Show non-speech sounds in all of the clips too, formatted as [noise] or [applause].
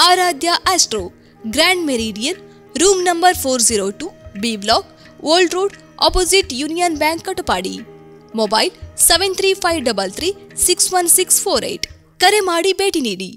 Aaradhya astro grand meridian room number 402 B block old road opposite union bank Katpadi mobile seven three five double three six one six four eight करे माड़ी बेटी नीडी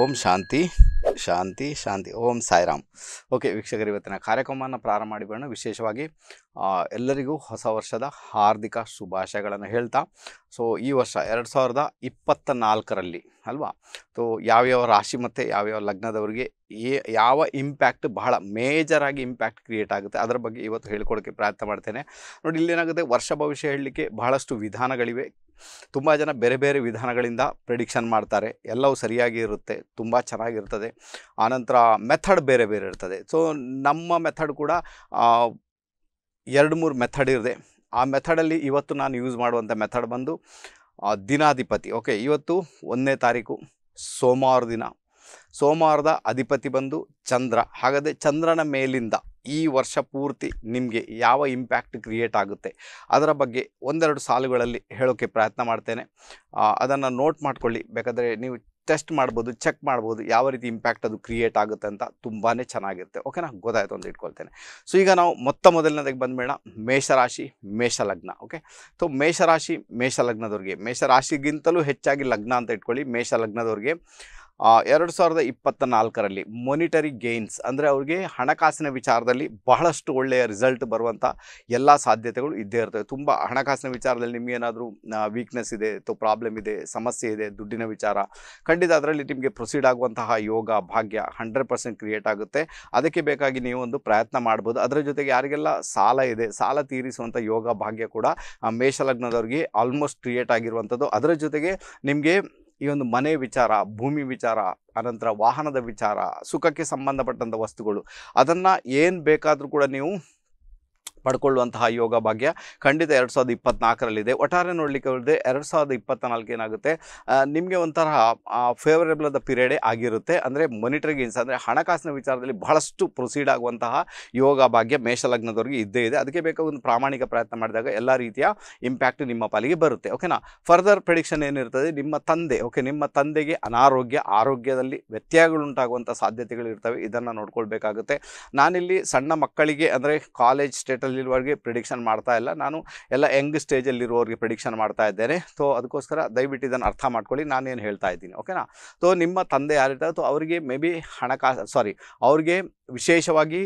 ಓಂ ಶಾಂತಿ ಶಾಂತಿ ಶಾಂತಿ ಓಂ ಸಾಯಿರಾಮ್ ಓಕೆ ವೀಕ್ಷಕರು ಇವತ್ತಿನ ಕಾರ್ಯಕ್ರಮವನ್ನು ಪ್ರಾರಂಭ ಮಾಡಿಬಿಡೋಣ ವಿಶೇಷವಾಗಿ ಎಲ್ಲರಿಗೂ ಹೊಸ ವರ್ಷದ ಹಾರ್ದಿಕ ಶುಭಾಶಯಗಳನ್ನು ಹೇಳ್ತಾ ಸೊ ಈ ವರ್ಷ ಎರಡು ಸಾವಿರದ ಇಪ್ಪತ್ತ ನಾಲ್ಕರಲ್ಲಿ ಅಲ್ವಾ ಸೊ ಯಾವ್ಯಾವ ರಾಶಿ ಮತ್ತು ಯಾವ್ಯಾವ ಲಗ್ನದವರಿಗೆ ಏ ಯಾವ ಇಂಪ್ಯಾಕ್ಟ್ ಬಹಳ ಮೇಜರಾಗಿ ಇಂಪ್ಯಾಕ್ಟ್ ಕ್ರಿಯೇಟ್ ಆಗುತ್ತೆ ಅದರ ಬಗ್ಗೆ ಇವತ್ತು ಹೇಳ್ಕೊಡೋಕ್ಕೆ ಪ್ರಯತ್ನ ಮಾಡ್ತೇನೆ ನೋಡಿ ಇಲ್ಲೇನಾಗುತ್ತೆ ವರ್ಷ ಭವಿಷ್ಯ ಹೇಳಲಿಕ್ಕೆ ಬಹಳಷ್ಟು ವಿಧಾನಗಳಿವೆ ತುಂಬ ಜನ ಬೇರೆ ಬೇರೆ ವಿಧಾನಗಳಿಂದ ಪ್ರಿಡಿಕ್ಷನ್ ಮಾಡ್ತಾರೆ ಎಲ್ಲವೂ ಸರಿಯಾಗಿ ಇರುತ್ತೆ ತುಂಬ ಚೆನ್ನಾಗಿರ್ತದೆ ಆನಂತರ ಮೆಥಡ್ ಬೇರೆ ಬೇರೆ ಇರ್ತದೆ ಸೊ ನಮ್ಮ ಮೆಥಡ್ ಕೂಡ ಎರಡು ಮೂರು ಮೆಥಡ್ ಇರದೆ ಆ ಮೆಥಡಲ್ಲಿ ಇವತ್ತು ನಾನು ಯೂಸ್ ಮಾಡುವಂಥ ಮೆಥಡ್ ಬಂದು ದಿನಾಧಿಪತಿ ಓಕೆ ಇವತ್ತು ಒಂದನೇ ತಾರೀಕು ಸೋಮವಾರ ದಿನ ಸೋಮವಾರದ ಅಧಿಪತಿ ಬಂದು ಚಂದ್ರ ಹಾಗಾದರೆ ಚಂದ್ರನ ಮೇಲಿಂದ ಈ ವರ್ಷ ಪೂರ್ತಿ ನಿಮಗೆ ಯಾವ ಇಂಪ್ಯಾಕ್ಟ್ ಕ್ರಿಯೇಟ್ ಆಗುತ್ತೆ ಅದರ ಬಗ್ಗೆ ಒಂದೆರಡು ಸಾಲುಗಳಲ್ಲಿ ಹೇಳೋಕ್ಕೆ ಪ್ರಯತ್ನ ಮಾಡ್ತೇನೆ ಅದನ್ನು ನೋಟ್ ಮಾಡ್ಕೊಳ್ಳಿ ಬೇಕಾದರೆ ನೀವು ಟೆಸ್ಟ್ ಮಾಡ್ಬೋದು ಚೆಕ್ ಮಾಡ್ಬೋದು ಯಾವ ರೀತಿ ಇಂಪ್ಯಾಕ್ಟ್ ಅದು ಕ್ರಿಯೇಟ್ ಆಗುತ್ತೆ ಅಂತ ತುಂಬಾ ಚೆನ್ನಾಗಿರುತ್ತೆ ಓಕೆನಾ ಗೊತ್ತಾಯಿತು ಅಂತ ಇಟ್ಕೊಳ್ತೇನೆ ಸೊ ಈಗ ನಾವು ಮೊತ್ತ ಮೊದಲನೇದಾಗಿ ಬಂದಬೇಡ ಮೇಷರಾಶಿ ಮೇಷಲಗ್ನ ಓಕೆ ಸೊ ಮೇಷರಾಶಿ ಮೇಷಲಗ್ನದವ್ರಿಗೆ ಮೇಷರಾಶಿಗಿಂತಲೂ ಹೆಚ್ಚಾಗಿ ಲಗ್ನ ಅಂತ ಇಟ್ಕೊಳ್ಳಿ ಮೇಷಲಗ್ನದವ್ರಿಗೆ ಎರಡು ಸಾವಿರದ ಇಪ್ಪತ್ತ ನಾಲ್ಕರಲ್ಲಿ ಮೊನಿಟರಿ ಗೇನ್ಸ್ ಅಂದರೆ ಅವ್ರಿಗೆ ಹಣಕಾಸಿನ ವಿಚಾರದಲ್ಲಿ ಬಹಳಷ್ಟು ಒಳ್ಳೆಯ ರಿಸಲ್ಟ್ ಬರುವಂಥ ಎಲ್ಲ ಸಾಧ್ಯತೆಗಳು ಇದ್ದೇ ಇರ್ತವೆ ತುಂಬ ಹಣಕಾಸಿನ ವಿಚಾರದಲ್ಲಿ ನಿಮಗೇನಾದರೂ ವೀಕ್ನೆಸ್ ಇದೆ ಅಥವಾ ಪ್ರಾಬ್ಲಮ್ ಇದೆ ಸಮಸ್ಯೆ ಇದೆ ದುಡ್ಡಿನ ವಿಚಾರ ಖಂಡಿತ ಅದರಲ್ಲಿ ನಿಮಗೆ ಪ್ರೊಸೀಡ್ ಆಗುವಂತಹ ಯೋಗ ಭಾಗ್ಯ ಹಂಡ್ರೆಡ್ ಪರ್ಸೆಂಟ್ ಕ್ರಿಯೇಟ್ ಆಗುತ್ತೆ ಅದಕ್ಕೆ ಬೇಕಾಗಿ ನೀವು ಒಂದು ಪ್ರಯತ್ನ ಮಾಡ್ಬೋದು ಅದರ ಜೊತೆಗೆ ಯಾರಿಗೆಲ್ಲ ಸಾಲ ಇದೆ ಸಾಲ ತೀರಿಸುವಂಥ ಯೋಗ ಭಾಗ್ಯ ಕೂಡ ಮೇಷಲಗ್ನದವ್ರಿಗೆ ಆಲ್ಮೋಸ್ಟ್ ಕ್ರಿಯೇಟ್ ಆಗಿರುವಂಥದ್ದು ಅದರ ಜೊತೆಗೆ ನಿಮಗೆ ಈ ಒಂದು ಮನೆ ವಿಚಾರ ಭೂಮಿ ವಿಚಾರ ಅನಂತರ ವಾಹನದ ವಿಚಾರ ಸುಖಕ್ಕೆ ಸಂಬಂಧಪಟ್ಟಂಥ ವಸ್ತುಗಳು ಅದನ್ನು ಏನು ಬೇಕಾದರೂ ಕೂಡ ನೀವು ಪಡ್ಕೊಳ್ಳುವಂತಹ ಯೋಗ ಭಾಗ್ಯ ಖಂಡಿತ ಎರಡು ಸಾವಿರದ ಇಪ್ಪತ್ತ್ನಾಲ್ಕರಲ್ಲಿದೆ ಒಟ್ಟಾರೆ ನೋಡಲಿಕ್ಕೆ ಹೋದರೆ ಎರಡು ಸಾವಿರದ ಇಪ್ಪತ್ತ್ನಾಲ್ಕು ಏನಾಗುತ್ತೆ ನಿಮಗೆ ಒಂಥರ ಫೇವರೇಬಲ್ ಆದ ಪೀರಿಯಡೇ ಆಗಿರುತ್ತೆ ಅಂದರೆ ಮನಿಟರಿ ಗೇನ್ಸ್ ಅಂದರೆ ಹಣಕಾಸಿನ ವಿಚಾರದಲ್ಲಿ ಬಹಳಷ್ಟು ಪ್ರೊಸೀಡ್ ಆಗುವಂತಹ ಯೋಗ ಭಾಗ್ಯ ಮೇಷಲಗ್ನದವ್ರಿಗೆ ಇದ್ದೇ ಇದೆ ಅದಕ್ಕೆ ಬೇಕಾದ ಒಂದು ಪ್ರಾಮಾಣಿಕ ಪ್ರಯತ್ನ ಮಾಡಿದಾಗ ಎಲ್ಲ ರೀತಿಯ ಇಂಪ್ಯಾಕ್ಟ್ ನಿಮ್ಮ ಪಾಲಿಗೆ ಬರುತ್ತೆ ಓಕೆನಾ ಫರ್ದರ್ ಪ್ರಿಡಿಕ್ಷನ್ ಏನಿರ್ತದೆ ನಿಮ್ಮ ತಂದೆ ಓಕೆ ನಿಮ್ಮ ತಂದೆಗೆ ಅನಾರೋಗ್ಯ ಆರೋಗ್ಯದಲ್ಲಿ ವ್ಯತ್ಯಯಗಳುಂಟಾಗುವಂಥ ಸಾಧ್ಯತೆಗಳು ಇರ್ತವೆ ಇದನ್ನು ನೋಡ್ಕೊಳ್ಬೇಕಾಗುತ್ತೆ ನಾನಿಲ್ಲಿ ಸಣ್ಣ ಮಕ್ಕಳಿಗೆ ಅಂದರೆ ಕಾಲೇಜ್ ಸ್ಟೇಟಲ್ಲಿ ಸ್ಟೇಜಲ್ಲಿರುವವರಿಗೆ ಪ್ರಿಡಿಕ್ಷನ್ ಮಾಡ್ತಾ ಇಲ್ಲ ನಾನು ಎಲ್ಲ ಯಂಗ್ ಸ್ಟೇಜಲ್ಲಿರುವವರಿಗೆ ಪ್ರಿಡಿಕ್ಷನ್ ಮಾಡ್ತಾ ಇದ್ದೇನೆ ಸೊ ಅದಕ್ಕೋಸ್ಕರ ದಯವಿಟ್ಟು ಇದನ್ನು ಅರ್ಥ ಮಾಡ್ಕೊಳ್ಳಿ ನಾನೇನು ಹೇಳ್ತಾ ಇದ್ದೀನಿ ಓಕೆನಾ ಸೊ ನಿಮ್ಮ ತಂದೆ ಯಾರಿರ್ತಾರೆ ಸೊ ಅವರಿಗೆ ಮೇ ಬಿ ಹಣಕಾಸು ಸಾರಿ ಅವ್ರಿಗೆ ವಿಶೇಷವಾಗಿ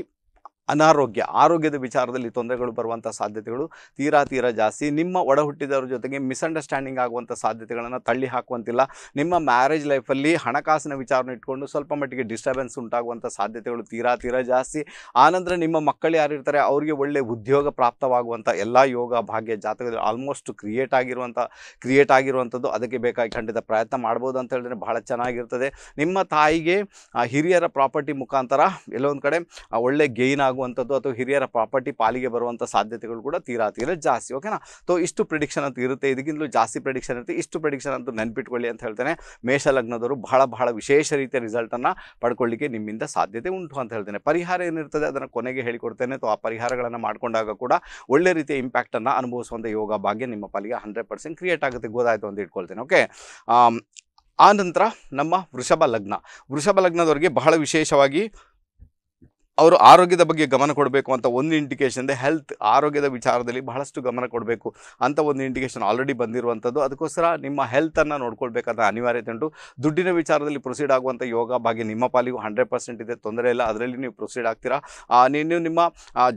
ಅನಾರೋಗ್ಯ ಆರೋಗ್ಯದ ವಿಚಾರದಲ್ಲಿ ತೊಂದರೆಗಳು ಬರುವಂಥ ಸಾಧ್ಯತೆಗಳು ತೀರಾ ತೀರಾ ಜಾಸ್ತಿ ನಿಮ್ಮ ಒಡ ಹುಟ್ಟಿದವರ ಜೊತೆಗೆ ಮಿಸ್ಅಂಡರ್ಸ್ಟ್ಯಾಂಡಿಂಗ್ ಆಗುವಂಥ ಸಾಧ್ಯತೆಗಳನ್ನು ತಳ್ಳಿ ಹಾಕುವಂತಿಲ್ಲ ನಿಮ್ಮ ಮ್ಯಾರೇಜ್ ಲೈಫಲ್ಲಿ ಹಣಕಾಸಿನ ವಿಚಾರನ ಇಟ್ಕೊಂಡು ಸ್ವಲ್ಪ ಮಟ್ಟಿಗೆ ಡಿಸ್ಟರ್ಬೆನ್ಸ್ ಉಂಟಾಗುವಂಥ ಸಾಧ್ಯತೆಗಳು ತೀರಾ ತೀರಾ ಜಾಸ್ತಿ ಆನಂತರ ನಿಮ್ಮ ಮಕ್ಕಳು ಯಾರಿರ್ತಾರೆ ಅವರಿಗೆ ಒಳ್ಳೆ ಉದ್ಯೋಗ ಪ್ರಾಪ್ತವಾಗುವಂಥ ಎಲ್ಲ ಯೋಗ ಭಾಗ್ಯ ಜಾತಕದಲ್ಲಿ ಆಲ್ಮೋಸ್ಟ್ ಕ್ರಿಯೇಟ್ ಆಗಿರುವಂಥ ಕ್ರಿಯೇಟ್ ಆಗಿರುವಂಥದ್ದು ಅದಕ್ಕೆ ಬೇಕಾಗಿ ಖಂಡಿತ ಪ್ರಯತ್ನ ಮಾಡ್ಬೋದು ಅಂತ ಹೇಳಿದ್ರೆ ಬಹಳ ಚೆನ್ನಾಗಿರ್ತದೆ ನಿಮ್ಮ ತಾಯಿಗೆ ಹಿರಿಯರ ಪ್ರಾಪರ್ಟಿ ಮುಖಾಂತರ ಎಲ್ಲೊಂದು ಕಡೆ ಒಳ್ಳೆ ಗೇನ್ ಆಗ ಆಗುವಂಥದ್ದು ಅಥವಾ ಹಿರಿಯರ ಪ್ರಾಪರ್ಟಿ ಪಾಲಿಗೆ ಬರುವಂಥ ಸಾಧ್ಯತೆಗಳು ಕೂಡ ತೀರಾ ತೀರ ಜಾಸ್ತಿ ಓಕೆನಾ ಸೊ ಇಷ್ಟು ಪ್ರಿಡಿಕ್ಷನ್ ಅಂತ ಇರುತ್ತೆ ಇದಕ್ಕಿಂತಲೂ ಜಾಸ್ತಿ ಪ್ರಿಡಿಕ್ಷನ್ ಇರುತ್ತೆ ಇಷ್ಟು ಪ್ರಿಡಿಕ್ಷನ್ ಅಂತೂ ನೆನ್ಪಿಟ್ಕೊಳ್ಳಿ ಅಂತ ಹೇಳ್ತೇನೆ ಮೇಷ ಲಗ್ನದವರು ಬಹಳ ಬಹಳ ವಿಶೇಷ ರೀತಿಯ ರಿಸಲ್ಟನ್ನು ಪಡ್ಕೊಳ್ಳಿಕ್ಕೆ ನಿಮ್ಮಿಂದ ಸಾಧ್ಯತೆ ಉಂಟು ಅಂತ ಹೇಳ್ತೇನೆ ಪರಿಹಾರ ಏನಿರ್ತದೆ ಅದನ್ನು ಕೊನೆಗೆ ಹೇಳಿಕೊಡ್ತೇನೆ ಅಥವಾ ಆ ಪರಿಹಾರಗಳನ್ನು ಮಾಡಿಕೊಂಡಾಗ ಕೂಡ ಒಳ್ಳೆ ರೀತಿಯ ಇಂಪ್ಯಾಕ್ಟನ್ನು ಅನುಭವಿಸುವಂಥ ಯೋಗ ಭಾಗ್ಯ ನಿಮ್ಮ ಪಾಲಿಗೆ ಹಂಡ್ರೆಡ್ ಪರ್ಸೆಂಟ್ ಕ್ರಿಯೇಟ್ ಆಗುತ್ತೆ ಗೊತ್ತಾಯಿತು ಅಂತ ಇಟ್ಕೊಳ್ತೇನೆ ಓಕೆ ಆ ನಂತರ ನಮ್ಮ ವೃಷಭ ಲಗ್ನ ವೃಷಭ ಲಗ್ನದವರಿಗೆ ಬಹಳ ವಿಶೇಷವಾಗಿ ಅವರು ಆರೋಗ್ಯದ ಬಗ್ಗೆ ಗಮನ ಕೊಡಬೇಕು ಅಂತ ಒಂದು ಇಂಡಿಕೇಶನ್ ಅಂದರೆ ಹೆಲ್ತ್ ಆರೋಗ್ಯದ ವಿಚಾರದಲ್ಲಿ ಬಹಳಷ್ಟು ಗಮನ ಕೊಡಬೇಕು ಅಂತ ಒಂದು ಇಂಡಿಕೇಷನ್ ಆಲ್ರೆಡಿ ಬಂದಿರುವಂಥದ್ದು ಅದಕ್ಕೋಸ್ಕರ ನಿಮ್ಮ ಹೆಲ್ತನ್ನು ನೋಡ್ಕೊಳ್ಬೇಕಾದ ಅನಿವಾರ್ಯತೆ ಉಂಟು ದುಡ್ಡಿನ ವಿಚಾರದಲ್ಲಿ ಪ್ರೊಸೀಡ್ ಆಗುವಂಥ ಯೋಗ ಭಾಗ್ಯ ನಿಮ್ಮ ಪಾಲಿಗೂ ಹಂಡ್ರೆಡ್ ಪರ್ಸೆಂಟ್ ಇದೆ ತೊಂದರೆ ಇಲ್ಲ ಅದರಲ್ಲಿ ನೀವು ಪ್ರೊಸೀಡ್ ಆಗ್ತೀರಾ ನೀನು ನಿಮ್ಮ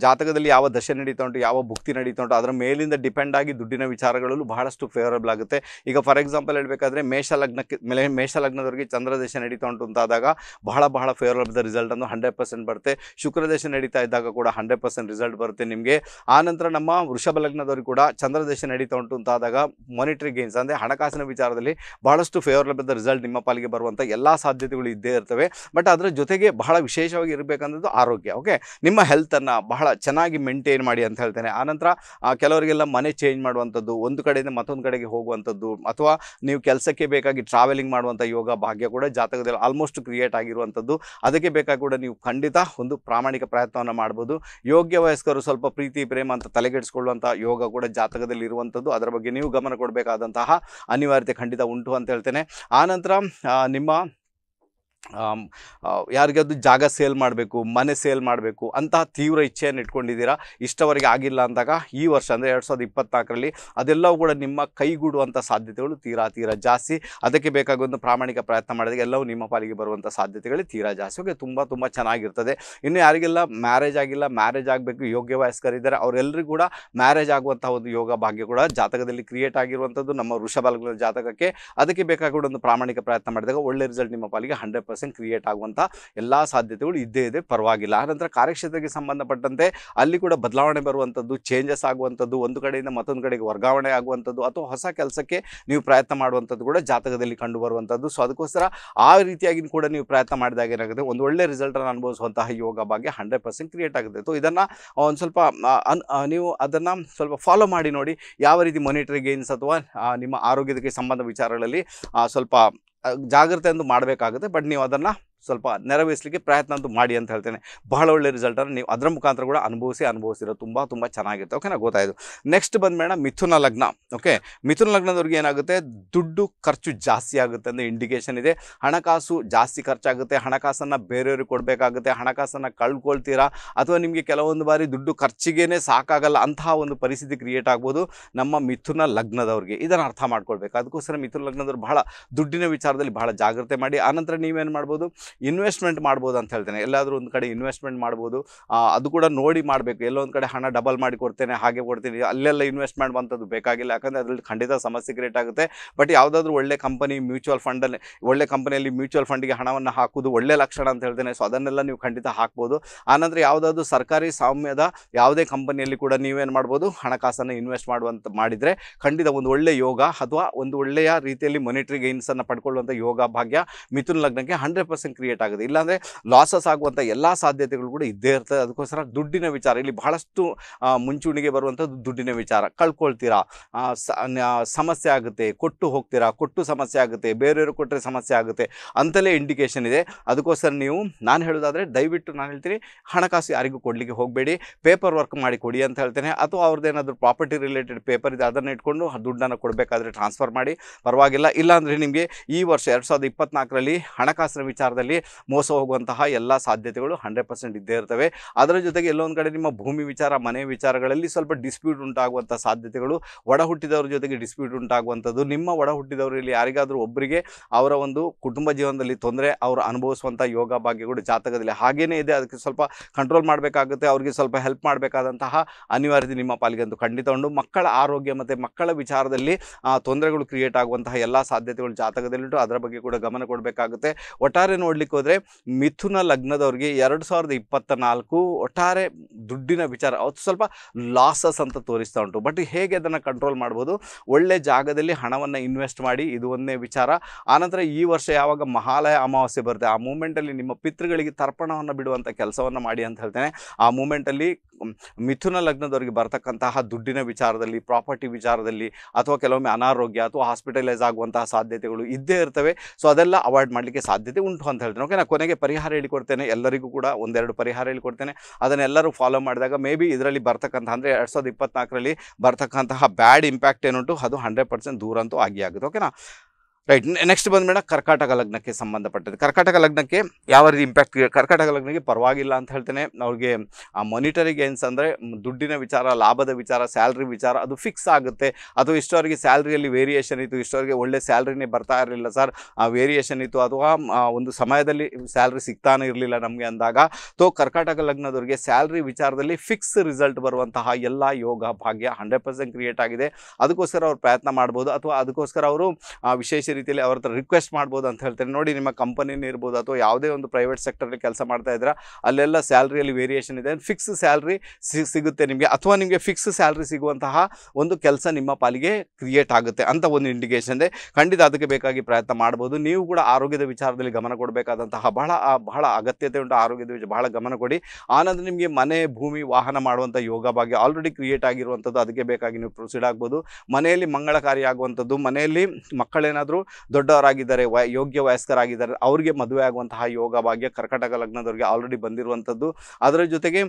ಜಾತಕದಲ್ಲಿ ಯಾವ ದಶೆ ನಡೀತಾ ಉಂಟು ಯಾವ ಭುಕ್ತಿ ನಡೀತಾ ಉಂಟು ಅದರ ಮೇಲಿಂದ ಡಿಪೆಂಡ್ ಆಗಿ ದುಡ್ಡಿನ ವಿಚಾರಗಳಲ್ಲೂ ಬಹಳಷ್ಟು ಫೇವರಬಲ್ ಆಗುತ್ತೆ ಈಗ ಫಾರ್ ಎಕ್ಸಾಂಪಲ್ ಹೇಳಬೇಕಾದ್ರೆ ಮೇಷ ಲಗ್ನಕ್ಕೆ ಮೇಷ ಲಗ್ನದವರಿಗೆ ಚಂದ್ರ ದಶೆ ನಡೀತಾ ಉಂಟು ಅಂತಾದಾಗ ಬಹಳ ಬಹಳ ಫೇವರಬಲ್ ರಿಸಲ್ಟನ್ನು ಹಂಡ್ರೆಡ್ ಪರ್ಸೆಂಟ್ ಬರುತ್ತೆ ಶುಕ್ರದೇಶ ನಡೀತಾ ಇದ್ದಾಗ ಕೂಡ ಹಂಡ್ರೆಡ್ ಪರ್ಸೆಂಟ್ ರಿಸಲ್ಟ್ ಬರುತ್ತೆ ನಿಮಗೆ ಆನಂತರ ನಮ್ಮ ವೃಷಭ ಲಗ್ನದವರು ಕೂಡ ಚಂದ್ರದೇಶ ನಡೀತಾ ಉಂಟು ಅಂತಾದಾಗ ಆದಾಗ ಮಾನಿಟರಿ ಗೇನ್ಸ್ ಅಂದರೆ ಹಣಕಾಸಿನ ವಿಚಾರದಲ್ಲಿ ಬಹಳಷ್ಟು ಫೇವರಬಲ್ ರಿಸಲ್ಟ್ ನಿಮ್ಮ ಪಾಲಿಗೆ ಬರುವಂಥ ಎಲ್ಲ ಸಾಧ್ಯತೆಗಳು ಇದ್ದೇ ಇರ್ತವೆ ಬಟ್ ಅದರ ಜೊತೆಗೆ ಬಹಳ ವಿಶೇಷವಾಗಿ ಇರಬೇಕಂಥದ್ದು ಆರೋಗ್ಯ ಓಕೆ ನಿಮ್ಮ ಹೆಲ್ತನ್ನು ಬಹಳ ಚೆನ್ನಾಗಿ ಮೇಂಟೈನ್ ಮಾಡಿ ಅಂತ ಹೇಳ್ತೇನೆ ಆನಂತರ ಕೆಲವರಿಗೆಲ್ಲ ಮನೆ ಚೇಂಜ್ ಮಾಡುವಂಥದ್ದು ಒಂದು ಕಡೆಯಿಂದ ಮತ್ತೊಂದು ಕಡೆಗೆ ಹೋಗುವಂಥದ್ದು ಅಥವಾ ನೀವು ಕೆಲಸಕ್ಕೆ ಬೇಕಾಗಿ ಟ್ರಾವೆಲಿಂಗ್ ಮಾಡುವಂಥ ಯೋಗ ಭಾಗ್ಯ ಕೂಡ ಜಾತಕದಲ್ಲಿ ಆಲ್ಮೋಸ್ಟ್ ಕ್ರಿಯೇಟ್ ಆಗಿರುವಂಥದ್ದು ಅದಕ್ಕೆ ಬೇಕಾಗಿ ಕೂಡ ನೀವು ಖಂಡಿತ ಒಂದು ಪ್ರಾಮಾಣಿಕ ಪ್ರಯತ್ನವನ್ನು ಮಾಡ್ಬೋದು ಯೋಗ್ಯ ವಯಸ್ಕರು ಸ್ವಲ್ಪ ಪ್ರೀತಿ ಪ್ರೇಮ ಅಂತ ತಲೆಗೆಡಿಸ್ಕೊಳ್ಳುವಂಥ ಯೋಗ ಕೂಡ ಜಾತಕದಲ್ಲಿ ಇರುವಂಥದ್ದು ಅದರ ಬಗ್ಗೆ ನೀವು ಗಮನ ಕೊಡಬೇಕಾದಂತಹ ಅನಿವಾರ್ಯತೆ ಖಂಡಿತ ಉಂಟು ಅಂತ ಹೇಳ್ತೇನೆ ಆನಂತರ ನಿಮ್ಮ ಯಾರಿಗಾದ್ರು ಜಾಗ ಸೇಲ್ ಮಾಡಬೇಕು ಮನೆ ಸೇಲ್ ಮಾಡಬೇಕು ಅಂತಹ ತೀವ್ರ ಇಚ್ಛೆಯನ್ನು ಇಟ್ಕೊಂಡಿದ್ದೀರಾ ಇಷ್ಟವರೆಗೆ ಆಗಿಲ್ಲ ಅಂದಾಗ ಈ ವರ್ಷ ಅಂದರೆ ಎರಡು ಸಾವಿರದ ಇಪ್ಪತ್ನಾಲ್ಕರಲ್ಲಿ ಅದೆಲ್ಲವೂ ಕೂಡ ನಿಮ್ಮ ಕೈಗೂಡುವಂಥ ಸಾಧ್ಯತೆಗಳು ತೀರಾ ತೀರಾ ಜಾಸ್ತಿ ಅದಕ್ಕೆ ಒಂದು ಪ್ರಾಮಾಣಿಕ ಪ್ರಯತ್ನ ಮಾಡಿದಾಗ ಎಲ್ಲವೂ ನಿಮ್ಮ ಪಾಲಿಗೆ ಬರುವಂಥ ಸಾಧ್ಯತೆಗಳು ತೀರಾ ಜಾಸ್ತಿ ಓಕೆ ತುಂಬ ತುಂಬ ಚೆನ್ನಾಗಿರ್ತದೆ ಇನ್ನು ಯಾರಿಗೆಲ್ಲ ಮ್ಯಾರೇಜ್ ಆಗಿಲ್ಲ ಮ್ಯಾರೇಜ್ ಆಗಬೇಕು ಯೋಗ್ಯ ವಯಸ್ಕರಿದ್ದಾರೆ ಅವರೆಲ್ಲರಿಗೂ ಕೂಡ ಮ್ಯಾರೇಜ್ ಆಗುವಂಥ ಒಂದು ಯೋಗ ಭಾಗ್ಯ ಕೂಡ ಜಾತಕದಲ್ಲಿ ಕ್ರಿಯೇಟ್ ಆಗಿರುವಂಥದ್ದು ನಮ್ಮ ವೃಷಬಲಗಳ ಜಾತಕಕ್ಕೆ ಅದಕ್ಕೆ ಬೇಕಾಗಿ ಒಂದು ಪ್ರಾಮಾಣಿಕ ಪ್ರಯತ್ನ ಮಾಡಿದಾಗ ಒಳ್ಳೆ ರಿಸಲ್ಟ್ ನಿಮ್ಮ ಪಾಲಿಗೆ ಹಂಡ್ರೆಡ್ ಪರ್ಸೆಂಟ್ ಕ್ರಿಯೇಟ್ ಆಗುವಂಥ ಎಲ್ಲ ಸಾಧ್ಯತೆಗಳು ಇದ್ದೇ ಇದೆ ಪರವಾಗಿಲ್ಲ ಆನಂತರ ಕಾರ್ಯಕ್ಷೇತ್ರಕ್ಕೆ ಸಂಬಂಧಪಟ್ಟಂತೆ ಅಲ್ಲಿ ಕೂಡ ಬದಲಾವಣೆ ಬರುವಂಥದ್ದು ಚೇಂಜಸ್ ಆಗುವಂಥದ್ದು ಒಂದು ಕಡೆಯಿಂದ ಮತ್ತೊಂದು ಕಡೆಗೆ ವರ್ಗಾವಣೆ ಆಗುವಂಥದ್ದು ಅಥವಾ ಹೊಸ ಕೆಲಸಕ್ಕೆ ನೀವು ಪ್ರಯತ್ನ ಮಾಡುವಂಥದ್ದು ಕೂಡ ಜಾತಕದಲ್ಲಿ ಕಂಡು ಬರುವಂಥದ್ದು ಸೊ ಅದಕ್ಕೋಸ್ಕರ ಆ ರೀತಿಯಾಗಿ ಕೂಡ ನೀವು ಪ್ರಯತ್ನ ಮಾಡಿದಾಗ ಏನಾಗುತ್ತೆ ಒಂದು ಒಳ್ಳೆ ರಿಸಲ್ಟನ್ನು ಅನುಭವಿಸುವಂತಹ ಯೋಗ ಬಗ್ಗೆ ಹಂಡ್ರೆಡ್ ಪರ್ಸೆಂಟ್ ಕ್ರಿಯೇಟ್ ಆಗುತ್ತೆ ಸೊ ಇದನ್ನು ಒಂದು ಸ್ವಲ್ಪ ನೀವು ಅದನ್ನು ಸ್ವಲ್ಪ ಫಾಲೋ ಮಾಡಿ ನೋಡಿ ಯಾವ ರೀತಿ ಮಾನಿಟರಿ ಗೇನ್ಸ್ ಅಥವಾ ನಿಮ್ಮ ಆರೋಗ್ಯಕ್ಕೆ ಸಂಬಂಧ ವಿಚಾರಗಳಲ್ಲಿ ಸ್ವಲ್ಪ ಜಾಗ್ರತೆಯಿಂದ ಮಾಡಬೇಕಾಗುತ್ತೆ ಬಟ್ ನೀವು ಅದನ್ನು ಸ್ವಲ್ಪ ನೆರವೇರಿಸಲಿಕ್ಕೆ ಪ್ರಯತ್ನ ಅಂತೂ ಮಾಡಿ ಅಂತ ಹೇಳ್ತೇನೆ ಬಹಳ ಒಳ್ಳೆ ರಿಸಲ್ಟನ್ನು ನೀವು ಅದರ ಮುಖಾಂತರ ಕೂಡ ಅನುಭವಿಸಿ ಅನುಭವಿಸಿರೋ ತುಂಬ ತುಂಬ ಚೆನ್ನಾಗಿರುತ್ತೆ ಓಕೆ ಓಕೆನಾ ಗೊತ್ತಾಯಿತು ನೆಕ್ಸ್ಟ್ ಮೇಡಣ ಮಿಥುನ ಲಗ್ನ ಓಕೆ ಮಿಥುನ ಲಗ್ನದವ್ರಿಗೆ ಏನಾಗುತ್ತೆ ದುಡ್ಡು ಖರ್ಚು ಜಾಸ್ತಿ ಆಗುತ್ತೆ ಅಂತ ಇಂಡಿಕೇಶನ್ ಇದೆ ಹಣಕಾಸು ಜಾಸ್ತಿ ಖರ್ಚಾಗುತ್ತೆ ಹಣಕಾಸನ್ನು ಬೇರೆಯವ್ರಿಗೆ ಕೊಡಬೇಕಾಗುತ್ತೆ ಹಣಕಾಸನ್ನು ಕಳ್ಕೊಳ್ತೀರಾ ಅಥವಾ ನಿಮಗೆ ಕೆಲವೊಂದು ಬಾರಿ ದುಡ್ಡು ಖರ್ಚಿಗೇ ಸಾಕಾಗಲ್ಲ ಅಂತಹ ಒಂದು ಪರಿಸ್ಥಿತಿ ಕ್ರಿಯೇಟ್ ಆಗ್ಬೋದು ನಮ್ಮ ಮಿಥುನ ಲಗ್ನದವ್ರಿಗೆ ಇದನ್ನು ಅರ್ಥ ಮಾಡ್ಕೊಳ್ಬೇಕು ಅದಕ್ಕೋಸ್ಕರ ಮಿಥುನ ಲಗ್ನದವ್ರು ಬಹಳ ದುಡ್ಡಿನ ವಿಚಾರದಲ್ಲಿ ಬಹಳ ಜಾಗ್ರತೆ ಮಾಡಿ ಆನಂತರ ನೀವೇನು ಮಾಡ್ಬೋದು ಇನ್ವೆಸ್ಟ್ಮೆಂಟ್ ಮಾಡ್ಬೋದು ಅಂತ ಹೇಳ್ತೇನೆ ಎಲ್ಲಾದರೂ ಒಂದು ಕಡೆ ಇನ್ವೆಸ್ಟ್ಮೆಂಟ್ ಮಾಡ್ಬೋದು ಅದು ಕೂಡ ನೋಡಿ ಮಾಡಬೇಕು ಒಂದು ಕಡೆ ಹಣ ಡಬಲ್ ಮಾಡಿ ಕೊಡ್ತೇನೆ ಹಾಗೆ ಕೊಡ್ತೀನಿ ಅಲ್ಲೆಲ್ಲ ಇನ್ವೆಸ್ಟ್ಮೆಂಟ್ ಮಾಡುವಂಥದ್ದು ಬೇಕಾಗಿಲ್ಲ ಯಾಕಂದರೆ ಅದರಲ್ಲಿ ಖಂಡಿತ ಸಮಸ್ಯೆ ಕ್ರಿಯೇಟ್ ಆಗುತ್ತೆ ಬಟ್ ಯಾವುದಾದ್ರೂ ಒಳ್ಳೆ ಕಂಪನಿ ಮ್ಯೂಚುವಲ್ ಫಂಡಲ್ಲಿ ಒಳ್ಳೆ ಕಂಪನಿಯಲ್ಲಿ ಮ್ಯೂಚುವಲ್ ಫಂಡಿಗೆ ಹಣವನ್ನು ಹಾಕೋದು ಒಳ್ಳೆ ಲಕ್ಷಣ ಅಂತ ಹೇಳ್ತೇನೆ ಸೊ ಅದನ್ನೆಲ್ಲ ನೀವು ಖಂಡಿತ ಹಾಕ್ಬೋದು ಆನಂತರ ಯಾವುದಾದ್ರೂ ಸರ್ಕಾರಿ ಸ್ವಾಮ್ಯದ ಯಾವುದೇ ಕಂಪನಿಯಲ್ಲಿ ಕೂಡ ನೀವೇನು ಮಾಡ್ಬೋದು ಹಣಕಾಸನ್ನು ಇನ್ವೆಸ್ಟ್ ಮಾಡುವಂಥ ಮಾಡಿದರೆ ಖಂಡಿತ ಒಂದು ಒಳ್ಳೆಯ ಯೋಗ ಅಥವಾ ಒಂದು ಒಳ್ಳೆಯ ರೀತಿಯಲ್ಲಿ ಮೊನಿಟ್ರಿ ಗೇನ್ಸನ್ನು ಪಡ್ಕೊಳ್ಳುವಂಥ ಯೋಗ ಭಾಗ್ಯ ಮಿಥುನ್ ಲಗ್ನಕ್ಕೆ ಹಂಡ್ರೆಡ್ ಪರ್ಸೆಂಟ್ ಕ್ರಿಯೇಟ್ ಆಗುತ್ತೆ ಇಲ್ಲಾಂದರೆ ಲಾಸಸ್ ಆಗುವಂಥ ಎಲ್ಲ ಸಾಧ್ಯತೆಗಳು ಕೂಡ ಇದ್ದೇ ಇರ್ತದೆ ಅದಕ್ಕೋಸ್ಕರ ದುಡ್ಡಿನ ವಿಚಾರ ಇಲ್ಲಿ ಬಹಳಷ್ಟು ಮುಂಚೂಣಿಗೆ ಬರುವಂಥದ್ದು ದುಡ್ಡಿನ ವಿಚಾರ ಕಳ್ಕೊಳ್ತೀರಾ ಸಮಸ್ಯೆ ಆಗುತ್ತೆ ಕೊಟ್ಟು ಹೋಗ್ತೀರಾ ಕೊಟ್ಟು ಸಮಸ್ಯೆ ಆಗುತ್ತೆ ಬೇರೆಯವರು ಕೊಟ್ಟರೆ ಸಮಸ್ಯೆ ಆಗುತ್ತೆ ಅಂತಲೇ ಇಂಡಿಕೇಶನ್ ಇದೆ ಅದಕ್ಕೋಸ್ಕರ ನೀವು ನಾನು ಹೇಳೋದಾದರೆ ದಯವಿಟ್ಟು ನಾನು ಹೇಳ್ತೀನಿ ಹಣಕಾಸು ಯಾರಿಗೂ ಕೊಡಲಿಕ್ಕೆ ಹೋಗಬೇಡಿ ಪೇಪರ್ ವರ್ಕ್ ಮಾಡಿ ಕೊಡಿ ಅಂತ ಹೇಳ್ತೇನೆ ಅಥವಾ ಅವ್ರದ್ದೇನಾದರೂ ಪ್ರಾಪರ್ಟಿ ರಿಲೇಟೆಡ್ ಪೇಪರ್ ಇದೆ ಅದನ್ನು ಇಟ್ಕೊಂಡು ದುಡ್ಡನ್ನು ಕೊಡಬೇಕಾದ್ರೆ ಟ್ರಾನ್ಸ್ಫರ್ ಮಾಡಿ ಪರವಾಗಿಲ್ಲ ಇಲ್ಲಾಂದರೆ ನಿಮಗೆ ಈ ವರ್ಷ ಎರಡು ಸಾವಿರದ ಇಪ್ಪತ್ತ್ನಾಲ್ಕರಲ್ಲಿ ಹಣಕಾಸಿನ ವಿಚಾರದಲ್ಲಿ ಮೋಸ ಹೋಗುವಂತಹ ಎಲ್ಲ ಸಾಧ್ಯತೆಗಳು ಹಂಡ್ರೆಡ್ ಪರ್ಸೆಂಟ್ ಇದ್ದೇ ಇರ್ತವೆ ಅದರ ಜೊತೆಗೆ ಎಲ್ಲೊಂದು ಕಡೆ ನಿಮ್ಮ ಭೂಮಿ ವಿಚಾರ ಮನೆ ವಿಚಾರಗಳಲ್ಲಿ ಸ್ವಲ್ಪ ಡಿಸ್ಪ್ಯೂಟ್ ಉಂಟಾಗುವಂಥ ಸಾಧ್ಯತೆಗಳು ಒಡ ಹುಟ್ಟಿದವರ ಜೊತೆಗೆ ಡಿಸ್ಪ್ಯೂಟ್ ಉಂಟಾಗುವಂಥದ್ದು ನಿಮ್ಮ ಒಡ ಇಲ್ಲಿ ಯಾರಿಗಾದರೂ ಒಬ್ಬರಿಗೆ ಅವರ ಒಂದು ಕುಟುಂಬ ಜೀವನದಲ್ಲಿ ತೊಂದರೆ ಅವರು ಅನುಭವಿಸುವಂಥ ಯೋಗ ಭಾಗ್ಯಗಳು ಜಾತಕದಲ್ಲಿ ಹಾಗೇನೇ ಇದೆ ಅದಕ್ಕೆ ಸ್ವಲ್ಪ ಕಂಟ್ರೋಲ್ ಮಾಡಬೇಕಾಗುತ್ತೆ ಅವರಿಗೆ ಸ್ವಲ್ಪ ಹೆಲ್ಪ್ ಮಾಡಬೇಕಾದಂತಹ ಅನಿವಾರ್ಯತೆ ನಿಮ್ಮ ಪಾಲಿಗೆ ಅಂತೂ ಖಂಡಿತ ಉಂಟು ಮಕ್ಕಳ ಆರೋಗ್ಯ ಮತ್ತು ಮಕ್ಕಳ ವಿಚಾರದಲ್ಲಿ ತೊಂದರೆಗಳು ಕ್ರಿಯೇಟ್ ಆಗುವಂತಹ ಎಲ್ಲ ಸಾಧ್ಯತೆಗಳು ಜಾತಕದಲ್ಲಿಟ್ಟು ಅದರ ಬಗ್ಗೆ ಕೂಡ ಗಮನ ಕೊಡಬೇಕಾಗುತ್ತೆ ಒಟ್ಟಾರೆ ನೋಡಿ ನೋಡ್ಲಿಕ್ಕೆ ಮಿಥುನ ಲಗ್ನದವ್ರಿಗೆ ಎರಡು ಸಾವಿರದ ಇಪ್ಪತ್ತ ನಾಲ್ಕು ಒಟ್ಟಾರೆ ದುಡ್ಡಿನ ವಿಚಾರ ಅವತ್ತು ಸ್ವಲ್ಪ ಲಾಸಸ್ ಅಂತ ತೋರಿಸ್ತಾ ಉಂಟು ಬಟ್ ಹೇಗೆ ಅದನ್ನು ಕಂಟ್ರೋಲ್ ಮಾಡ್ಬೋದು ಒಳ್ಳೆ ಜಾಗದಲ್ಲಿ ಹಣವನ್ನು ಇನ್ವೆಸ್ಟ್ ಮಾಡಿ ಇದು ಒಂದೇ ವಿಚಾರ ಆನಂತರ ಈ ವರ್ಷ ಯಾವಾಗ ಮಹಾಲಯ ಅಮಾವಾಸ್ಯೆ ಬರುತ್ತೆ ಆ ಮೂಮೆಂಟಲ್ಲಿ ನಿಮ್ಮ ಪಿತೃಗಳಿಗೆ ತರ್ಪಣವನ್ನು ಬಿಡುವಂಥ ಕೆಲಸವನ್ನು ಮಾಡಿ ಅಂತ ಹೇಳ್ತೇನೆ ಆ ಮೂಮೆಂಟಲ್ಲಿ ಮಿಥುನ ಲಗ್ನದವರಿಗೆ ಬರ್ತಕ್ಕಂತಹ ದುಡ್ಡಿನ ವಿಚಾರದಲ್ಲಿ ಪ್ರಾಪರ್ಟಿ ವಿಚಾರದಲ್ಲಿ ಅಥವಾ ಕೆಲವೊಮ್ಮೆ ಅನಾರೋಗ್ಯ ಅಥವಾ ಹಾಸ್ಪಿಟಲೈಸ್ ಆಗುವಂತಹ ಸಾಧ್ಯತೆಗಳು ಇದ್ದೇ ಇರ್ತವೆ ಸೊ ಅದೆಲ್ಲ ಅವಾಯ್ಡ್ ಮಾಡಲಿಕ್ಕೆ ಸಾಧ್ಯತೆ ಉಂಟು ಅಂತ ಹೇಳ್ತೇನೆ ಓಕೆ ನಾನು ಕೊನೆಗೆ ಪರಿಹಾರ ಹೇಳಿಕೊಡ್ತೇನೆ ಎಲ್ಲರಿಗೂ ಕೂಡ ಒಂದೆರಡು ಪರಿಹಾರ ಹೇಳಿಕೊಡ್ತೇನೆ ಅದನ್ನೆಲ್ಲರೂ ಫಾಲೋ ಮಾಡಿದಾಗ ಮೇ ಬಿ ಇದರಲ್ಲಿ ಬರ್ತಕ್ಕಂಥ ಅಂದರೆ ಎರಡು ಸಾವಿರದ ಇಪ್ಪತ್ನಾಲ್ಕರಲ್ಲಿ ಬರ್ತಕ್ಕಂತಹ ಬ್ಯಾಡ್ ಇಂಪ್ಯಾಕ್ಟ್ ಏನುಂಟು ಅದು ಹಂಡ್ರೆಡ್ ಪರ್ಸೆಂಟ್ ದೂರಂತೂ ಆಗಿ ಆಗುತ್ತೆ ಓಕೆನಾ ರೈಟ್ ನೆಕ್ಸ್ಟ್ ಮೇಡಮ್ ಕರ್ಕಾಟಕ ಲಗ್ನಕ್ಕೆ ಸಂಬಂಧಪಟ್ಟದ್ದು ಕರ್ಕಾಟಕ ಲಗ್ನಕ್ಕೆ ಯಾವ ರೀತಿ ಇಂಪ್ಯಾಕ್ಟ್ ಕರ್ಕಾಟಕ ಲಗ್ನಕ್ಕೆ ಪರವಾಗಿಲ್ಲ ಅಂತ ಹೇಳ್ತೇನೆ ಅವ್ರಿಗೆ ಆ ಮಾನಿಟರಿ ಗೇನ್ಸ್ ಅಂದರೆ ದುಡ್ಡಿನ ವಿಚಾರ ಲಾಭದ ವಿಚಾರ ಸ್ಯಾಲ್ರಿ ವಿಚಾರ ಅದು ಫಿಕ್ಸ್ ಆಗುತ್ತೆ ಅಥವಾ ಇಷ್ಟವರಿಗೆ ಸ್ಯಾಲ್ರಿಯಲ್ಲಿ ವೇರಿಯೇಷನ್ ಇತ್ತು ಇಷ್ಟವರಿಗೆ ಒಳ್ಳೆ ಸ್ಯಾಲ್ರಿನೇ ಬರ್ತಾ ಇರಲಿಲ್ಲ ಸರ್ ಆ ವೇರಿಯೇಷನ್ ಇತ್ತು ಅಥವಾ ಒಂದು ಸಮಯದಲ್ಲಿ ಸ್ಯಾಲ್ರಿ ಸಿಗ್ತಾನೆ ಇರಲಿಲ್ಲ ನಮಗೆ ಅಂದಾಗ ತೋ ಕರ್ಕಾಟಕ ಲಗ್ನದವ್ರಿಗೆ ಸ್ಯಾಲ್ರಿ ವಿಚಾರದಲ್ಲಿ ಫಿಕ್ಸ್ ರಿಸಲ್ಟ್ ಬರುವಂತಹ ಎಲ್ಲ ಯೋಗ ಭಾಗ್ಯ ಹಂಡ್ರೆಡ್ ಪರ್ಸೆಂಟ್ ಕ್ರಿಯೇಟ್ ಆಗಿದೆ ಅದಕ್ಕೋಸ್ಕರ ಅವ್ರು ಪ್ರಯತ್ನ ಮಾಡ್ಬೋದು ಅಥವಾ ಅದಕ್ಕೋಸ್ಕರ ಅವರು ವಿಶೇಷ ರೀತಿಯಲ್ಲಿ ಅವ್ರ ಹತ್ರ ರಿಕ್ವೆಸ್ಟ್ ಮಾಡ್ಬೋದು ಅಂತ ಹೇಳ್ತಾರೆ ನೋಡಿ ನಿಮ್ಮ ಕಂಪನಿನೇ ಇರ್ಬೋದು ಅಥವಾ ಯಾವುದೇ ಒಂದು ಪ್ರೈವೇಟ್ ಸೆಕ್ಟರಲ್ಲಿ ಕೆಲಸ ಮಾಡ್ತಾ ಇದ್ದೀರಾ ಅಲ್ಲೆಲ್ಲ ಸ್ಯಾಲ್ರಿಯಲ್ಲಿ ವೇರಿಯೇಷನ್ ಇದೆ ಫಿಕ್ಸ್ ಸ್ಯಾಲ್ರಿ ಸಿಗುತ್ತೆ ನಿಮಗೆ ಅಥವಾ ನಿಮಗೆ ಫಿಕ್ಸ್ ಸ್ಯಾಲ್ರಿ ಸಿಗುವಂತಹ ಒಂದು ಕೆಲಸ ನಿಮ್ಮ ಪಾಲಿಗೆ ಕ್ರಿಯೇಟ್ ಆಗುತ್ತೆ ಅಂತ ಒಂದು ಇಂಡಿಕೇಶನ್ ಇದೆ ಖಂಡಿತ ಅದಕ್ಕೆ ಬೇಕಾಗಿ ಪ್ರಯತ್ನ ಮಾಡ್ಬೋದು ನೀವು ಕೂಡ ಆರೋಗ್ಯದ ವಿಚಾರದಲ್ಲಿ ಗಮನ ಕೊಡಬೇಕಾದಂತಹ ಬಹಳ ಬಹಳ ಅಗತ್ಯತೆ ಉಂಟು ಆರೋಗ್ಯದ ಬಹಳ ಗಮನ ಕೊಡಿ ಆನಂತರ ನಿಮಗೆ ಮನೆ ಭೂಮಿ ವಾಹನ ಮಾಡುವಂಥ ಯೋಗ ಭಾಗ್ಯ ಆಲ್ರೆಡಿ ಕ್ರಿಯೇಟ್ ಆಗಿರುವಂಥದ್ದು ಅದಕ್ಕೆ ಬೇಕಾಗಿ ನೀವು ಪ್ರೊಸೀಡ್ ಆಗ್ಬೋದು ಮನೆಯಲ್ಲಿ ಆಗುವಂಥದ್ದು ಮನೆಯಲ್ಲಿ ಮಕ್ಕಳೇನಾದರೂ ದೊಡ್ಡವರಾಗಿದ್ದಾರೆ ದೊಡ್ಡವರಾಗಿದ್ದಾರೆ ಯೋಗ್ಯ ವಯಸ್ಕರಾಗಿದ್ದಾರೆ ಅವರಿಗೆ ಮದುವೆ ಆಗುವಂತಹ ಯೋಗ ಭಾಗ್ಯ ಕರ್ಕಟಕ ಲಗ್ನದವರಿಗೆ ಆಲ್ರೆಡಿ ಬಂದಿರುವಂಥದ್ದು ಅದರ ಜೊತೆಗೆ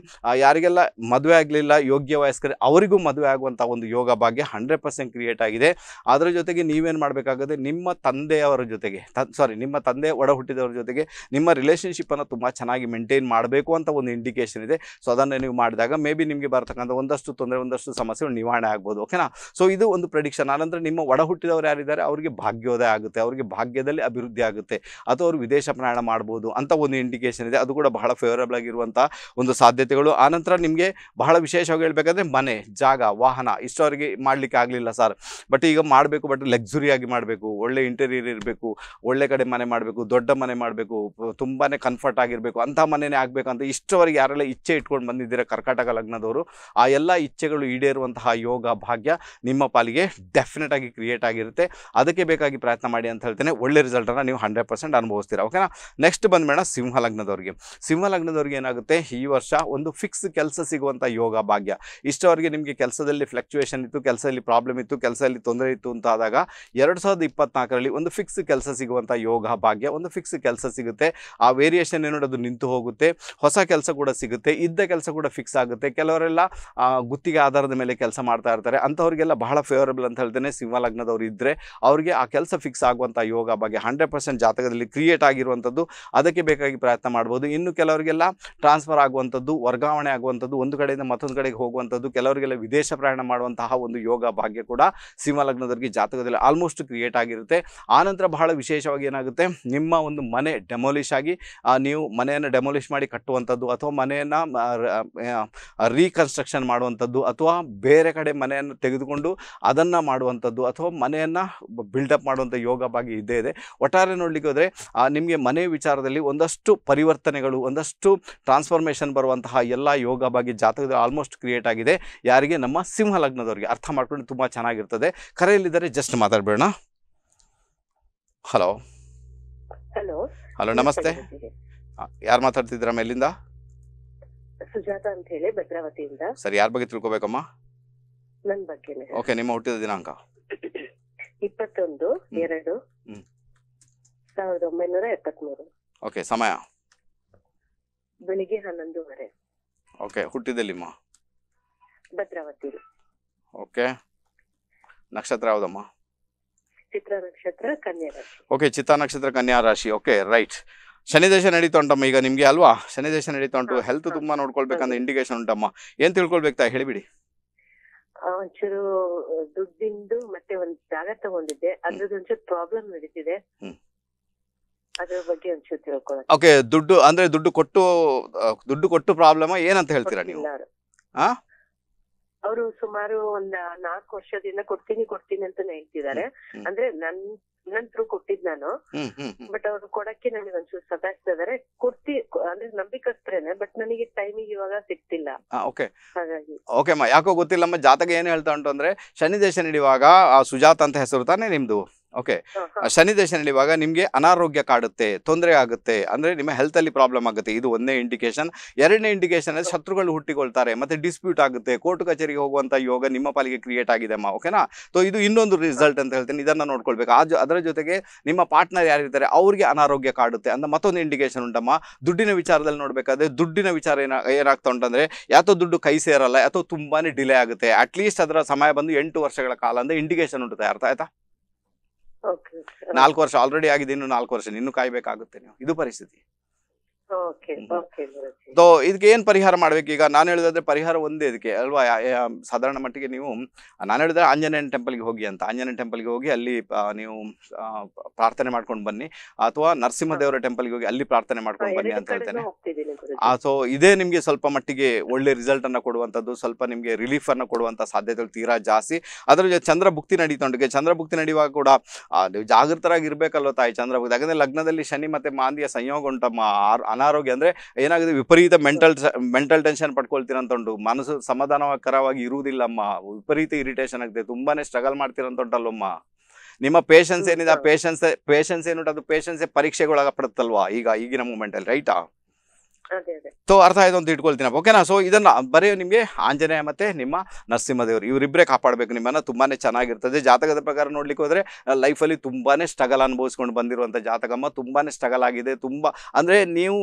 ಯಾರಿಗೆಲ್ಲ ಮದುವೆ ಆಗಲಿಲ್ಲ ಯೋಗ್ಯ ವಯಸ್ಕರ ಅವರಿಗೂ ಮದುವೆ ಆಗುವಂಥ ಒಂದು ಯೋಗ ಭಾಗ್ಯ ಹಂಡ್ರೆಡ್ ಪರ್ಸೆಂಟ್ ಕ್ರಿಯೇಟ್ ಆಗಿದೆ ಅದರ ಜೊತೆಗೆ ನೀವೇನು ಮಾಡಬೇಕಾಗುತ್ತೆ ನಿಮ್ಮ ತಂದೆಯವರ ಜೊತೆಗೆ ಸಾರಿ ನಿಮ್ಮ ತಂದೆ ಒಡ ಹುಟ್ಟಿದವರ ಜೊತೆಗೆ ನಿಮ್ಮ ರಿಲೇಷನ್ಶಿಪ್ಪನ್ನು ತುಂಬ ಚೆನ್ನಾಗಿ ಮೇಂಟೈನ್ ಮಾಡಬೇಕು ಅಂತ ಒಂದು ಇಂಡಿಕೇಶನ್ ಇದೆ ಸೊ ಅದನ್ನು ನೀವು ಮಾಡಿದಾಗ ಮೇ ಬಿ ನಿಮಗೆ ಬರ್ತಕ್ಕಂಥ ಒಂದಷ್ಟು ತೊಂದರೆ ಒಂದಷ್ಟು ಸಮಸ್ಯೆಗಳು ನಿವಾರಣೆ ಆಗ್ಬೋದು ಓಕೆನಾ ಸೊ ಇದು ಒಂದು ಪ್ರೆಡಿಕ್ಷನ್ ಆನಂತರ ನಿಮ್ಮ ಒಡ ಹುಟ್ಟಿದವರು ಯಾರಿದ್ದಾರೆ ಅವರಿಗೆ ಭಾಗ್ಯೋದಯ ಆಗುತ್ತೆ ಅವರಿಗೆ ಭಾಗ್ಯದಲ್ಲಿ ಅಭಿವೃದ್ಧಿ ಆಗುತ್ತೆ ಅಥವಾ ಅವರು ವಿದೇಶ ಪ್ರಯಾಣ ಮಾಡ್ಬೋದು ಅಂತ ಒಂದು ಇಂಡಿಕೇಶನ್ ಇದೆ ಅದು ಕೂಡ ಬಹಳ ಫೇವರೇಬಲ್ ಆಗಿರುವಂಥ ಒಂದು ಸಾಧ್ಯತೆಗಳು ಆನಂತರ ನಿಮಗೆ ಬಹಳ ವಿಶೇಷವಾಗಿ ಹೇಳಬೇಕಂದ್ರೆ ಮನೆ ಜಾಗ ವಾಹನ ಇಷ್ಟು ಅವರಿಗೆ ಮಾಡಲಿಕ್ಕೆ ಆಗಲಿಲ್ಲ ಸರ್ ಬಟ್ ಈಗ ಮಾಡಬೇಕು ಬಟ್ ಲಕ್ಸುರಿಯಾಗಿ ಮಾಡಬೇಕು ಒಳ್ಳೆ ಇಂಟೀರಿಯರ್ ಇರಬೇಕು ಒಳ್ಳೆ ಕಡೆ ಮನೆ ಮಾಡಬೇಕು ದೊಡ್ಡ ಮನೆ ಮಾಡಬೇಕು ತುಂಬಾ ಕಂಫರ್ಟ್ ಆಗಿರಬೇಕು ಅಂಥ ಮನೆಯೇ ಅಂತ ಇಷ್ಟವರೆಗೆ ಯಾರೆಲ್ಲ ಇಚ್ಛೆ ಇಟ್ಕೊಂಡು ಬಂದಿದ್ದೀರಾ ಕರ್ಕಾಟಕ ಲಗ್ನದವರು ಆ ಎಲ್ಲ ಇಚ್ಛೆಗಳು ಈಡೇರುವಂತಹ ಯೋಗ ಭಾಗ್ಯ ನಿಮ್ಮ ಪಾಲಿಗೆ ಡೆಫಿನೆಟ್ ಆಗಿ ಕ್ರಿಯೇಟ್ ಆಗಿರುತ್ತೆ ಅದಕ್ಕೆ ಬೇಕಾಗಿ ಪ್ರಯತ್ನ ಮಾಡಿ ಅಂತ ಹೇಳ್ತೇನೆ ಒಳ್ಳೆ ರಿಸಲ್ಟನ್ನು ನೀವು ಹಂಡ್ರೆಡ್ ಪರ್ಸೆಂಟ್ ಅನುಭವಿಸ್ತೀರಾ ಓಕೆನಾ ನೆಕ್ಸ್ಟ್ ಬಂದ್ಬೇಡ ಸಿಂಹ ಲಗ್ನದವ್ರಿಗೆ ಸಿಂಹ ಲಗ್ನದವ್ರಿಗೆ ಏನಾಗುತ್ತೆ ಈ ವರ್ಷ ಒಂದು ಫಿಕ್ಸ್ ಕೆಲಸ ಸಿಗುವಂಥ ಯೋಗ ಭಾಗ್ಯ ಇಷ್ಟವರೆಗೆ ನಿಮಗೆ ಕೆಲಸದಲ್ಲಿ ಫ್ಲಕ್ಚುಯೇಷನ್ ಇತ್ತು ಕೆಲಸದಲ್ಲಿ ಪ್ರಾಬ್ಲಮ್ ಇತ್ತು ಕೆಲಸದಲ್ಲಿ ತೊಂದರೆ ಇತ್ತು ಅಂತ ಆದಾಗ ಎರಡು ಸಾವಿರದ ಇಪ್ಪತ್ನಾಲ್ಕರಲ್ಲಿ ಒಂದು ಫಿಕ್ಸ್ ಕೆಲಸ ಸಿಗುವಂಥ ಯೋಗ ಭಾಗ್ಯ ಒಂದು ಫಿಕ್ಸ್ ಕೆಲಸ ಸಿಗುತ್ತೆ ಆ ವೇರಿಯೇಷನ್ ಏನೋ ಅದು ನಿಂತು ಹೋಗುತ್ತೆ ಹೊಸ ಕೆಲಸ ಕೂಡ ಸಿಗುತ್ತೆ ಇದ್ದ ಕೆಲಸ ಕೂಡ ಫಿಕ್ಸ್ ಆಗುತ್ತೆ ಕೆಲವರೆಲ್ಲ ಗುತ್ತಿಗೆ ಆಧಾರದ ಮೇಲೆ ಕೆಲಸ ಮಾಡ್ತಾ ಇರ್ತಾರೆ ಅಂಥವ್ರಿಗೆಲ್ಲ ಬಹಳ ಫೇವರಬಲ್ ಅಂತ ಹೇಳ್ತೇನೆ ಸಿಂಹ ಲಗ್ನದವ್ರು ಇದ್ದರೆ ಅವರಿಗೆ ಆ ಕೆಲಸ ಫಿಕ್ಸ್ ಆಗುವಂಥ ಯೋಗ ಬಗ್ಗೆ ಹಂಡ್ರೆಡ್ ಪರ್ಸೆಂಟ್ ಜಾತಕದಲ್ಲಿ ಕ್ರಿಯೇಟ್ ಆಗಿರುವಂಥದ್ದು ಅದಕ್ಕೆ ಬೇಕಾಗಿ ಪ್ರಯತ್ನ ಮಾಡ್ಬೋದು ಇನ್ನು ಕೆಲವರಿಗೆಲ್ಲ ಟ್ರಾನ್ಸ್ಫರ್ ಆಗುವಂಥದ್ದು ವರ್ಗಾವಣೆ ಆಗುವಂಥದ್ದು ಒಂದು ಕಡೆಯಿಂದ ಮತ್ತೊಂದು ಕಡೆಗೆ ಹೋಗುವಂಥದ್ದು ಕೆಲವರಿಗೆಲ್ಲ ವಿದೇಶ ಪ್ರಯಾಣ ಮಾಡುವಂತಹ ಒಂದು ಯೋಗ ಭಾಗ್ಯ ಕೂಡ ಸಿಂಹಲಗ್ನದವರಿಗೆ ಜಾತಕದಲ್ಲಿ ಆಲ್ಮೋಸ್ಟ್ ಕ್ರಿಯೇಟ್ ಆಗಿರುತ್ತೆ ಆನಂತರ ಬಹಳ ವಿಶೇಷವಾಗಿ ಏನಾಗುತ್ತೆ ನಿಮ್ಮ ಒಂದು ಮನೆ ಡೆಮೊಲಿಷ್ ಆಗಿ ನೀವು ಮನೆಯನ್ನು ಡೆಮೊಲಿಷ್ ಮಾಡಿ ಕಟ್ಟುವಂಥದ್ದು ಅಥವಾ ಮನೆಯನ್ನು ರೀಕನ್ಸ್ಟ್ರಕ್ಷನ್ ಮಾಡುವಂಥದ್ದು ಅಥವಾ ಬೇರೆ ಕಡೆ ಮನೆಯನ್ನು ತೆಗೆದುಕೊಂಡು ಅದನ್ನು ಮಾಡುವಂಥದ್ದು ಅಥವಾ ಮನೆಯನ್ನು ಬಿಲ್ಡಪ್ ಮಾಡುವಂಥ ಇರುವಂಥ ಯೋಗ ಭಾಗಿ ಇದ್ದೇ ಇದೆ ಒಟ್ಟಾರೆ ನೋಡಲಿಕ್ಕೆ ಹೋದರೆ ನಿಮಗೆ ಮನೆ ವಿಚಾರದಲ್ಲಿ ಒಂದಷ್ಟು ಪರಿವರ್ತನೆಗಳು ಒಂದಷ್ಟು ಟ್ರಾನ್ಸ್ಫಾರ್ಮೇಷನ್ ಬರುವಂತಹ ಎಲ್ಲ ಯೋಗ ಭಾಗಿ ಜಾತಕದಲ್ಲಿ ಆಲ್ಮೋಸ್ಟ್ ಕ್ರಿಯೇಟ್ ಆಗಿದೆ ಯಾರಿಗೆ ನಮ್ಮ ಸಿಂಹ ಲಗ್ನದವರಿಗೆ ಅರ್ಥ ಮಾಡ್ಕೊಂಡು ತುಂಬ ಚೆನ್ನಾಗಿರ್ತದೆ ಕರೆಯಲ್ಲಿದ್ದರೆ ಜಸ್ಟ್ ಮಾತಾಡಬೇಡ ಹಲೋ ಹಲೋ ಹಲೋ ನಮಸ್ತೆ ಯಾರು ಮಾತಾಡ್ತಿದ್ದೀರಾ ಮೇಲಿಂದ ಸುಜಾತ ಅಂತ ಹೇಳಿ ಭದ್ರಾವತಿಯಿಂದ ಸರಿ ಯಾರ ಬಗ್ಗೆ ತಿಳ್ಕೊಬೇಕಮ್ಮ ನನ್ನ ಬಗ್ಗೆ ಓಕೆ ನಿಮ್ಮ ಹುಟ್ಟಿದ ದಿನಾಂಕ ಇಪ್ಪತ್ತೊಂದು ಎರಡು ಸಾವಿರದ ಒಂಬೈನೂರ ಎಪ್ಪತ್ಮೂರು ಓಕೆ ಸಮಯ ಬೆಳಿಗ್ಗೆ ಹನ್ನೊಂದುವರೆ ಓಕೆ ಹುಟ್ಟಿದೆಲ್ಲಿಮ್ಮ ಭದ್ರಾವತಿ ಓಕೆ ನಕ್ಷತ್ರ ಯಾವುದಮ್ಮ ಚಿತ್ರ ನಕ್ಷತ್ರ ಕನ್ಯಾ ರಾಶಿ ಓಕೆ ಚಿತ್ರ ನಕ್ಷತ್ರ ಕನ್ಯಾ ರಾಶಿ ಓಕೆ ರೈಟ್ ಶನಿದೇಶ ನಡೀತಾ ಉಂಟಮ್ಮ ಈಗ ನಿಮಗೆ ಅಲ್ವಾ ಶನಿದೇಶ ನಡೀತಾ ಉಂಟು ಹೆಲ್ತ್ ತುಂಬಾ ನೋಡ್ಕೊಳ್ಬೇಕಂದ್ರೆ ಇಂಡಿಕೇಶನ್ ಉಂಟಮ್ಮ ಏನು ತಿಳ್ಕೊಳ್ಬೇಕಾ ಹೇಳಿಬಿಡಿ ಒಂಚೂರು ದುಡ್ಡಿಂದು ಮತ್ತೆ ಒಂದ್ ಜಾಗ ತಗೊಂಡಿದ್ದೆ ಅದ್ರದ್ದು ಒಂಚೂರು ಪ್ರಾಬ್ಲಮ್ ನಡೀತಿದೆ ಅದ್ರ ಬಗ್ಗೆ ಒಂಚೂರು ತಿಳ್ಕೊಳ್ಳೋಣ ಓಕೆ ದುಡ್ಡು ಅಂದ್ರೆ ದುಡ್ಡು ಕೊಟ್ಟು ದುಡ್ಡು ಕೊಟ್ಟು ಪ್ರಾಬ್ಲಮ್ ಏನಂತ ಹೇಳ್ತೀರಾ ನೀವು ಅವರು ಸುಮಾರು ಒಂದ್ ನಾಲ್ಕು ವರ್ಷದಿಂದ ಕೊಡ್ತೀನಿ ಕೊಡ್ತೀನಿ ಅಂತ ಹೇಳ್ತಿದ್ದಾರೆ ಅಂದ್ರೆ ನನ್ ನನ್ ತ್ರೂ ಕೊಟ್ಟಿದ್ ನಾನು ಬಟ್ ಅವ್ರು ಕೊಡಕ್ಕೆ ನನಗೆ ಒಂಚೂರು ಸತಾಯಿಸ್ತಾ ಇದಾರೆ ಕುರ್ತಿ ಅಂದ್ರೆ ನಂಬಿಕಸ್ತ್ರೇನೆ ಬಟ್ ನನಗೆ ಟೈಮಿಗೆ ಇವಾಗ ಸಿಗ್ತಿಲ್ಲ ಓಕೆ ಹಾಗಾಗಿ ಯಾಕೋ ಗೊತ್ತಿಲ್ಲಮ್ಮ ಜಾತಕ ಏನು ಹೇಳ್ತಾ ಉಂಟು ಅಂದ್ರೆ ಶನಿ ದೇಶ ನೀಡುವಾಗ ಆ ಸುಜಾತ ಅಂತ ಹೆಸರು ತಾನೆ ನಿಮ್ದು ಓಕೆ ಶನಿ ದಶೆ ನಿಮ್ಗೆ ನಿಮಗೆ ಅನಾರೋಗ್ಯ ಕಾಡುತ್ತೆ ತೊಂದರೆ ಆಗುತ್ತೆ ಅಂದ್ರೆ ನಿಮ್ಮ ಹೆಲ್ತ್ ಅಲ್ಲಿ ಪ್ರಾಬ್ಲಮ್ ಆಗುತ್ತೆ ಇದು ಒಂದೇ ಇಂಡಿಕೇಶನ್ ಎರಡನೇ ಇಂಡಿಕೇಶನ್ ಅಲ್ಲಿ ಶತ್ರುಗಳು ಹುಟ್ಟಿಕೊಳ್ತಾರೆ ಮತ್ತೆ ಡಿಸ್ಪ್ಯೂಟ್ ಆಗುತ್ತೆ ಕೋರ್ಟ್ ಕಚೇರಿಗೆ ಹೋಗುವಂತ ಯೋಗ ನಿಮ್ಮ ಪಾಲಿಗೆ ಕ್ರಿಯೇಟ್ ಆಗಿದೆ ಅಮ್ಮ ಓಕೆನಾ ಸೊ ಇದು ಇನ್ನೊಂದು ರಿಸಲ್ಟ್ ಅಂತ ಹೇಳ್ತೇನೆ ಇದನ್ನ ನೋಡ್ಕೊಳ್ಬೇಕು ಆ ಅದರ ಜೊತೆಗೆ ನಿಮ್ಮ ಪಾರ್ಟ್ನರ್ ಯಾರಿರ್ತಾರೆ ಅವ್ರಿಗೆ ಅನಾರೋಗ್ಯ ಕಾಡುತ್ತೆ ಅಂತ ಮತ್ತೊಂದು ಇಂಡಿಕೇಶನ್ ಉಂಟಮ್ಮ ದುಡ್ಡಿನ ವಿಚಾರದಲ್ಲಿ ನೋಡ್ಬೇಕಾದ್ರೆ ದುಡ್ಡಿನ ವಿಚಾರ ಏನ ಏನಾಗ್ತಾ ಉಂಟಂದ್ರೆ ಯಾತೋ ದುಡ್ಡು ಕೈ ಸೇರಲ್ಲ ಯಾತೋ ತುಂಬಾನೇ ಡಿಲೇ ಆಗುತ್ತೆ ಅಟ್ಲೀಸ್ಟ್ ಅದರ ಸಮಯ ಬಂದು ಎಂಟು ವರ್ಷಗಳ ಕಾಲ ಅಂದ್ರೆ ಇಂಡಿಕೇಶನ್ ಉಂಟು ಅರ್ಥ ಆಯ್ತಾ ನಾಲ್ಕು ವರ್ಷ ಆಲ್ರೆಡಿ ಆಗಿದೆ ಇನ್ನು ನಾಲ್ಕು ವರ್ಷ ಇನ್ನು ಕಾಯ್ಬೇಕಾಗುತ್ತೆ ನೀವು ಇದು ಪರಿಸ್ಥಿತಿ ಇದಕ್ಕೆ ಏನ್ ಪರಿಹಾರ ಮಾಡ್ಬೇಕು ಈಗ ನಾನು ಹೇಳಿದ್ರೆ ಪರಿಹಾರ ಒಂದೇ ಇದಕ್ಕೆ ಅಲ್ವಾ ಸಾಧಾರಣ ಮಟ್ಟಿಗೆ ನೀವು ನಾನು ಹೇಳಿದ್ರೆ ಆಂಜನೇಯನ ಟೆಂಪಲ್ಗೆ ಹೋಗಿ ಅಂತ ಟೆಂಪಲ್ ಟೆಂಪಲ್ಗೆ ಹೋಗಿ ಅಲ್ಲಿ ನೀವು ಪ್ರಾರ್ಥನೆ ಮಾಡ್ಕೊಂಡು ಬನ್ನಿ ಅಥವಾ ನರಸಿಂಹದೇವರ ಟೆಂಪಲ್ಗೆ ಹೋಗಿ ಅಲ್ಲಿ ಪ್ರಾರ್ಥನೆ ಮಾಡ್ಕೊಂಡು ಬನ್ನಿ ಅಂತ ಹೇಳ್ತೇನೆ ಸೊ ಇದೇ ನಿಮ್ಗೆ ಸ್ವಲ್ಪ ಮಟ್ಟಿಗೆ ಒಳ್ಳೆ ರಿಸಲ್ಟ್ ಅನ್ನ ಕೊಡುವಂತದ್ದು ಸ್ವಲ್ಪ ನಿಮಗೆ ರಿಲೀಫ್ ಅನ್ನ ಕೊಡುವಂತ ಸಾಧ್ಯತೆಗಳು ತೀರಾ ಜಾಸ್ತಿ ಅದರ ಚಂದ್ರ ಭುಕ್ತಿ ನಡೀತೊಂಡಿಗೆ ಚಂದ್ರ ಭುಕ್ತಿ ನಡೆಯುವಾಗ ಕೂಡ ನೀವು ಜಾಗೃತರಾಗಿರ್ಬೇಕಲ್ವ ತಾಯಿ ಚಂದ್ರ ಯಾಕಂದ್ರೆ ಲಗ್ನದಲ್ಲಿ ಶನಿ ಮತ್ತೆ ಮಾಂದಿಯ ಸಂಯೋಗ ಉಂಟಮ್ಮ ಅನಾರೋಗ್ಯ ಅಂದ್ರೆ ಏನಾಗುತ್ತೆ ವಿಪರೀತ ಮೆಂಟಲ್ ಮೆಂಟಲ್ ಟೆನ್ಷನ್ ಪಡ್ಕೊಳ್ತೀರಂತ ಉಂಟು ಮನಸ್ಸು ಸಮಾಧಾನಕರವಾಗಿ ಅಮ್ಮ ವಿಪರೀತ ಇರಿಟೇಷನ್ ಆಗುತ್ತೆ ತುಂಬಾನೇ ಸ್ಟ್ರಗಲ್ ಮಾಡ್ತೀರಂತ ಉಂಟಲ್ಲಮ್ಮ ನಿಮ್ಮ ಪೇಷನ್ಸ್ ಏನಿದೆ ಆ ಪೇಷನ್ಸ್ ಪೇಷನ್ಸ್ ಏನುಂಟು ಅದು ಪೇಷನ್ಸ್ ಪರೀಕ್ಷೆಗೆ ಪಡುತ್ತಲ್ವಾ ಈಗ ಈಗಿನ ಮೂಮೆಂಟಲ್ಲಿ ರೈಟಾ ಸೊ ಅರ್ಥ ಆಯ್ತು ಅಂತ ಇಟ್ಕೊಳ್ತೀನಿ ಓಕೆನಾ ಸೊ ಇದನ್ನ ಬರೆಯೋ ನಿಮ್ಗೆ ಆಂಜನೇಯ ಮತ್ತೆ ನಿಮ್ಮ ನರಸಿಂಹದೇವರು ಇವರಿಬ್ಬರೇ ಕಾಪಾಡಬೇಕು ನಿಮ್ಮನ್ನ ತುಂಬಾನೇ ಚೆನ್ನಾಗಿರ್ತದೆ ಜಾತಕದ ಪ್ರಕಾರ ನೋಡ್ಲಿಕ್ಕೆ ಹೋದ್ರೆ ಲೈಫಲ್ಲಿ ತುಂಬಾನೇ ಸ್ಟ್ರಗಲ್ ಅನುಭವಿಸ್ಕೊಂಡು ಬಂದಿರುವಂತ ಜಾತಕಮ್ಮ ತುಂಬಾನೇ ಸ್ಟ್ರಗಲ್ ಆಗಿದೆ ತುಂಬಾ ಅಂದ್ರೆ ನೀವು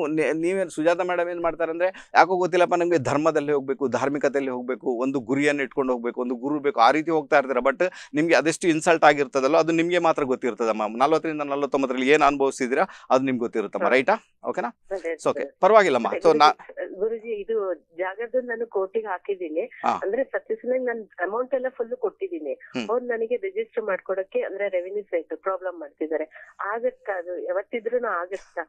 ನೀವೇ ಸುಜಾತ ಮೇಡಮ್ ಏನ್ ಮಾಡ್ತಾರೆ ಅಂದ್ರೆ ಯಾಕೋ ಗೊತ್ತಿಲ್ಲಪ್ಪ ನಮ್ಗೆ ಧರ್ಮದಲ್ಲಿ ಹೋಗ್ಬೇಕು ಧಾರ್ಮಿಕತೆಯಲ್ಲಿ ಹೋಗ್ಬೇಕು ಒಂದು ಗುರಿಯನ್ನು ಇಟ್ಕೊಂಡು ಹೋಗಬೇಕು ಒಂದು ಗುರು ಬೇಕು ಆ ರೀತಿ ಹೋಗ್ತಾ ಇರ್ತಾರೆ ಬಟ್ ನಿಮ್ಗೆ ಅದೆಷ್ಟು ಇನ್ಸಲ್ಟ್ ಆಗಿರ್ತದಲ್ಲೋ ಅದು ನಿಮ್ಗೆ ಮಾತ್ರ ಗೊತ್ತಿರ್ತದಮ್ಮ ನಲವತ್ತರಿಂದ ನಲ್ವತ್ತೊಂಬತ್ತರಲ್ಲಿ ಏನ್ ಅನುಭವಿಸಿದಿರಾ ಅದು ನಿಮ್ಗೆ ಗೊತ್ತಿರುತ್ತಮ್ಮ ರೈಟಾ ಓಕೆನಾ ಸೊ ಓಕೆ ಪರವಾಗಿಲ್ಲ ಅಲ್ಲಮ್ಮ ಸೊ ನಾ [laughs] ಗುರುಜಿ ಇದು ಜಾಗದ ನಾನು ಕೋರ್ಟಿಗೆ ಹಾಕಿದ್ದೀನಿ ಅಂದ್ರೆ ಸಕ್ಸಸ್ಫುಲ್ ನಾನು ಅಮೌಂಟ್ ಎಲ್ಲ ಫುಲ್ ಕೊಟ್ಟಿದ್ದೀನಿ ಅವ್ರು ನನಗೆ ರಿಜಿಸ್ಟರ್ ಮಾಡ್ಕೊಡಕ್ಕೆ ಅಂದ್ರೆ ರೆವಿನ್ಯೂ ಸೈಟ್ ಪ್ರಾಬ್ಲಮ್ ಮಾಡ್ತಿದ್ದಾರೆ ಆಗತ್ತಾ ಅದು ಯಾವತ್ತಿದ್ರು ಆಗತ್ತಾ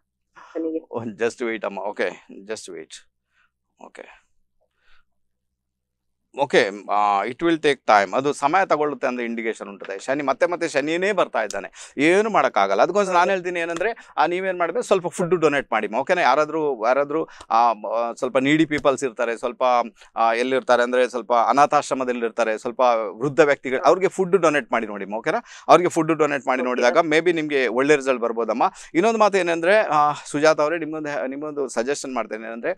ನನಗೆ ಜಸ್ಟ್ ವೇಟ್ ಅಮ್ಮ okay just wait okay okay it will take time ಅದು ಸಮಯ ತಗೊಳ್ಳುತ್ತೆ ಅಂದ್ರೆ ಇಂಡಿಕೇಶನ್ ಉಂಟದೆ ಶನಿ ಮತ್ತೆ ಮತ್ತೆ ಶನಿಯೇ ಬರ್ತಾ ಇದ್ದಾನೆ ಏನು ಮಾಡೋಕ್ಕಾಗಲ್ಲ ಅದಕ್ಕೊಂದು ನಾನು ಹೇಳ್ತೀನಿ ಏನಂದರೆ ನೀವೇನು ಮಾಡಬೇಕು ಸ್ವಲ್ಪ ಫುಡ್ ಡೊನೇಟ್ ಮಾಡಿ ಓಕೆನಾ ಯಾರಾದರೂ ಯಾರಾದರೂ ಸ್ವಲ್ಪ ನೀಡಿ ಪೀಪಲ್ಸ್ ಇರ್ತಾರೆ ಸ್ವಲ್ಪ ಎಲ್ಲಿರ್ತಾರೆ ಅಂದರೆ ಸ್ವಲ್ಪ ಅನಾಥಾಶ್ರಮದಲ್ಲಿರ್ತಾರೆ ಸ್ವಲ್ಪ ವೃದ್ಧ ವ್ಯಕ್ತಿಗಳು ಅವ್ರಿಗೆ ಫುಡ್ ಡೊನೇಟ್ ಮಾಡಿ ನೋಡಿ ಓಕೆನಾ ಅವ್ರಿಗೆ ಫುಡ್ ಡೊನೇಟ್ ಮಾಡಿ ನೋಡಿದಾಗ ಮೇ ಬಿ ನಿಮಗೆ ಒಳ್ಳೆ ರಿಸಲ್ಟ್ ಬರ್ಬೋದಮ್ಮ ಇನ್ನೊಂದು ಮಾತು ಏನಂದರೆ ಸುಜಾತ ಅವರೇ ನಿಮ್ಮೊಂದು ನಿಮ್ಮೊಂದು ಸಜೆಷನ್ ಮಾಡ್ತೇನೆ ಏನಂದರೆ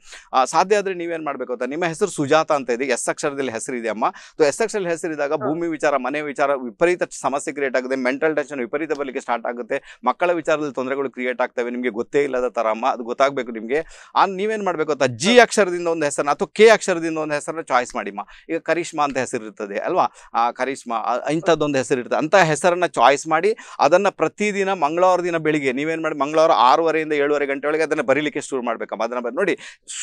ಸಾಧ್ಯ ಆದರೆ ನೀವೇನು ಮಾಡಬೇಕು ಅಂತ ನಿಮ್ಮ ಹೆಸರು ಸುಜಾತ ಅಂತ ಇದೆ ಎಸ್ ಅಕ್ಷರ ವಿಚಾರದಲ್ಲಿ ಹೆಸರಿದೆ ಅಮ್ಮ ಎಸ್ ಎಕ್ಸ್ ಎಲ್ ಹೆಸರಿದಾಗ ಭೂಮಿ ವಿಚಾರ ಮನೆ ವಿಚಾರ ವಿಪರೀತ ಸಮಸ್ಯೆ ಕ್ರಿಯೇಟ್ ಆಗುತ್ತೆ ಮೆಂಟಲ್ ಟೆನ್ಷನ್ ವಿಪರೀತ ಬರಲಿಕ್ಕೆ ಸ್ಟಾರ್ಟ್ ಆಗುತ್ತೆ ಮಕ್ಕಳ ವಿಚಾರದಲ್ಲಿ ತೊಂದರೆಗಳು ಕ್ರಿಯೇಟ್ ಆಗ್ತವೆ ನಿಮಗೆ ಗೊತ್ತೇ ಇಲ್ಲದ ತರ ಅಮ್ಮ ಅದು ಗೊತ್ತಾಗಬೇಕು ನಿಮಗೆ ಆ ನೀವೇನು ಮಾಡಬೇಕು ಅಂತ ಜಿ ಅಕ್ಷರದಿಂದ ಒಂದು ಹೆಸರನ್ನ ಅಥವಾ ಕೆ ಅಕ್ಷರದಿಂದ ಒಂದು ಹೆಸರನ್ನ ಚಾಯ್ಸ್ ಮಾಡಿಮ್ಮ ಈಗ ಕರಿಷ್ಮಾ ಅಂತ ಹೆಸರಿರ್ತದೆ ಅಲ್ವಾ ಆ ಕರಿಷ್ಮಾ ಇಂಥದ್ದೊಂದು ಹೆಸರಿರ್ತದೆ ಅಂತ ಹೆಸರನ್ನ ಚಾಯ್ಸ್ ಮಾಡಿ ಅದನ್ನ ಪ್ರತಿದಿನ ಮಂಗಳವಾರ ದಿನ ಬೆಳಿಗ್ಗೆ ನೀವೇನು ಮಾಡಿ ಮಂಗಳವಾರ ಆರೂವರೆಯಿಂದ ಏಳುವರೆ ಗಂಟೆ ಒಳಗೆ ಅದನ್ನು ಬರೀಲಿಕ್ಕೆ ಶುರು ಮಾಡಬೇಕಮ್ಮ ಅದನ್ನು ನೋಡಿ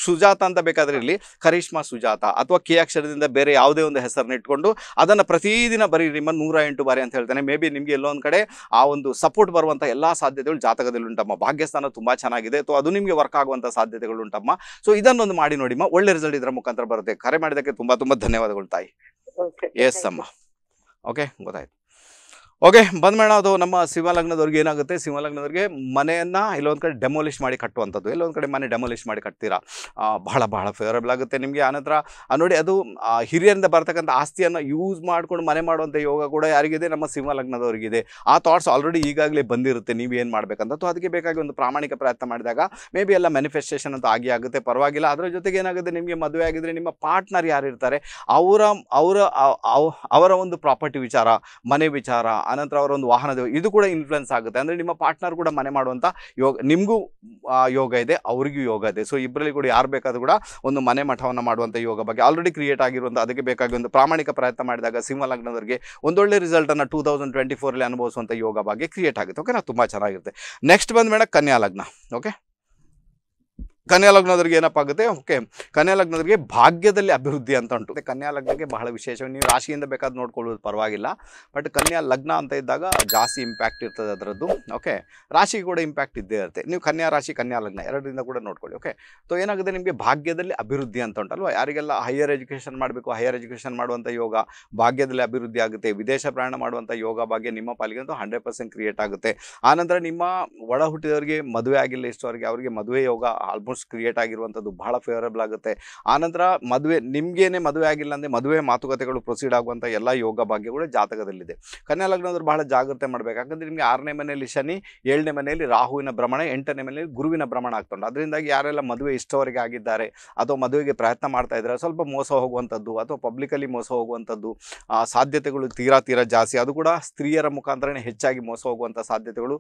ಸುಜಾತ ಅಂತ ಬೇಕಾದ್ರೆ ಇಲ್ಲಿ ಕರಿಷ್ಮಾ ಸುಜಾತ ಅಥವಾ ಕೆ ಅಕ್ಷರದಿಂದ ಬೇರೆ ಯಾವುದೇ ಒಂದು ಹೆಸರನ್ನ ಇಟ್ಕೊಂಡು ಅದನ್ನು ಪ್ರತಿದಿನ ಬರೀ ನಿಮ್ಮ ನೂರ ಎಂಟು ಬಾರಿ ಅಂತ ಹೇಳ್ತಾನೆ ಮೇ ಬಿ ನಿಮಗೆ ಎಲ್ಲೊಂದು ಕಡೆ ಆ ಒಂದು ಸಪೋರ್ಟ್ ಬರುವಂಥ ಎಲ್ಲ ಸಾಧ್ಯತೆಗಳು ಜಾತಕದಲ್ಲಿ ಉಂಟಮ್ಮ ಭಾಗ್ಯಸ್ಥಾನ ತುಂಬ ಚೆನ್ನಾಗಿದೆ ಸೊ ಅದು ನಿಮಗೆ ವರ್ಕ್ ಆಗುವಂಥ ಸಾಧ್ಯತೆಗಳು ಉಂಟಮ್ಮ ಸೊ ಇದನ್ನೊಂದು ಮಾಡಿ ನೋಡಿಮ್ಮ ಒಳ್ಳೆ ರಿಸಲ್ಟ್ ಇದರ ಮುಖಾಂತರ ಬರುತ್ತೆ ಕರೆ ಮಾಡಿದಕ್ಕೆ ತುಂಬ ತುಂಬ ಧನ್ಯವಾದಗಳು ತಾಯಿ ಎಸ್ ಅಮ್ಮ ಓಕೆ ಗೊತ್ತಾಯ್ತು ಓಕೆ ಬಂದ್ಮೇಣ ಅದು ನಮ್ಮ ಸಿಂಹಲಗ್ನದವ್ರಿಗೆ ಏನಾಗುತ್ತೆ ಸಿಂಹಲಗ್ನದವ್ರಿಗೆ ಮನೆಯನ್ನು ಇಲ್ಲೊಂದು ಕಡೆ ಡೆಮೊಲಿಷ್ ಮಾಡಿ ಕಟ್ಟುವಂಥದ್ದು ಇಲ್ಲೊಂದು ಕಡೆ ಮನೆ ಡೆಮೊಲಿಷ್ ಮಾಡಿ ಕಟ್ತೀರಾ ಬಹಳ ಬಹಳ ಫೇವರಬಲ್ ಆಗುತ್ತೆ ನಿಮಗೆ ಆನಂತರ ನೋಡಿ ಅದು ಹಿರಿಯರಿಂದ ಬರ್ತಕ್ಕಂಥ ಆಸ್ತಿಯನ್ನು ಯೂಸ್ ಮಾಡಿಕೊಂಡು ಮನೆ ಮಾಡುವಂಥ ಯೋಗ ಕೂಡ ಯಾರಿಗಿದೆ ನಮ್ಮ ಇದೆ ಆ ಥಾಟ್ಸ್ ಆಲ್ರೆಡಿ ಈಗಾಗಲೇ ಬಂದಿರುತ್ತೆ ನೀವು ಏನು ಮಾಡಬೇಕಂತ ಅಥವಾ ಅದಕ್ಕೆ ಬೇಕಾಗಿ ಒಂದು ಪ್ರಾಮಾಣಿಕ ಪ್ರಯತ್ನ ಮಾಡಿದಾಗ ಮೇ ಬಿ ಎಲ್ಲ ಮ್ಯಾನಿಫೆಸ್ಟೇಷನ್ ಅಂತ ಆಗಿ ಆಗುತ್ತೆ ಪರವಾಗಿಲ್ಲ ಅದರ ಜೊತೆಗೆ ಏನಾಗುತ್ತೆ ನಿಮಗೆ ಮದುವೆ ಆಗಿದ್ರೆ ನಿಮ್ಮ ಪಾರ್ಟ್ನರ್ ಯಾರಿರ್ತಾರೆ ಅವರ ಅವರ ಅವರ ಒಂದು ಪ್ರಾಪರ್ಟಿ ವಿಚಾರ ಮನೆ ವಿಚಾರ ಆನಂತರ ಅವರ ಒಂದು ವಾಹನದ ಇದು ಕೂಡ ಇನ್ಫ್ಲುಯೆನ್ಸ್ ಆಗುತ್ತೆ ಅಂದರೆ ನಿಮ್ಮ ಪಾರ್ಟ್ನರ್ ಕೂಡ ಮನೆ ಮಾಡುವಂಥ ಯೋಗ ನಿಮಗೂ ಯೋಗ ಇದೆ ಅವ್ರಿಗೂ ಯೋಗ ಇದೆ ಸೊ ಇಬ್ಬರಲ್ಲಿ ಕೂಡ ಯಾರು ಬೇಕಾದರೂ ಕೂಡ ಒಂದು ಮನೆ ಮಠವನ್ನು ಮಾಡುವಂಥ ಯೋಗ ಬಗ್ಗೆ ಆಲ್ರೆಡಿ ಕ್ರಿಯೇಟ್ ಆಗಿರುವಂಥ ಅದಕ್ಕೆ ಬೇಕಾಗಿ ಒಂದು ಪ್ರಾಮಾಣಿಕ ಪ್ರಯತ್ನ ಮಾಡಿದಾಗ ಸಿಂಹ ಲಗ್ನದವರಿಗೆ ಒಂದೊಳ್ಳೆ ರಿಸಲ್ಟನ್ನು ಟೂ ತೌಸಂಡ್ ಟ್ವೆಂಟಿ ಫೋರಲ್ಲಿ ಅನುಭವಿಸುವಂಥ ಯೋಗ ಬಗ್ಗೆ ಕ್ರಿಯೇಟ್ ಆಗುತ್ತೆ ಓಕೆ ನಾವು ತುಂಬ ಚೆನ್ನಾಗಿರುತ್ತೆ ನೆಕ್ಸ್ಟ್ ಬಂದ ಮೇಡಮ್ ಕನ್ಯಾ ಲಗ್ನ ಓಕೆ ಕನ್ಯಾ ಲಗ್ನದವ್ರಿಗೆ ಆಗುತ್ತೆ ಓಕೆ ಕನ್ಯಾ ಲಗ್ನದವರಿಗೆ ಭಾಗ್ಯದಲ್ಲಿ ಅಭಿವೃದ್ಧಿ ಅಂತ ಉಂಟು ಕನ್ಯಾ ಲಗ್ನಕ್ಕೆ ಬಹಳ ವಿಶೇಷ ನೀವು ರಾಶಿಯಿಂದ ಬೇಕಾದ ನೋಡ್ಕೊಳ್ಳೋದು ಪರವಾಗಿಲ್ಲ ಬಟ್ ಕನ್ಯಾ ಲಗ್ನ ಅಂತ ಇದ್ದಾಗ ಜಾಸ್ತಿ ಇಂಪ್ಯಾಕ್ಟ್ ಇರ್ತದೆ ಅದರದ್ದು ಓಕೆ ರಾಶಿ ಕೂಡ ಇಂಪ್ಯಾಕ್ಟ್ ಇದ್ದೇ ಇರುತ್ತೆ ನೀವು ಕನ್ಯಾ ರಾಶಿ ಕನ್ಯಾ ಲಗ್ನ ಎರಡರಿಂದ ಕೂಡ ನೋಡ್ಕೊಳ್ಳಿ ಓಕೆ ಸೊ ಏನಾಗುತ್ತೆ ನಿಮಗೆ ಭಾಗ್ಯದಲ್ಲಿ ಅಭಿವೃದ್ಧಿ ಅಂತ ಉಂಟಲ್ವ ಯಾರಿಗೆಲ್ಲ ಹೈಯರ್ ಎಜುಕೇಷನ್ ಮಾಡಬೇಕು ಹೈಯರ್ ಎಜುಕೇಷನ್ ಮಾಡುವಂಥ ಯೋಗ ಭಾಗ್ಯದಲ್ಲಿ ಅಭಿವೃದ್ಧಿ ಆಗುತ್ತೆ ವಿದೇಶ ಪ್ರಯಾಣ ಮಾಡುವಂಥ ಯೋಗ ಭಾಗ್ಯ ನಿಮ್ಮ ಪಾಲಿಗೆ ಅಂತೂ ಹಂಡ್ರೆಡ್ ಪರ್ಸೆಂಟ್ ಕ್ರಿಯೇಟ್ ಆಗುತ್ತೆ ಆನಂತರ ನಿಮ್ಮ ಒಳ ಹುಟ್ಟಿದವರಿಗೆ ಮದುವೆ ಆಗಿಲ್ಲ ಇಷ್ಟವರಿಗೆ ಅವರಿಗೆ ಮದುವೆ ಯೋಗ ಆಲ್ಮೋಸ್ಟ್ ಕ್ರಿಯೇಟ್ ಆಗಿರುವಂಥದ್ದು ಬಹಳ ಫೇವರಬಲ್ ಆಗುತ್ತೆ ಆನಂತರ ಮದುವೆ ನಿಮಗೇನೆ ಮದುವೆ ಆಗಿಲ್ಲ ಅಂದರೆ ಮದುವೆ ಮಾತುಕತೆಗಳು ಪ್ರೊಸೀಡ್ ಆಗುವಂಥ ಎಲ್ಲ ಯೋಗ ಭಾಗ್ಯಗಳು ಜಾತಕದಲ್ಲಿದೆ ಕನ್ಯಾ ಲಗ್ನದವರು ಬಹಳ ಜಾಗ್ರತೆ ಮಾಡಬೇಕು ಯಾಕಂದರೆ ನಿಮಗೆ ಆರನೇ ಮನೆಯಲ್ಲಿ ಶನಿ ಏಳನೇ ಮನೆಯಲ್ಲಿ ರಾಹುವಿನ ಭ್ರಮಣ ಎಂಟನೇ ಮನೆಯಲ್ಲಿ ಗುರುವಿನ ಭ್ರಮಣ ಆಗ್ತೊಂಡು ಅದರಿಂದಾಗಿ ಯಾರೆಲ್ಲ ಮದುವೆ ಇಷ್ಟವರೆಗೆ ಆಗಿದ್ದಾರೆ ಅಥವಾ ಮದುವೆಗೆ ಪ್ರಯತ್ನ ಮಾಡ್ತಾ ಇದ್ದಾರೆ ಸ್ವಲ್ಪ ಮೋಸ ಹೋಗುವಂಥದ್ದು ಅಥವಾ ಪಬ್ಲಿಕಲ್ಲಿ ಮೋಸ ಹೋಗುವಂಥದ್ದು ಸಾಧ್ಯತೆಗಳು ತೀರಾ ತೀರಾ ಜಾಸ್ತಿ ಅದು ಕೂಡ ಸ್ತ್ರೀಯರ ಮುಖಾಂತರನೇ ಹೆಚ್ಚಾಗಿ ಮೋಸ ಹೋಗುವಂಥ ಸಾಧ್ಯತೆಗಳು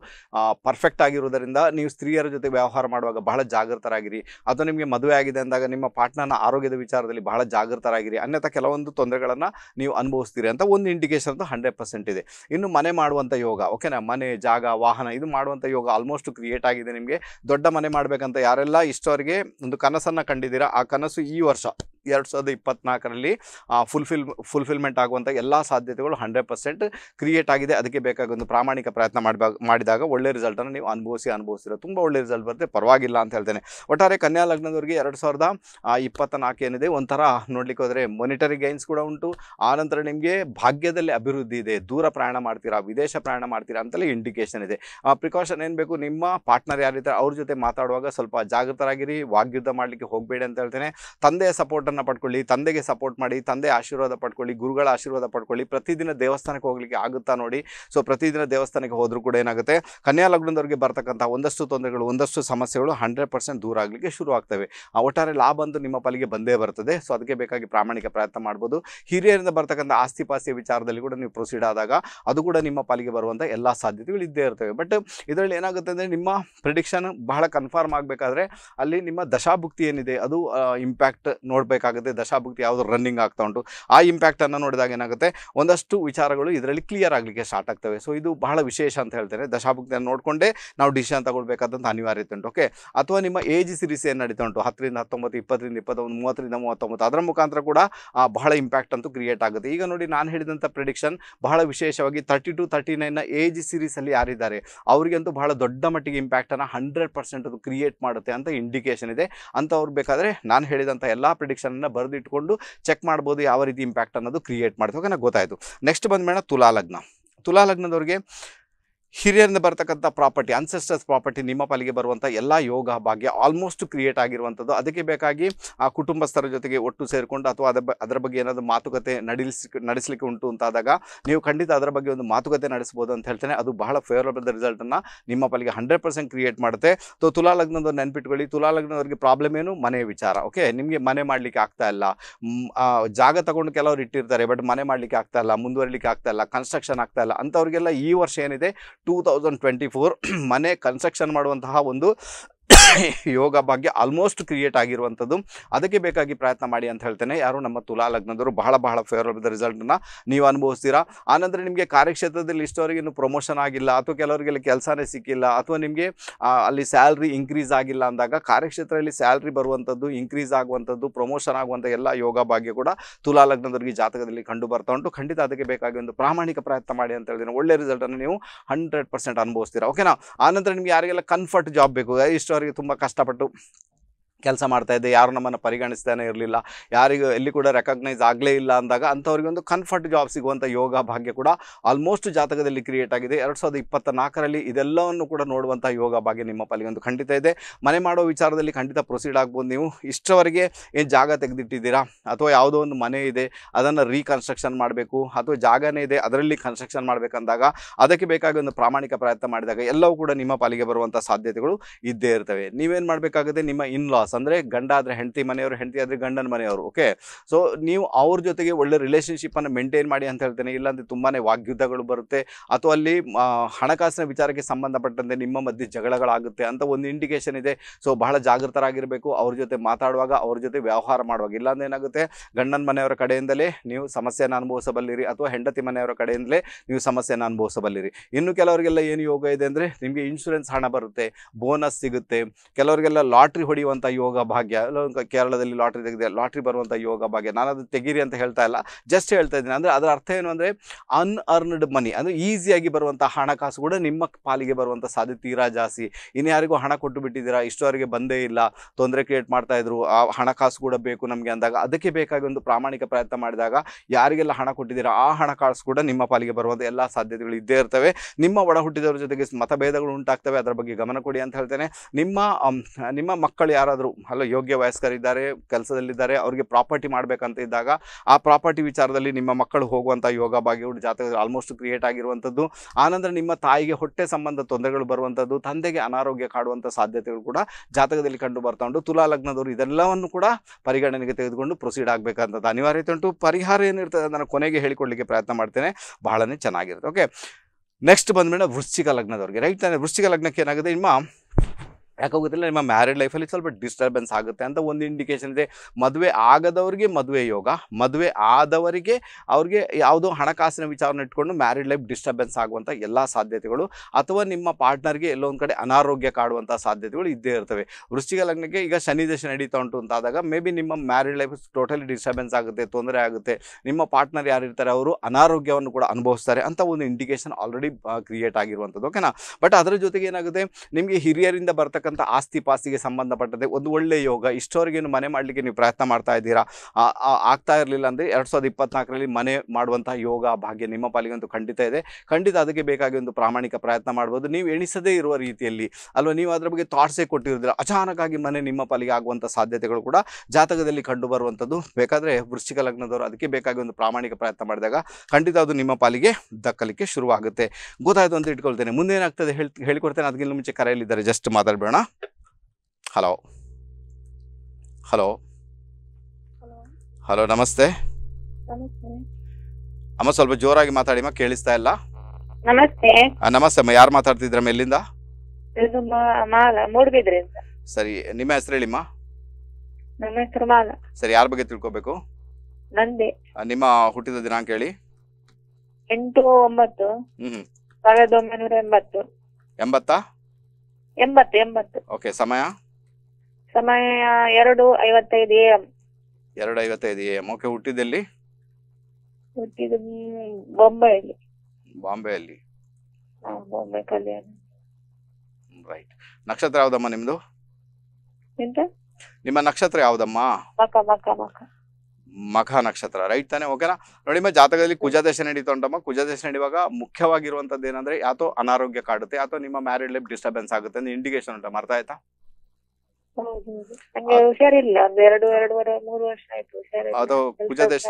ಪರ್ಫೆಕ್ಟ್ ಆಗಿರುವುದರಿಂದ ನೀವು ಸ್ತ್ರೀಯರ ಜೊತೆ ವ್ಯವಹಾರ ಮಾಡುವಾಗ ಬಹಳ ಜಾಗೃತರಾಗಿ ಆಗಿರಿ ಅಥವಾ ನಿಮಗೆ ಮದುವೆ ಆಗಿದೆ ಅಂದಾಗ ನಿಮ್ಮ ಪಾರ್ಟ್ನರ್ನ ಆರೋಗ್ಯದ ವಿಚಾರದಲ್ಲಿ ಬಹಳ ಜಾಗೃತರಾಗಿರಿ ಅನ್ಯಥ ಕೆಲವೊಂದು ತೊಂದರೆಗಳನ್ನು ನೀವು ಅನುಭವಿಸ್ತೀರಿ ಅಂತ ಒಂದು ಇಂಡಿಕೇಶನ್ ಅಂತ ಹಂಡ್ರೆಡ್ ಪರ್ಸೆಂಟ್ ಇದೆ ಇನ್ನು ಮನೆ ಮಾಡುವಂಥ ಯೋಗ ಓಕೆನಾ ಮನೆ ಜಾಗ ವಾಹನ ಇದು ಮಾಡುವಂಥ ಯೋಗ ಆಲ್ಮೋಸ್ಟ್ ಕ್ರಿಯೇಟ್ ಆಗಿದೆ ನಿಮಗೆ ದೊಡ್ಡ ಮನೆ ಮಾಡಬೇಕಂತ ಯಾರೆಲ್ಲ ಇಷ್ಟವರಿಗೆ ಒಂದು ಕನಸನ್ನು ಕಂಡಿದ್ದೀರಾ ಆ ಕನಸು ಈ ವರ್ಷ ಎರಡು ಸಾವಿರದ ಇಪ್ಪತ್ನಾಲ್ಕರಲ್ಲಿ ಫುಲ್ಫಿಲ್ ಫುಲ್ಫಿಲ್ಮೆಂಟ್ ಆಗುವಂಥ ಎಲ್ಲ ಸಾಧ್ಯತೆಗಳು ಹಂಡ್ರೆಡ್ ಪರ್ಸೆಂಟ್ ಕ್ರಿಯೇಟ್ ಆಗಿದೆ ಅದಕ್ಕೆ ಬೇಕಾಗಿ ಒಂದು ಪ್ರಾಮಾಣಿಕ ಪ್ರಯತ್ನ ಮಾಡಿದಾಗ ಒಳ್ಳೆ ರಿಸಲ್ಟನ್ನು ನೀವು ಅನುಭವಿಸಿ ಅನುಭವಿಸಿರೋ ತುಂಬ ಒಳ್ಳೆ ರಿಸಲ್ಟ್ ಬರುತ್ತೆ ಪರವಾಗಿಲ್ಲ ಅಂತ ಹೇಳ್ತೇನೆ ಒಟ್ಟಾರೆ ಕನ್ಯಾ ಲಗ್ನದವರಿಗೆ ಎರಡು ಸಾವಿರದ ಇಪ್ಪತ್ತ ನಾಲ್ಕು ಏನಿದೆ ಒಂಥರ ನೋಡ್ಲಿಕ್ಕೆ ಹೋದರೆ ಮೋನಿಟರಿ ಗೈನ್ಸ್ ಕೂಡ ಉಂಟು ಆನಂತರ ನಿಮಗೆ ಭಾಗ್ಯದಲ್ಲಿ ಅಭಿವೃದ್ಧಿ ಇದೆ ದೂರ ಪ್ರಯಾಣ ಮಾಡ್ತೀರಾ ವಿದೇಶ ಪ್ರಯಾಣ ಮಾಡ್ತೀರಾ ಅಂತಲೇ ಇಂಡಿಕೇಶನ್ ಇದೆ ಆ ಪ್ರಿಕಾಷನ್ ಏನು ಬೇಕು ನಿಮ್ಮ ಪಾರ್ಟ್ನರ್ ಯಾರಿದ್ದಾರೆ ಅವ್ರ ಜೊತೆ ಮಾತಾಡುವಾಗ ಸ್ವಲ್ಪ ಜಾಗೃತರಾಗಿರಿ ವಾಗ್ಯುದ್ಧ ಮಾಡಲಿಕ್ಕೆ ಹೋಗಬೇಡಿ ಅಂತ ಹೇಳ್ತೇನೆ ತಂದೆಯ ಸಪೋರ್ಟನ್ನು ಪಡ್ಕೊಳ್ಳಿ ತಂದೆಗೆ ಸಪೋರ್ಟ್ ಮಾಡಿ ತಂದೆ ಆಶೀರ್ವಾದ ಪಡ್ಕೊಳ್ಳಿ ಗುರುಗಳ ಆಶೀರ್ವಾದ ಪಡ್ಕೊಳ್ಳಿ ಪ್ರತಿದಿನ ದೇವಸ್ಥಾನಕ್ಕೆ ಹೋಗ್ಲಿಕ್ಕೆ ಆಗುತ್ತಾ ನೋಡಿ ಸೊ ಪ್ರತಿದಿನ ದೇವಸ್ಥಾನಕ್ಕೆ ಹೋದರೂ ಕೂಡ ಏನಾಗುತ್ತೆ ಕನ್ಯಾ ಲಗ್ನದವರಿಗೆ ಬರ್ತಕ್ಕಂಥ ಒಂದಷ್ಟು ತೊಂದರೆಗಳು ಒಂದಷ್ಟು ಸಮಸ್ಯೆಗಳು ಹಂಡ್ರೆಡ್ ಪರ್ಸೆಂಟ್ ದೂರ ಆಗಲಿಕ್ಕೆ ಶುರು ಆಗ್ತವೆ ಆ ಒಟ್ಟಾರೆ ಲಾಭ ಅಂತೂ ನಿಮ್ಮ ಪಾಲಿಗೆ ಬಂದೇ ಬರ್ತದೆ ಸೊ ಅದಕ್ಕೆ ಬೇಕಾಗಿ ಪ್ರಾಮಾಣಿಕ ಪ್ರಯತ್ನ ಮಾಡ್ಬೋದು ಹಿರಿಯರಿಂದ ಬರ್ತಕ್ಕಂಥ ಆಸ್ತಿ ಪಾಸ್ತಿಯ ವಿಚಾರದಲ್ಲಿ ಕೂಡ ನೀವು ಪ್ರೊಸೀಡ್ ಆದಾಗ ಅದು ಕೂಡ ನಿಮ್ಮ ಪಾಲಿಗೆ ಬರುವಂಥ ಎಲ್ಲ ಸಾಧ್ಯತೆಗಳು ಇದ್ದೇ ಇರ್ತವೆ ಬಟ್ ಇದರಲ್ಲಿ ಏನಾಗುತ್ತೆ ಅಂದರೆ ನಿಮ್ಮ ಪ್ರಿಡಿಕ್ಷನ್ ಬಹಳ ಕನ್ಫರ್ಮ್ ಆಗಬೇಕಾದ್ರೆ ಅಲ್ಲಿ ನಿಮ್ಮ ದಶಾಭುಕ್ತಿ ಏನಿದೆ ಅದು ಇಂಪ್ಯಾಕ್ಟ್ ನೋಡ್ಬೇಕು ಮಾಡಬೇಕಾಗುತ್ತೆ ದಶಾಭಕ್ತಿ ಯಾವುದು ರನ್ನಿಂಗ್ ಆಗ್ತಾ ಉಂಟು ಆ ಇಂಪ್ಯಾಕ್ಟನ್ನು ನೋಡಿದಾಗ ಏನಾಗುತ್ತೆ ಒಂದಷ್ಟು ವಿಚಾರಗಳು ಇದರಲ್ಲಿ ಕ್ಲಿಯರ್ ಆಗಲಿಕ್ಕೆ ಸ್ಟಾರ್ಟ್ ಆಗ್ತವೆ ಸೊ ಇದು ಬಹಳ ವಿಶೇಷ ಅಂತ ಹೇಳ್ತಾರೆ ದಶಾಭಕ್ತಿಯನ್ನು ನೋಡಿಕೊಂಡೇ ನಾವು ಡಿಸಿಷನ್ ತಗೊಳ್ಬೇಕಾದಂಥ ಅನಿವಾರ್ಯತೆ ಉಂಟು ಓಕೆ ಅಥವಾ ನಿಮ್ಮ ಏಜ್ ಸಿರೀಸ್ ಏನು ನಡೀತಾ ಉಂಟು ಹತ್ತರಿಂದ ಹತ್ತೊಂಬತ್ತು ಇಪ್ಪತ್ತರಿಂದ ಇಪ್ಪತ್ತೊಂದು ಮೂವತ್ತರಿಂದ ಮೂವತ್ತೊಂಬತ್ತು ಅದರ ಮುಖಾಂತರ ಕೂಡ ಬಹಳ ಇಂಪ್ಯಾಕ್ಟ್ ಅಂತೂ ಕ್ರಿಯೇಟ್ ಆಗುತ್ತೆ ಈಗ ನೋಡಿ ನಾನು ಹೇಳಿದಂಥ ಪ್ರಿಡಿಕ್ಷನ್ ಬಹಳ ವಿಶೇಷವಾಗಿ ತರ್ಟಿ ಟು ತರ್ಟಿ ನೈನ್ನ ಏಜ್ ಸಿರೀಸಲ್ಲಿ ಯಾರಿದ್ದಾರೆ ಅವರಿಗಂತೂ ಬಹಳ ದೊಡ್ಡ ಮಟ್ಟಿಗೆ ಇಂಪ್ಯಾಕ್ಟನ್ನು ಹಂಡ್ರೆಡ್ ಪರ್ಸೆಂಟ್ ಅದು ಕ್ರಿಯೇಟ್ ಮಾಡುತ್ತೆ ಅಂತ ಇಂಡಿಕೇಶನ್ ಇದೆ ಅಂತ ಅಂಥವ್ರು ಬೇಕಾದರೆ ನಾನು ಹೇಳಿದಂಥ ಎಲ್ಲ ಪ್ರಿಡಿಕ್ಷನ್ ಅನ್ನ ಬರೆದಿಟ್ಕೊಂಡು ಚೆಕ್ ಮಾಡ್ಬೋದು ಯಾವ ರೀತಿ ಇಂಪ್ಯಾಕ್ಟ್ ಅನ್ನೋದು ಕ್ರಿಯೇಟ್ ಮಾಡ್ತೀವಿ ಓಕೆನಾ ಗೊತ್ತಾಯಿತು ನೆಕ್ಸ್ಟ್ ಬಂದ ಮೇಡಮ್ ತುಲಾ ಲಗ್ನ ತುಲಾ ಲಗ್ನದವ್ರಿಗೆ ಹಿರಿಯರಿಂದ ಬರತಕ್ಕಂಥ ಪ್ರಾಪರ್ಟಿ ಅನ್ಸೆಸ್ಟರ್ಸ್ ಪ್ರಾಪರ್ಟಿ ನಿಮ್ಮ ಪಾಲಿಗೆ ಬರುವಂಥ ಎಲ್ಲ ಯೋಗ ಭಾಗ್ಯ ಆಲ್ಮೋಸ್ಟ್ ಕ್ರಿಯೇಟ್ ಆಗಿರುವಂಥದ್ದು ಅದಕ್ಕೆ ಬೇಕಾಗಿ ಆ ಕುಟುಂಬಸ್ಥರ ಜೊತೆಗೆ ಒಟ್ಟು ಸೇರಿಕೊಂಡು ಅಥವಾ ಅದರ ಬಗ್ಗೆ ಏನಾದರೂ ಮಾತುಕತೆ ನಡೆಸಿ ನಡೆಸಲಿಕ್ಕೆ ಉಂಟು ಅಂತಾದಾಗ ನೀವು ಖಂಡಿತ ಅದರ ಬಗ್ಗೆ ಒಂದು ಮಾತುಕತೆ ನಡೆಸ್ಬೋದು ಅಂತ ಹೇಳ್ತೇನೆ ಅದು ಬಹಳ ಫೇವರಬಲ್ ರಿಸಲ್ಟನ್ನು ನಿಮ್ಮ ಪಾಲಿಗೆ ಹಂಡ್ರೆಡ್ ಪರ್ಸೆಂಟ್ ಕ್ರಿಯೇಟ್ ಮಾಡುತ್ತೆ ಸೊ ತುಲಾ ಲಗ್ನದ ನೆನ್ಪಿಟ್ಕೊಳ್ಳಿ ತುಲಾ ಲಗ್ನವರಿಗೆ ಪ್ರಾಬ್ಲಮ್ ಏನು ಮನೆ ವಿಚಾರ ಓಕೆ ನಿಮಗೆ ಮನೆ ಮಾಡಲಿಕ್ಕೆ ಆಗ್ತಾ ಇಲ್ಲ ಜಾಗ ತಗೊಂಡು ಕೆಲವರು ಇಟ್ಟಿರ್ತಾರೆ ಬಟ್ ಮನೆ ಮಾಡಲಿಕ್ಕೆ ಆಗ್ತಾ ಇಲ್ಲ ಮುಂದುವರಿಲಿಕ್ಕೆ ಆಗ್ತಾ ಇಲ್ಲ ಕನ್ಸ್ಟ್ರಕ್ಷನ್ ಆಗ್ತಾ ಇಲ್ಲ ಅಂಥವ್ರಿಗೆಲ್ಲ ಈ ವರ್ಷ ಏನಿದೆ ಟೂ ತೌಸಂಡ್ ಟ್ವೆಂಟಿ ಫೋರ್ ಮನೆ ಕನ್ಸ್ಟ್ರಕ್ಷನ್ ಮಾಡುವಂತಹ ಒಂದು [laughs] ಯೋಗ ಭಾಗ್ಯ ಆಲ್ಮೋಸ್ಟ್ ಕ್ರಿಯೇಟ್ ಆಗಿರುವಂಥದ್ದು ಅದಕ್ಕೆ ಬೇಕಾಗಿ ಪ್ರಯತ್ನ ಮಾಡಿ ಅಂತ ಹೇಳ್ತೇನೆ ಯಾರು ನಮ್ಮ ತುಲಾ ಲಗ್ನದವರು ಬಹಳ ಬಹಳ ಫೇವರಬಲ್ ರಿಸಲ್ಟನ್ನು ನೀವು ಅನುಭವಿಸ್ತೀರಾ ಆನಂತರ ನಿಮಗೆ ಕಾರ್ಯಕ್ಷೇತ್ರದಲ್ಲಿ ಇಷ್ಟವರೆಗೆ ಇನ್ನೂ ಪ್ರಮೋಷನ್ ಆಗಿಲ್ಲ ಅಥವಾ ಕೆಲವರಿಗೆಲ್ಲ ಕೆಲಸನೇ ಸಿಕ್ಕಿಲ್ಲ ಅಥವಾ ನಿಮಗೆ ಅಲ್ಲಿ ಸ್ಯಾಲ್ರಿ ಇನ್ಕ್ರೀಸ್ ಆಗಿಲ್ಲ ಅಂದಾಗ ಕಾರ್ಯಕ್ಷೇತ್ರದಲ್ಲಿ ಸ್ಯಾಲ್ರಿ ಬರುವಂಥದ್ದು ಇನ್ಕ್ರೀಸ್ ಆಗುವಂಥದ್ದು ಪ್ರಮೋಷನ್ ಆಗುವಂಥ ಎಲ್ಲ ಯೋಗ ಭಾಗ್ಯ ಕೂಡ ತುಲಾ ಲಗ್ನದವರಿಗೆ ಜಾತಕದಲ್ಲಿ ಕಂಡು ಬರ್ತಾ ಉಂಟು ಖಂಡಿತ ಅದಕ್ಕೆ ಬೇಕಾಗಿ ಒಂದು ಪ್ರಾಮಾಣಿಕ ಪ್ರಯತ್ನ ಮಾಡಿ ಅಂತ ಹೇಳಿದ್ರೆ ಒಳ್ಳೆ ರಿಸಲ್ಟನ್ನು ನೀವು ಹಂಡ್ರೆಡ್ ಪರ್ಸೆಂಟ್ ಅನುಭವಿಸ್ತೀರಾ ಓಕೆನಾ ಆನಂತರ ನಿಮಗೆ ಯಾರಿಗೆಲ್ಲ ಕನ್ಫರ್ಟ್ ಜಾಬ್ ಬೇಕು ಇಷ್ಟವರೆಗೆ ತುಂಬಾ ಕಷ್ಟಪಟ್ಟು ಕೆಲಸ ಇದ್ದೆ ಯಾರು ನಮ್ಮನ್ನು ಪರಿಗಣಿಸ್ತಾನೆ ಇರಲಿಲ್ಲ ಯಾರಿಗೂ ಎಲ್ಲಿ ಕೂಡ ರೆಕಗ್ನೈಸ್ ಆಗಲೇ ಇಲ್ಲ ಅಂದಾಗ ಅಂಥವ್ರಿಗೆ ಒಂದು ಕನ್ಫರ್ಟ್ ಜಾಬ್ ಸಿಗುವಂಥ ಯೋಗ ಭಾಗ್ಯ ಕೂಡ ಆಲ್ಮೋಸ್ಟ್ ಜಾತಕದಲ್ಲಿ ಕ್ರಿಯೇಟ್ ಆಗಿದೆ ಎರಡು ಸಾವಿರದ ಇಪ್ಪತ್ತ ನಾಲ್ಕರಲ್ಲಿ ಇದೆಲ್ಲವನ್ನು ಕೂಡ ನೋಡುವಂಥ ಯೋಗ ಭಾಗ್ಯ ನಿಮ್ಮ ಪಾಲಿಗೆ ಒಂದು ಖಂಡಿತ ಇದೆ ಮನೆ ಮಾಡೋ ವಿಚಾರದಲ್ಲಿ ಖಂಡಿತ ಪ್ರೊಸೀಡ್ ಆಗ್ಬೋದು ನೀವು ಇಷ್ಟವರೆಗೆ ಏನು ಜಾಗ ತೆಗೆದಿಟ್ಟಿದ್ದೀರಾ ಅಥವಾ ಯಾವುದೋ ಒಂದು ಮನೆ ಇದೆ ಅದನ್ನು ರೀಕನ್ಸ್ಟ್ರಕ್ಷನ್ ಮಾಡಬೇಕು ಅಥವಾ ಜಾಗನೇ ಇದೆ ಅದರಲ್ಲಿ ಕನ್ಸ್ಟ್ರಕ್ಷನ್ ಮಾಡಬೇಕಂದಾಗ ಅದಕ್ಕೆ ಬೇಕಾಗಿ ಒಂದು ಪ್ರಾಮಾಣಿಕ ಪ್ರಯತ್ನ ಮಾಡಿದಾಗ ಎಲ್ಲವೂ ಕೂಡ ನಿಮ್ಮ ಪಾಲಿಗೆ ಬರುವಂಥ ಸಾಧ್ಯತೆಗಳು ಇದ್ದೇ ಇರ್ತವೆ ನೀವೇನು ಮಾಡಬೇಕಾಗುತ್ತೆ ನಿಮ್ಮ ಇನ್ಲಾಸ್ ಅಂದ್ರೆ ಅಂದರೆ ಗಂಡ ಆದರೆ ಹೆಂಡತಿ ಮನೆಯವರು ಹೆಂಡತಿ ಆದರೆ ಗಂಡನ ಮನೆಯವರು ಓಕೆ ಸೊ ನೀವು ಅವ್ರ ಜೊತೆಗೆ ಒಳ್ಳೆ ಅನ್ನು ಮೇಂಟೈನ್ ಮಾಡಿ ಅಂತ ಹೇಳ್ತೇನೆ ಇಲ್ಲಾಂದರೆ ತುಂಬಾನೇ ವಾಗ್ಯುದ್ಧಗಳು ಬರುತ್ತೆ ಅಥವಾ ಅಲ್ಲಿ ಹಣಕಾಸಿನ ವಿಚಾರಕ್ಕೆ ಸಂಬಂಧಪಟ್ಟಂತೆ ನಿಮ್ಮ ಮಧ್ಯೆ ಜಗಳಗಳಾಗುತ್ತೆ ಅಂತ ಒಂದು ಇಂಡಿಕೇಶನ್ ಇದೆ ಸೊ ಬಹಳ ಜಾಗೃತರಾಗಿರಬೇಕು ಅವ್ರ ಜೊತೆ ಮಾತಾಡುವಾಗ ಅವ್ರ ಜೊತೆ ವ್ಯವಹಾರ ಮಾಡುವಾಗ ಇಲ್ಲಾಂದ್ರೆ ಏನಾಗುತ್ತೆ ಗಂಡನ ಮನೆಯವರ ಕಡೆಯಿಂದಲೇ ನೀವು ಸಮಸ್ಯೆಯನ್ನು ಅನುಭವಿಸಬಲ್ಲಿರಿ ಅಥವಾ ಹೆಂಡತಿ ಮನೆಯವರ ಕಡೆಯಿಂದಲೇ ನೀವು ಸಮಸ್ಯೆಯನ್ನು ಅನುಭವಿಸಬಲ್ಲಿರಿ ಇನ್ನು ಕೆಲವರಿಗೆಲ್ಲ ಏನು ಯೋಗ ಇದೆ ಅಂದರೆ ನಿಮಗೆ ಇನ್ಶೂರೆನ್ಸ್ ಹಣ ಬರುತ್ತೆ ಬೋನಸ್ ಸಿಗುತ್ತೆ ಕೆಲವರಿಗೆಲ್ಲ ಲಾಟ್ರಿ ಹೊಡೆಯುವಂಥ ಯೋಗ ಭಾಗ್ಯ ಕೇರಳದಲ್ಲಿ ಲಾಟ್ರಿ ತೆಗೆದ ಲಾಟ್ರಿ ಬರುವಂಥ ಯೋಗ ಭಾಗ್ಯ ನಾನು ಅದು ತೆಗೀರಿ ಅಂತ ಹೇಳ್ತಾ ಇಲ್ಲ ಜಸ್ಟ್ ಹೇಳ್ತಾ ಇದ್ದೀನಿ ಅಂದರೆ ಅದರ ಅರ್ಥ ಏನು ಅಂದರೆ ಅನ್ಅರ್ನ್ಡ್ ಮನಿ ಅಂದರೆ ಈಸಿಯಾಗಿ ಬರುವಂಥ ಹಣಕಾಸು ಕೂಡ ನಿಮ್ಮ ಪಾಲಿಗೆ ಬರುವಂಥ ಸಾಧ್ಯತೆ ತೀರಾ ಜಾಸ್ತಿ ಇನ್ಯಾರಿಗೂ ಹಣ ಕೊಟ್ಟು ಬಿಟ್ಟಿದ್ದೀರಾ ಇಷ್ಟೋರಿಗೆ ಬಂದೇ ಇಲ್ಲ ತೊಂದರೆ ಕ್ರಿಯೇಟ್ ಮಾಡ್ತಾ ಇದ್ರು ಆ ಹಣಕಾಸು ಕೂಡ ಬೇಕು ನಮಗೆ ಅಂದಾಗ ಅದಕ್ಕೆ ಬೇಕಾಗಿ ಒಂದು ಪ್ರಾಮಾಣಿಕ ಪ್ರಯತ್ನ ಮಾಡಿದಾಗ ಯಾರಿಗೆಲ್ಲ ಹಣ ಕೊಟ್ಟಿದ್ದೀರಾ ಆ ಹಣಕಾಸು ಕೂಡ ನಿಮ್ಮ ಪಾಲಿಗೆ ಬರುವಂಥ ಎಲ್ಲ ಸಾಧ್ಯತೆಗಳು ಇದ್ದೇ ಇರ್ತವೆ ನಿಮ್ಮ ಒಡ ಹುಟ್ಟಿದವರ ಜೊತೆಗೆ ಮತಭೇದಗಳು ಉಂಟಾಗ್ತವೆ ಅದರ ಬಗ್ಗೆ ಗಮನ ಕೊಡಿ ಅಂತ ಹೇಳ್ತೇನೆ ನಿಮ್ಮ ನಿಮ್ಮ ಮಕ್ಕಳು ಯಾರಾದರೂ ಯಾರು ಅಲ್ಲ ಯೋಗ್ಯ ವಯಸ್ಕರಿದ್ದಾರೆ ಕೆಲಸದಲ್ಲಿದ್ದಾರೆ ಅವ್ರಿಗೆ ಪ್ರಾಪರ್ಟಿ ಮಾಡಬೇಕಂತ ಇದ್ದಾಗ ಆ ಪ್ರಾಪರ್ಟಿ ವಿಚಾರದಲ್ಲಿ ನಿಮ್ಮ ಮಕ್ಕಳು ಹೋಗುವಂಥ ಯೋಗ ಭಾಗ್ಯಗಳು ಜಾತಕದಲ್ಲಿ ಆಲ್ಮೋಸ್ಟ್ ಕ್ರಿಯೇಟ್ ಆಗಿರುವಂಥದ್ದು ಆನಂತರ ನಿಮ್ಮ ತಾಯಿಗೆ ಹೊಟ್ಟೆ ಸಂಬಂಧ ತೊಂದರೆಗಳು ಬರುವಂಥದ್ದು ತಂದೆಗೆ ಅನಾರೋಗ್ಯ ಕಾಡುವಂಥ ಸಾಧ್ಯತೆಗಳು ಕೂಡ ಜಾತಕದಲ್ಲಿ ಕಂಡು ಬರ್ತಾ ಉಂಟು ತುಲಾ ಲಗ್ನದವರು ಇದೆಲ್ಲವನ್ನು ಕೂಡ ಪರಿಗಣನೆಗೆ ತೆಗೆದುಕೊಂಡು ಪ್ರೊಸೀಡ್ ಆಗಬೇಕಂಥದ್ದು ಅನಿವಾರ್ಯತೆ ಉಂಟು ಪರಿಹಾರ ಏನಿರ್ತದೆ ನಾನು ಕೊನೆಗೆ ಹೇಳಿಕೊಳ್ಳಿಕ್ಕೆ ಪ್ರಯತ್ನ ಮಾಡ್ತೇನೆ ಬಹಳನೇ ಚೆನ್ನಾಗಿರುತ್ತೆ ಓಕೆ ನೆಕ್ಸ್ಟ್ ಬಂದ್ಮೇಲೆ ವೃಶ್ಚಿಕ ಲಗ್ನದವ್ರಿಗೆ ರೈಟ್ ತಾನೇ ವೃಶ್ಚಿಕ ಲಗ್ನಕ್ಕೆ ಏನಾಗುತ್ತೆ ನಿಮ್ಮ ಗೊತ್ತಿಲ್ಲ ನಿಮ್ಮ ಮ್ಯಾರಿಡ್ ಲೈಫಲ್ಲಿ ಸ್ವಲ್ಪ ಡಿಸ್ಟರ್ಬೆನ್ಸ್ ಆಗುತ್ತೆ ಅಂತ ಒಂದು ಇಂಡಿಕೇಶನ್ ಇದೆ ಮದುವೆ ಆಗದವ್ರಿಗೆ ಮದುವೆ ಯೋಗ ಮದುವೆ ಆದವರಿಗೆ ಅವ್ರಿಗೆ ಯಾವುದೋ ಹಣಕಾಸಿನ ವಿಚಾರನ ಇಟ್ಕೊಂಡು ಮ್ಯಾರಿಡ್ ಲೈಫ್ ಡಿಸ್ಟರ್ಬೆನ್ಸ್ ಆಗುವಂಥ ಎಲ್ಲ ಸಾಧ್ಯತೆಗಳು ಅಥವಾ ನಿಮ್ಮ ಪಾರ್ಟ್ನರ್ಗೆ ಎಲ್ಲೋ ಒಂದು ಕಡೆ ಅನಾರೋಗ್ಯ ಕಾಡುವಂಥ ಸಾಧ್ಯತೆಗಳು ಇದ್ದೇ ಇರ್ತವೆ ವೃಷ್ಟಿಕ ಲಗ್ನಕ್ಕೆ ಈಗ ಶನಿ ದೇಶ ನಡೀತಾ ಉಂಟು ಅಂತಾದಾಗ ಮೇ ಬಿ ನಿಮ್ಮ ಮ್ಯಾರಿಡ್ ಲೈಫ್ ಟೋಟಲಿ ಡಿಸ್ಟರ್ಬೆನ್ಸ್ ಆಗುತ್ತೆ ತೊಂದರೆ ಆಗುತ್ತೆ ನಿಮ್ಮ ಪಾರ್ಟ್ನರ್ ಯಾರು ಇರ್ತಾರೆ ಅವರು ಅನಾರೋಗ್ಯವನ್ನು ಕೂಡ ಅನುಭವಿಸ್ತಾರೆ ಅಂತ ಒಂದು ಇಂಡಿಕೇಶನ್ ಆಲ್ರೆಡಿ ಕ್ರಿಯೇಟ್ ಆಗಿರುವಂಥದ್ದು ಓಕೆನಾ ಬಟ್ ಅದರ ಜೊತೆಗೆ ಏನಾಗುತ್ತೆ ನಿಮಗೆ ಹಿರಿಯರಿಂದ ಬರ್ತಕ್ಕಂಥ ಇರತಕ್ಕಂಥ ಆಸ್ತಿ ಪಾಸ್ತಿಗೆ ಸಂಬಂಧಪಟ್ಟಂತೆ ಒಂದು ಒಳ್ಳೆಯ ಯೋಗ ಇಷ್ಟವರೆಗೇನು ಮನೆ ಮಾಡಲಿಕ್ಕೆ ನೀವು ಪ್ರಯತ್ನ ಮಾಡ್ತಾ ಇದ್ದೀರಾ ಆಗ್ತಾ ಇರಲಿಲ್ಲ ಅಂದರೆ ಎರಡು ಸಾವಿರದ ಇಪ್ಪತ್ನಾಲ್ಕರಲ್ಲಿ ಮನೆ ಮಾಡುವಂಥ ಯೋಗ ಭಾಗ್ಯ ನಿಮ್ಮ ಪಾಲಿಗಂತೂ ಖಂಡಿತ ಇದೆ ಖಂಡಿತ ಅದಕ್ಕೆ ಬೇಕಾಗಿ ಒಂದು ಪ್ರಾಮಾಣಿಕ ಪ್ರಯತ್ನ ಮಾಡ್ಬೋದು ನೀವು ಎಣಿಸದೇ ಇರುವ ರೀತಿಯಲ್ಲಿ ಅಲ್ವಾ ನೀವು ಅದರ ಬಗ್ಗೆ ಥಾಟ್ಸೇ ಕೊಟ್ಟಿರೋದಿಲ್ಲ ಅಚಾನಕ್ಕಾಗಿ ಮನೆ ನಿಮ್ಮ ಪಾಲಿಗೆ ಆಗುವಂಥ ಸಾಧ್ಯತೆಗಳು ಕೂಡ ಜಾತಕದಲ್ಲಿ ಕಂಡು ಬರುವಂಥದ್ದು ಬೇಕಾದರೆ ವೃಶ್ಚಿಕ ಲಗ್ನದವರು ಅದಕ್ಕೆ ಬೇಕಾಗಿ ಒಂದು ಪ್ರಾಮಾಣಿಕ ಪ್ರಯತ್ನ ಮಾಡಿದಾಗ ಖಂಡಿತ ಅದು ನಿಮ್ಮ ಪಾಲಿಗೆ ದಕ್ಕಲಿಕ್ಕೆ ಶುರುವಾಗುತ್ತೆ ಗೊತ್ತಾಯ್ತು ಅಂತ ಇಟ್ಕೊಳ್ತೇನೆ ಮುಂದೇನಾಗ್ತದೆ ಹೇಳ್ ಹೇಳಿಕೊಡ್ತೇನೆ ಅದಕ್ಕಿಂತ ಮುಂಚೆ ಕರೆಯಲ್ಲಿದ್ದಾರೆ ಜಸ್ಟ್ ಮಾತಾಡಬೇಡ ನೋಡೋಣ ಹಲೋ ಹಲೋ ಹಲೋ ನಮಸ್ತೆ ಅಮ್ಮ ಸ್ವಲ್ಪ ಜೋರಾಗಿ ಮಾತಾಡಿಮ್ಮ ಕೇಳಿಸ್ತಾ ಇಲ್ಲ ನಮಸ್ತೆ ನಮಸ್ತೆ ಅಮ್ಮ ಯಾರು ಮಾತಾಡ್ತಿದ್ರಮ್ಮ ಎಲ್ಲಿಂದ ಮೂಡ್ಬಿದ್ರಿ ಸರಿ ನಿಮ್ಮ ಹೆಸರು ಹೇಳಿಮ್ಮ ನನ್ನ ಹೆಸರು ಮಾಲ ಸರಿ ಯಾರ ಬಗ್ಗೆ ತಿಳ್ಕೊಬೇಕು ನಂದೆ ನಿಮ್ಮ ಹುಟ್ಟಿದ ದಿನಾಂಕ ಹೇಳಿ ಎಂಟು ಒಂಬತ್ತು ಹ್ಮ್ ಸಾವಿರದ ಒಂಬೈನೂರ ಎಂಬತ್ತು ಎಂಬತ್ತಾ ಎಂಬತ್ತು ಎಂಬತ್ತು ಓಕೆ ಸಮಯ ಸಮಯ ಎರಡು ಐವತ್ತೈದು ಎ ಎಂ ಎರಡು ಐವತ್ತೈದು ಎ ಎಂ ಓಕೆ ಹುಟ್ಟಿದಲ್ಲಿ ಹುಟ್ಟಿದ ಬಾಂಬೆಯಲ್ಲಿ ಬಾಂಬೆಯಲ್ಲಿ ಹಾ, ಬೊಂಬೆ ಕಲ್ಯಾಣ ರೈಟ್ ನಕ್ಷತ್ರ ಯಾವುದಮ್ಮ ನಿಮ್ಮದು ಎಂತ ನಿಮ್ಮ ನಕ್ಷತ್ರ ಯಾವುದಮ್ಮ ಮಕ ಮಕ ಮಕ ಮಖ ನಕ್ಷತ್ರ ರೈಟ್ ತಾನೆ ಓಕೆನಾ ನೋಡಿಮ್ಮ ಜಾತಕದಲ್ಲಿ ಕುಜಾದೇಶ ನಡೀತು ಉಂಟಮ್ಮ ಕುಜಾದೇಶ ನಡೆಯುವಾಗ ಮುಖ್ಯವಾಗಿರುವಂಥದ್ದು ಏನಂದ್ರೆ ಯಾತೋ ಅನಾರೋಗ್ಯ ಕಾಡುತ್ತೆ ಅಥವಾ ನಿಮ್ಮ ಮ್ಯಾರಿಡ್ ಲೈಫ್ ಡಿಸ್ಟರ್ಬೆನ್ಸ್ ಆಗುತ್ತೆ ಅಂದ್ರೆ ಇಂಡಿಕೇಶನ್ ಉಂಟಮ್ಮ ಅರ್ಥ ಆಯ್ತಾ ಹುಷಾರಿಲ್ಲ ಅದು ಕುಜದೇಶ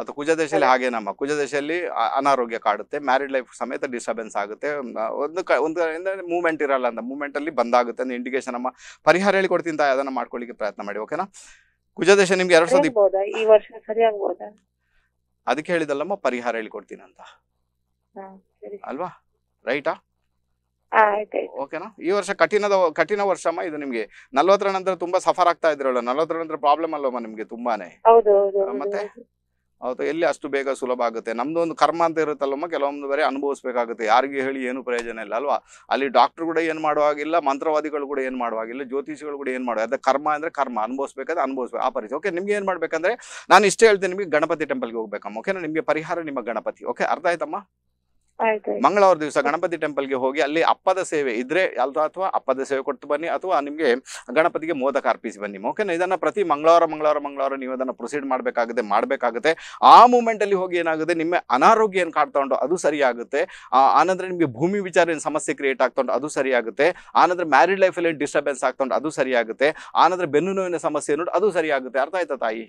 ಅದು ಕುಜದೇಶದಲ್ಲಿ ಹಾಗೆ ನಮ್ಮ ಕುಜದೇಶದಲ್ಲಿ ಅನಾರೋಗ್ಯ ಕಾಡುತ್ತೆ ಮ್ಯಾರಿಡ್ ಲೈಫ್ ಸಮೇತ ಡಿಸ್ಟರ್ಬೆನ್ಸ್ ಆಗುತ್ತೆ ಒಂದು ಒಂದು ಮೂವ್ಮೆಂಟ್ ಇರಲ್ಲ ಅಂತ ಮೂವ್ಮೆಂಟ್ ಅಲ್ಲಿ ಬಂದಾಗುತ್ತೆ ಅಂದ್ರೆ ಇಂಡಿಕೇಶನ್ ಅಮ್ಮ ಪರಿಹಾರ ಹೇಳಿ ಕೊಡ್ತೀನಿ ಅದನ್ನ ಮಾಡ್ಕೊಳ್ಳಿಕ್ಕೆ ಪ್ರಯತ್ನ ಮಾಡಿ ಓಕೆನಾ ಕುಜದಶ ನಿಮ್ಗೆ ಎರಡ್ ಸಾವಿರದ ಈ ವರ್ಷ ಸರಿ ಅದಕ್ಕೆ ಹೇಳಿದಲ್ಲಮ್ಮ ಪರಿಹಾರ ಹೇಳಿಕೊಡ್ತೀನಿ ಅಂತ ಅಲ್ವಾ ರೈಟಾ ಓಕೆನಾ ಈ ವರ್ಷ ಕಠಿಣದ ಕಠಿಣ ವರ್ಷಮ್ಮ ಇದು ನಿಮ್ಗೆ ನಲ್ವತ್ತರ ನಂತರ ತುಂಬಾ ಸಫರ್ ಆಗ್ತಾ ಇದ್ರಲ್ಲ ನಲ್ವತ್ತರ ನಂತರ ಪ್ರಾಬ್ಲಮ್ ಅಲ್ವಮ್ಮ ನಿಮ್ಗೆ ತುಂಬಾನೇ ಮತ್ತೆ ಅವತ್ತು ಎಲ್ಲಿ ಅಷ್ಟು ಬೇಗ ಸುಲಭ ಆಗುತ್ತೆ ನಮ್ದು ಒಂದು ಕರ್ಮ ಅಂತ ಇರುತ್ತಲ್ಲಮ್ಮ ಕೆಲವೊಂದು ಬೇರೆ ಅನುಭವಿಸ್ಬೇಕಾಗುತ್ತೆ ಯಾರಿಗೆ ಹೇಳಿ ಏನು ಪ್ರಯೋಜನ ಇಲ್ಲ ಅಲ್ವಾ ಅಲ್ಲಿ ಡಾಕ್ಟರ್ ಕೂಡ ಏನು ಮಾಡುವಾಗಿಲ್ಲ ಮಂತ್ರವಾದಿಗಳು ಕೂಡ ಏನು ಮಾಡುವಾಗಿಲ್ಲ ಜ್ಯೋತಿಷಿಗಳು ಕೂಡ ಏನು ಮಾಡುವ ಅದೇ ಕರ್ಮ ಅಂದರೆ ಕರ್ಮ ಅನುಭವಿಸ್ಬೇಕಾದ್ರೆ ಅನುಭವಿಸ್ಬೇಕು ಆ ಪರಿಸ್ಥಿತಿ ಓಕೆ ನಿಮ್ಗೆ ಏನು ಮಾಡಬೇಕಂದ್ರೆ ನಾನು ಇಷ್ಟೇ ಹೇಳ್ತೇನೆ ನಿಮಗೆ ಗಣಪತಿ ಟೆಂಪಲ್ಗೆ ಹೋಗ್ಬೇಕಮ್ಮ ಓಕೆನಾ ನಿಮಗೆ ಪರಿಹಾರ ನಿಮ್ಮ ಗಣಪತಿ ಓಕೆ ಅರ್ಥ ಆಯ್ತಮ್ಮ ಮಂಗಳವಾರ ದಿವಸ ಗಣಪತಿ ಟೆಂಪಲ್ಗೆ ಹೋಗಿ ಅಲ್ಲಿ ಅಪ್ಪದ ಸೇವೆ ಇದ್ರೆ ಅಲ್ವಾ ಅಥವಾ ಅಪ್ಪದ ಸೇವೆ ಕೊಟ್ಟು ಬನ್ನಿ ಅಥವಾ ನಿಮಗೆ ಗಣಪತಿಗೆ ಮೋದಕ ಅರ್ಪಿಸಿ ಬನ್ನಿ ಓಕೆನಾ ಇದನ್ನ ಪ್ರತಿ ಮಂಗಳವಾರ ಮಂಗಳವಾರ ಮಂಗಳವಾರ ನೀವು ಅದನ್ನ ಪ್ರೊಸೀಡ್ ಮಾಡಬೇಕಾಗುತ್ತೆ ಮಾಡಬೇಕಾಗುತ್ತೆ ಆ ಮೂಮೆಂಟ್ ಅಲ್ಲಿ ಹೋಗಿ ಏನಾಗುತ್ತೆ ನಿಮ್ಮ ಅನಾರೋಗ್ಯ ಏನ್ ಕಾಡ್ತಾ ಉಂಟು ಅದು ಸರಿಯಾಗುತ್ತೆ ಆನಂದ್ರೆ ನಿಮಗೆ ಭೂಮಿ ವಿಚಾರ ಏನ್ ಸಮಸ್ಯೆ ಕ್ರಿಯೇಟ್ ಆಗ್ತಾ ಉಂಟು ಅದು ಸರಿಯಾಗುತ್ತೆ ಆನಂದ್ರೆ ಮ್ಯಾರಿಡ್ ಲೈಫಲ್ಲಿ ಡಿಸ್ಟರ್ಬೆನ್ಸ್ ಆಗ್ತಾ ಉಂಟು ಅದು ಸರಿಯಾಗುತ್ತೆ ಆನಂದ್ರೆ ಬೆನ್ನು ನೋವಿನ ಸಮಸ್ಯೆ ನೋಡು ಅದು ಸರಿಯಾಗುತ್ತೆ ಅರ್ಥ ಆಯ್ತಾ ತಾಯಿ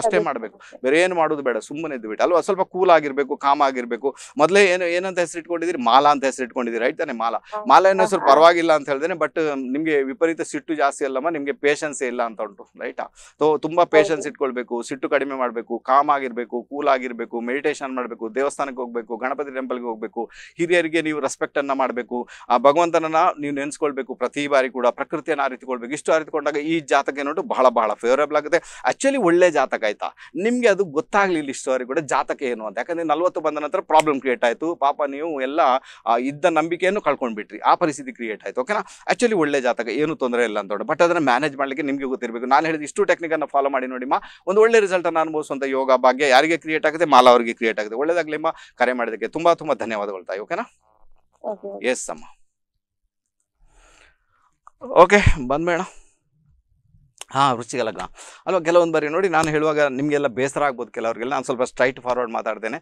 ಅಷ್ಟೇ ಮಾಡ್ಬೇಕು ಬೇರೆ ಏನು ಮಾಡೋದು ಬೇಡ ಸುಮ್ಮನೆ ಇದ್ದು ಬಿಟ್ಟು ಅಲ್ವಾ ಸ್ವಲ್ಪ ಕೂಲ್ ಆಗಿರ್ಬೇಕು ಕಾಮ್ ಆಗಿರ್ಬೇಕು ಮೊದಲೇ ಏನು ಏನಂತ ಹೆಸರು ಇಟ್ಕೊಂಡಿದ್ರಿ ಮಾಲಾ ಅಂತ ಹೆಸರು ಇಟ್ಕೊಂಡಿದ್ರಿ ರೈಟ್ ತಾನೆ ಮಾಲಾ ಮಾಲ ಏನೋ ಸ್ವಲ್ಪ ಪರವಾಗಿಲ್ಲ ಅಂತ ಹೇಳ್ದೇನೆ ಬಟ್ ನಿಮ್ಗೆ ವಿಪರೀತ ಸಿಟ್ಟು ಜಾಸ್ತಿ ಅಲ್ಲಮ್ಮ ನಿಮ್ಗೆ ಪೇಷನ್ಸ್ ಇಲ್ಲ ಅಂತ ಉಂಟು ರೈಟಾ ಸೊ ತುಂಬಾ ಪೇಷನ್ಸ್ ಇಟ್ಕೊಳ್ಬೇಕು ಸಿಟ್ಟು ಕಡಿಮೆ ಮಾಡಬೇಕು ಕಾಮ್ ಆಗಿರ್ಬೇಕು ಕೂಲ್ ಆಗಿರ್ಬೇಕು ಮೆಡಿಟೇಷನ್ ಮಾಡಬೇಕು ದೇವಸ್ಥಾನಕ್ಕೆ ಹೋಗ್ಬೇಕು ಗಣಪತಿ ಟೆಂಪಲ್ಗೆ ಹೋಗ್ಬೇಕು ಹಿರಿಯರಿಗೆ ನೀವು ರೆಸ್ಪೆಕ್ಟ್ ಅನ್ನ ಮಾಡಬೇಕು ಆ ಭಗವಂತನನ್ನ ನೀವು ನೆನೆಸ್ಕೊಳ್ಬೇಕು ಪ್ರತಿ ಬಾರಿ ಕೂಡ ಪ್ರಕೃತಿಯನ್ನ ಅರಿತುಕೊಳ್ಬೇಕು ಇಷ್ಟು ಅರಿತುಕೊಂಡಾಗ ಈ ಜಾತಕ ಏನೋ ಬಹಳ ಬಹಳ ಫೇವರೇಬಲ್ ಆಗುತ್ತೆ ಆಕ್ಚುಲಿ ಒಳ್ಳೆ ಜಾತಕ ಆಯ್ತಾ ನಿಮ್ಗೆ ಅದು ಗೊತ್ತಾಗ್ಲಿಲ್ಲ ಇಷ್ಟವರೆಗೂ ಕೂಡ ಜಾತಕ ಏನು ಅಂತ ಯಾಕಂದ್ರೆ ನಲ್ವತ್ತು ಬಂದ ನಂತರ ಪ್ರಾಬ್ಲಮ್ ಕ್ರಿಯೇಟ್ ಆಯ್ತು ಪಾಪ ನೀವು ಎಲ್ಲ ಇದ್ದ ನಂಬಿಕೆಯನ್ನು ಕಳ್ಕೊಂಡ್ಬಿಟ್ರಿ ಆ ಪರಿಸ್ಥಿತಿ ಕ್ರಿಯೇಟ್ ಆಯ್ತು ಓಕೆನಾ ಆಕ್ಚುಲಿ ಒಳ್ಳೆ ಜಾತಕ ಏನು ತೊಂದರೆ ಇಲ್ಲ ಅಂತ ಬಟ್ ಅದನ್ನ ಮ್ಯಾನೇಜ್ ಮಾಡ್ಲಿಕ್ಕೆ ನಿಮ್ಗೆ ಗೊತ್ತಿರಬೇಕು ನಾನು ಹೇಳಿದ ಇಷ್ಟು ಟೆಕ್ನಿಕ್ ಅನ್ನು ಫಾಲೋ ಮಾಡಿ ನೋಡಿಮ್ಮ ಒಂದು ಒಳ್ಳೆ ರಿಸಲ್ಟ್ ಅನ್ನು ಅನುಭವಿಸುವಂತ ಯೋಗ ಭಾಗ್ಯ ಯಾರಿಗೆ ಕ್ರಿಯೇಟ್ ಆಗುತ್ತೆ ಮಾಲ ಅವರಿಗೆ ಕ್ರಿಯೇಟ್ ಆಗುತ್ತೆ ಮಾ ಕರೆ ಮಾಡಿದಕ್ಕೆ ತುಂಬಾ ತುಂಬಾ ಧನ್ಯವಾದಗಳು ತಾಯಿ ಓಕೆನಾ ಎಸ್ ಅಮ್ಮ ಓಕೆ ಬಂದ್ಬೇಡ ಹಾಂ ವೃಶ್ಚಿಕ ಲಗ್ನ ಅಲ್ವಾ ಕೆಲವೊಂದು ಬಾರಿ ನೋಡಿ ನಾನು ಹೇಳುವಾಗ ನಿಮಗೆಲ್ಲ ಬೇಸರ ಆಗ್ಬೋದು ಕೆಲವರಿಗೆಲ್ಲ ನಾನು ಸ್ವಲ್ಪ ಸ್ಟ್ರೈಟ್ ಫಾರ್ವರ್ಡ್ ಮಾತಾಡ್ತೇನೆ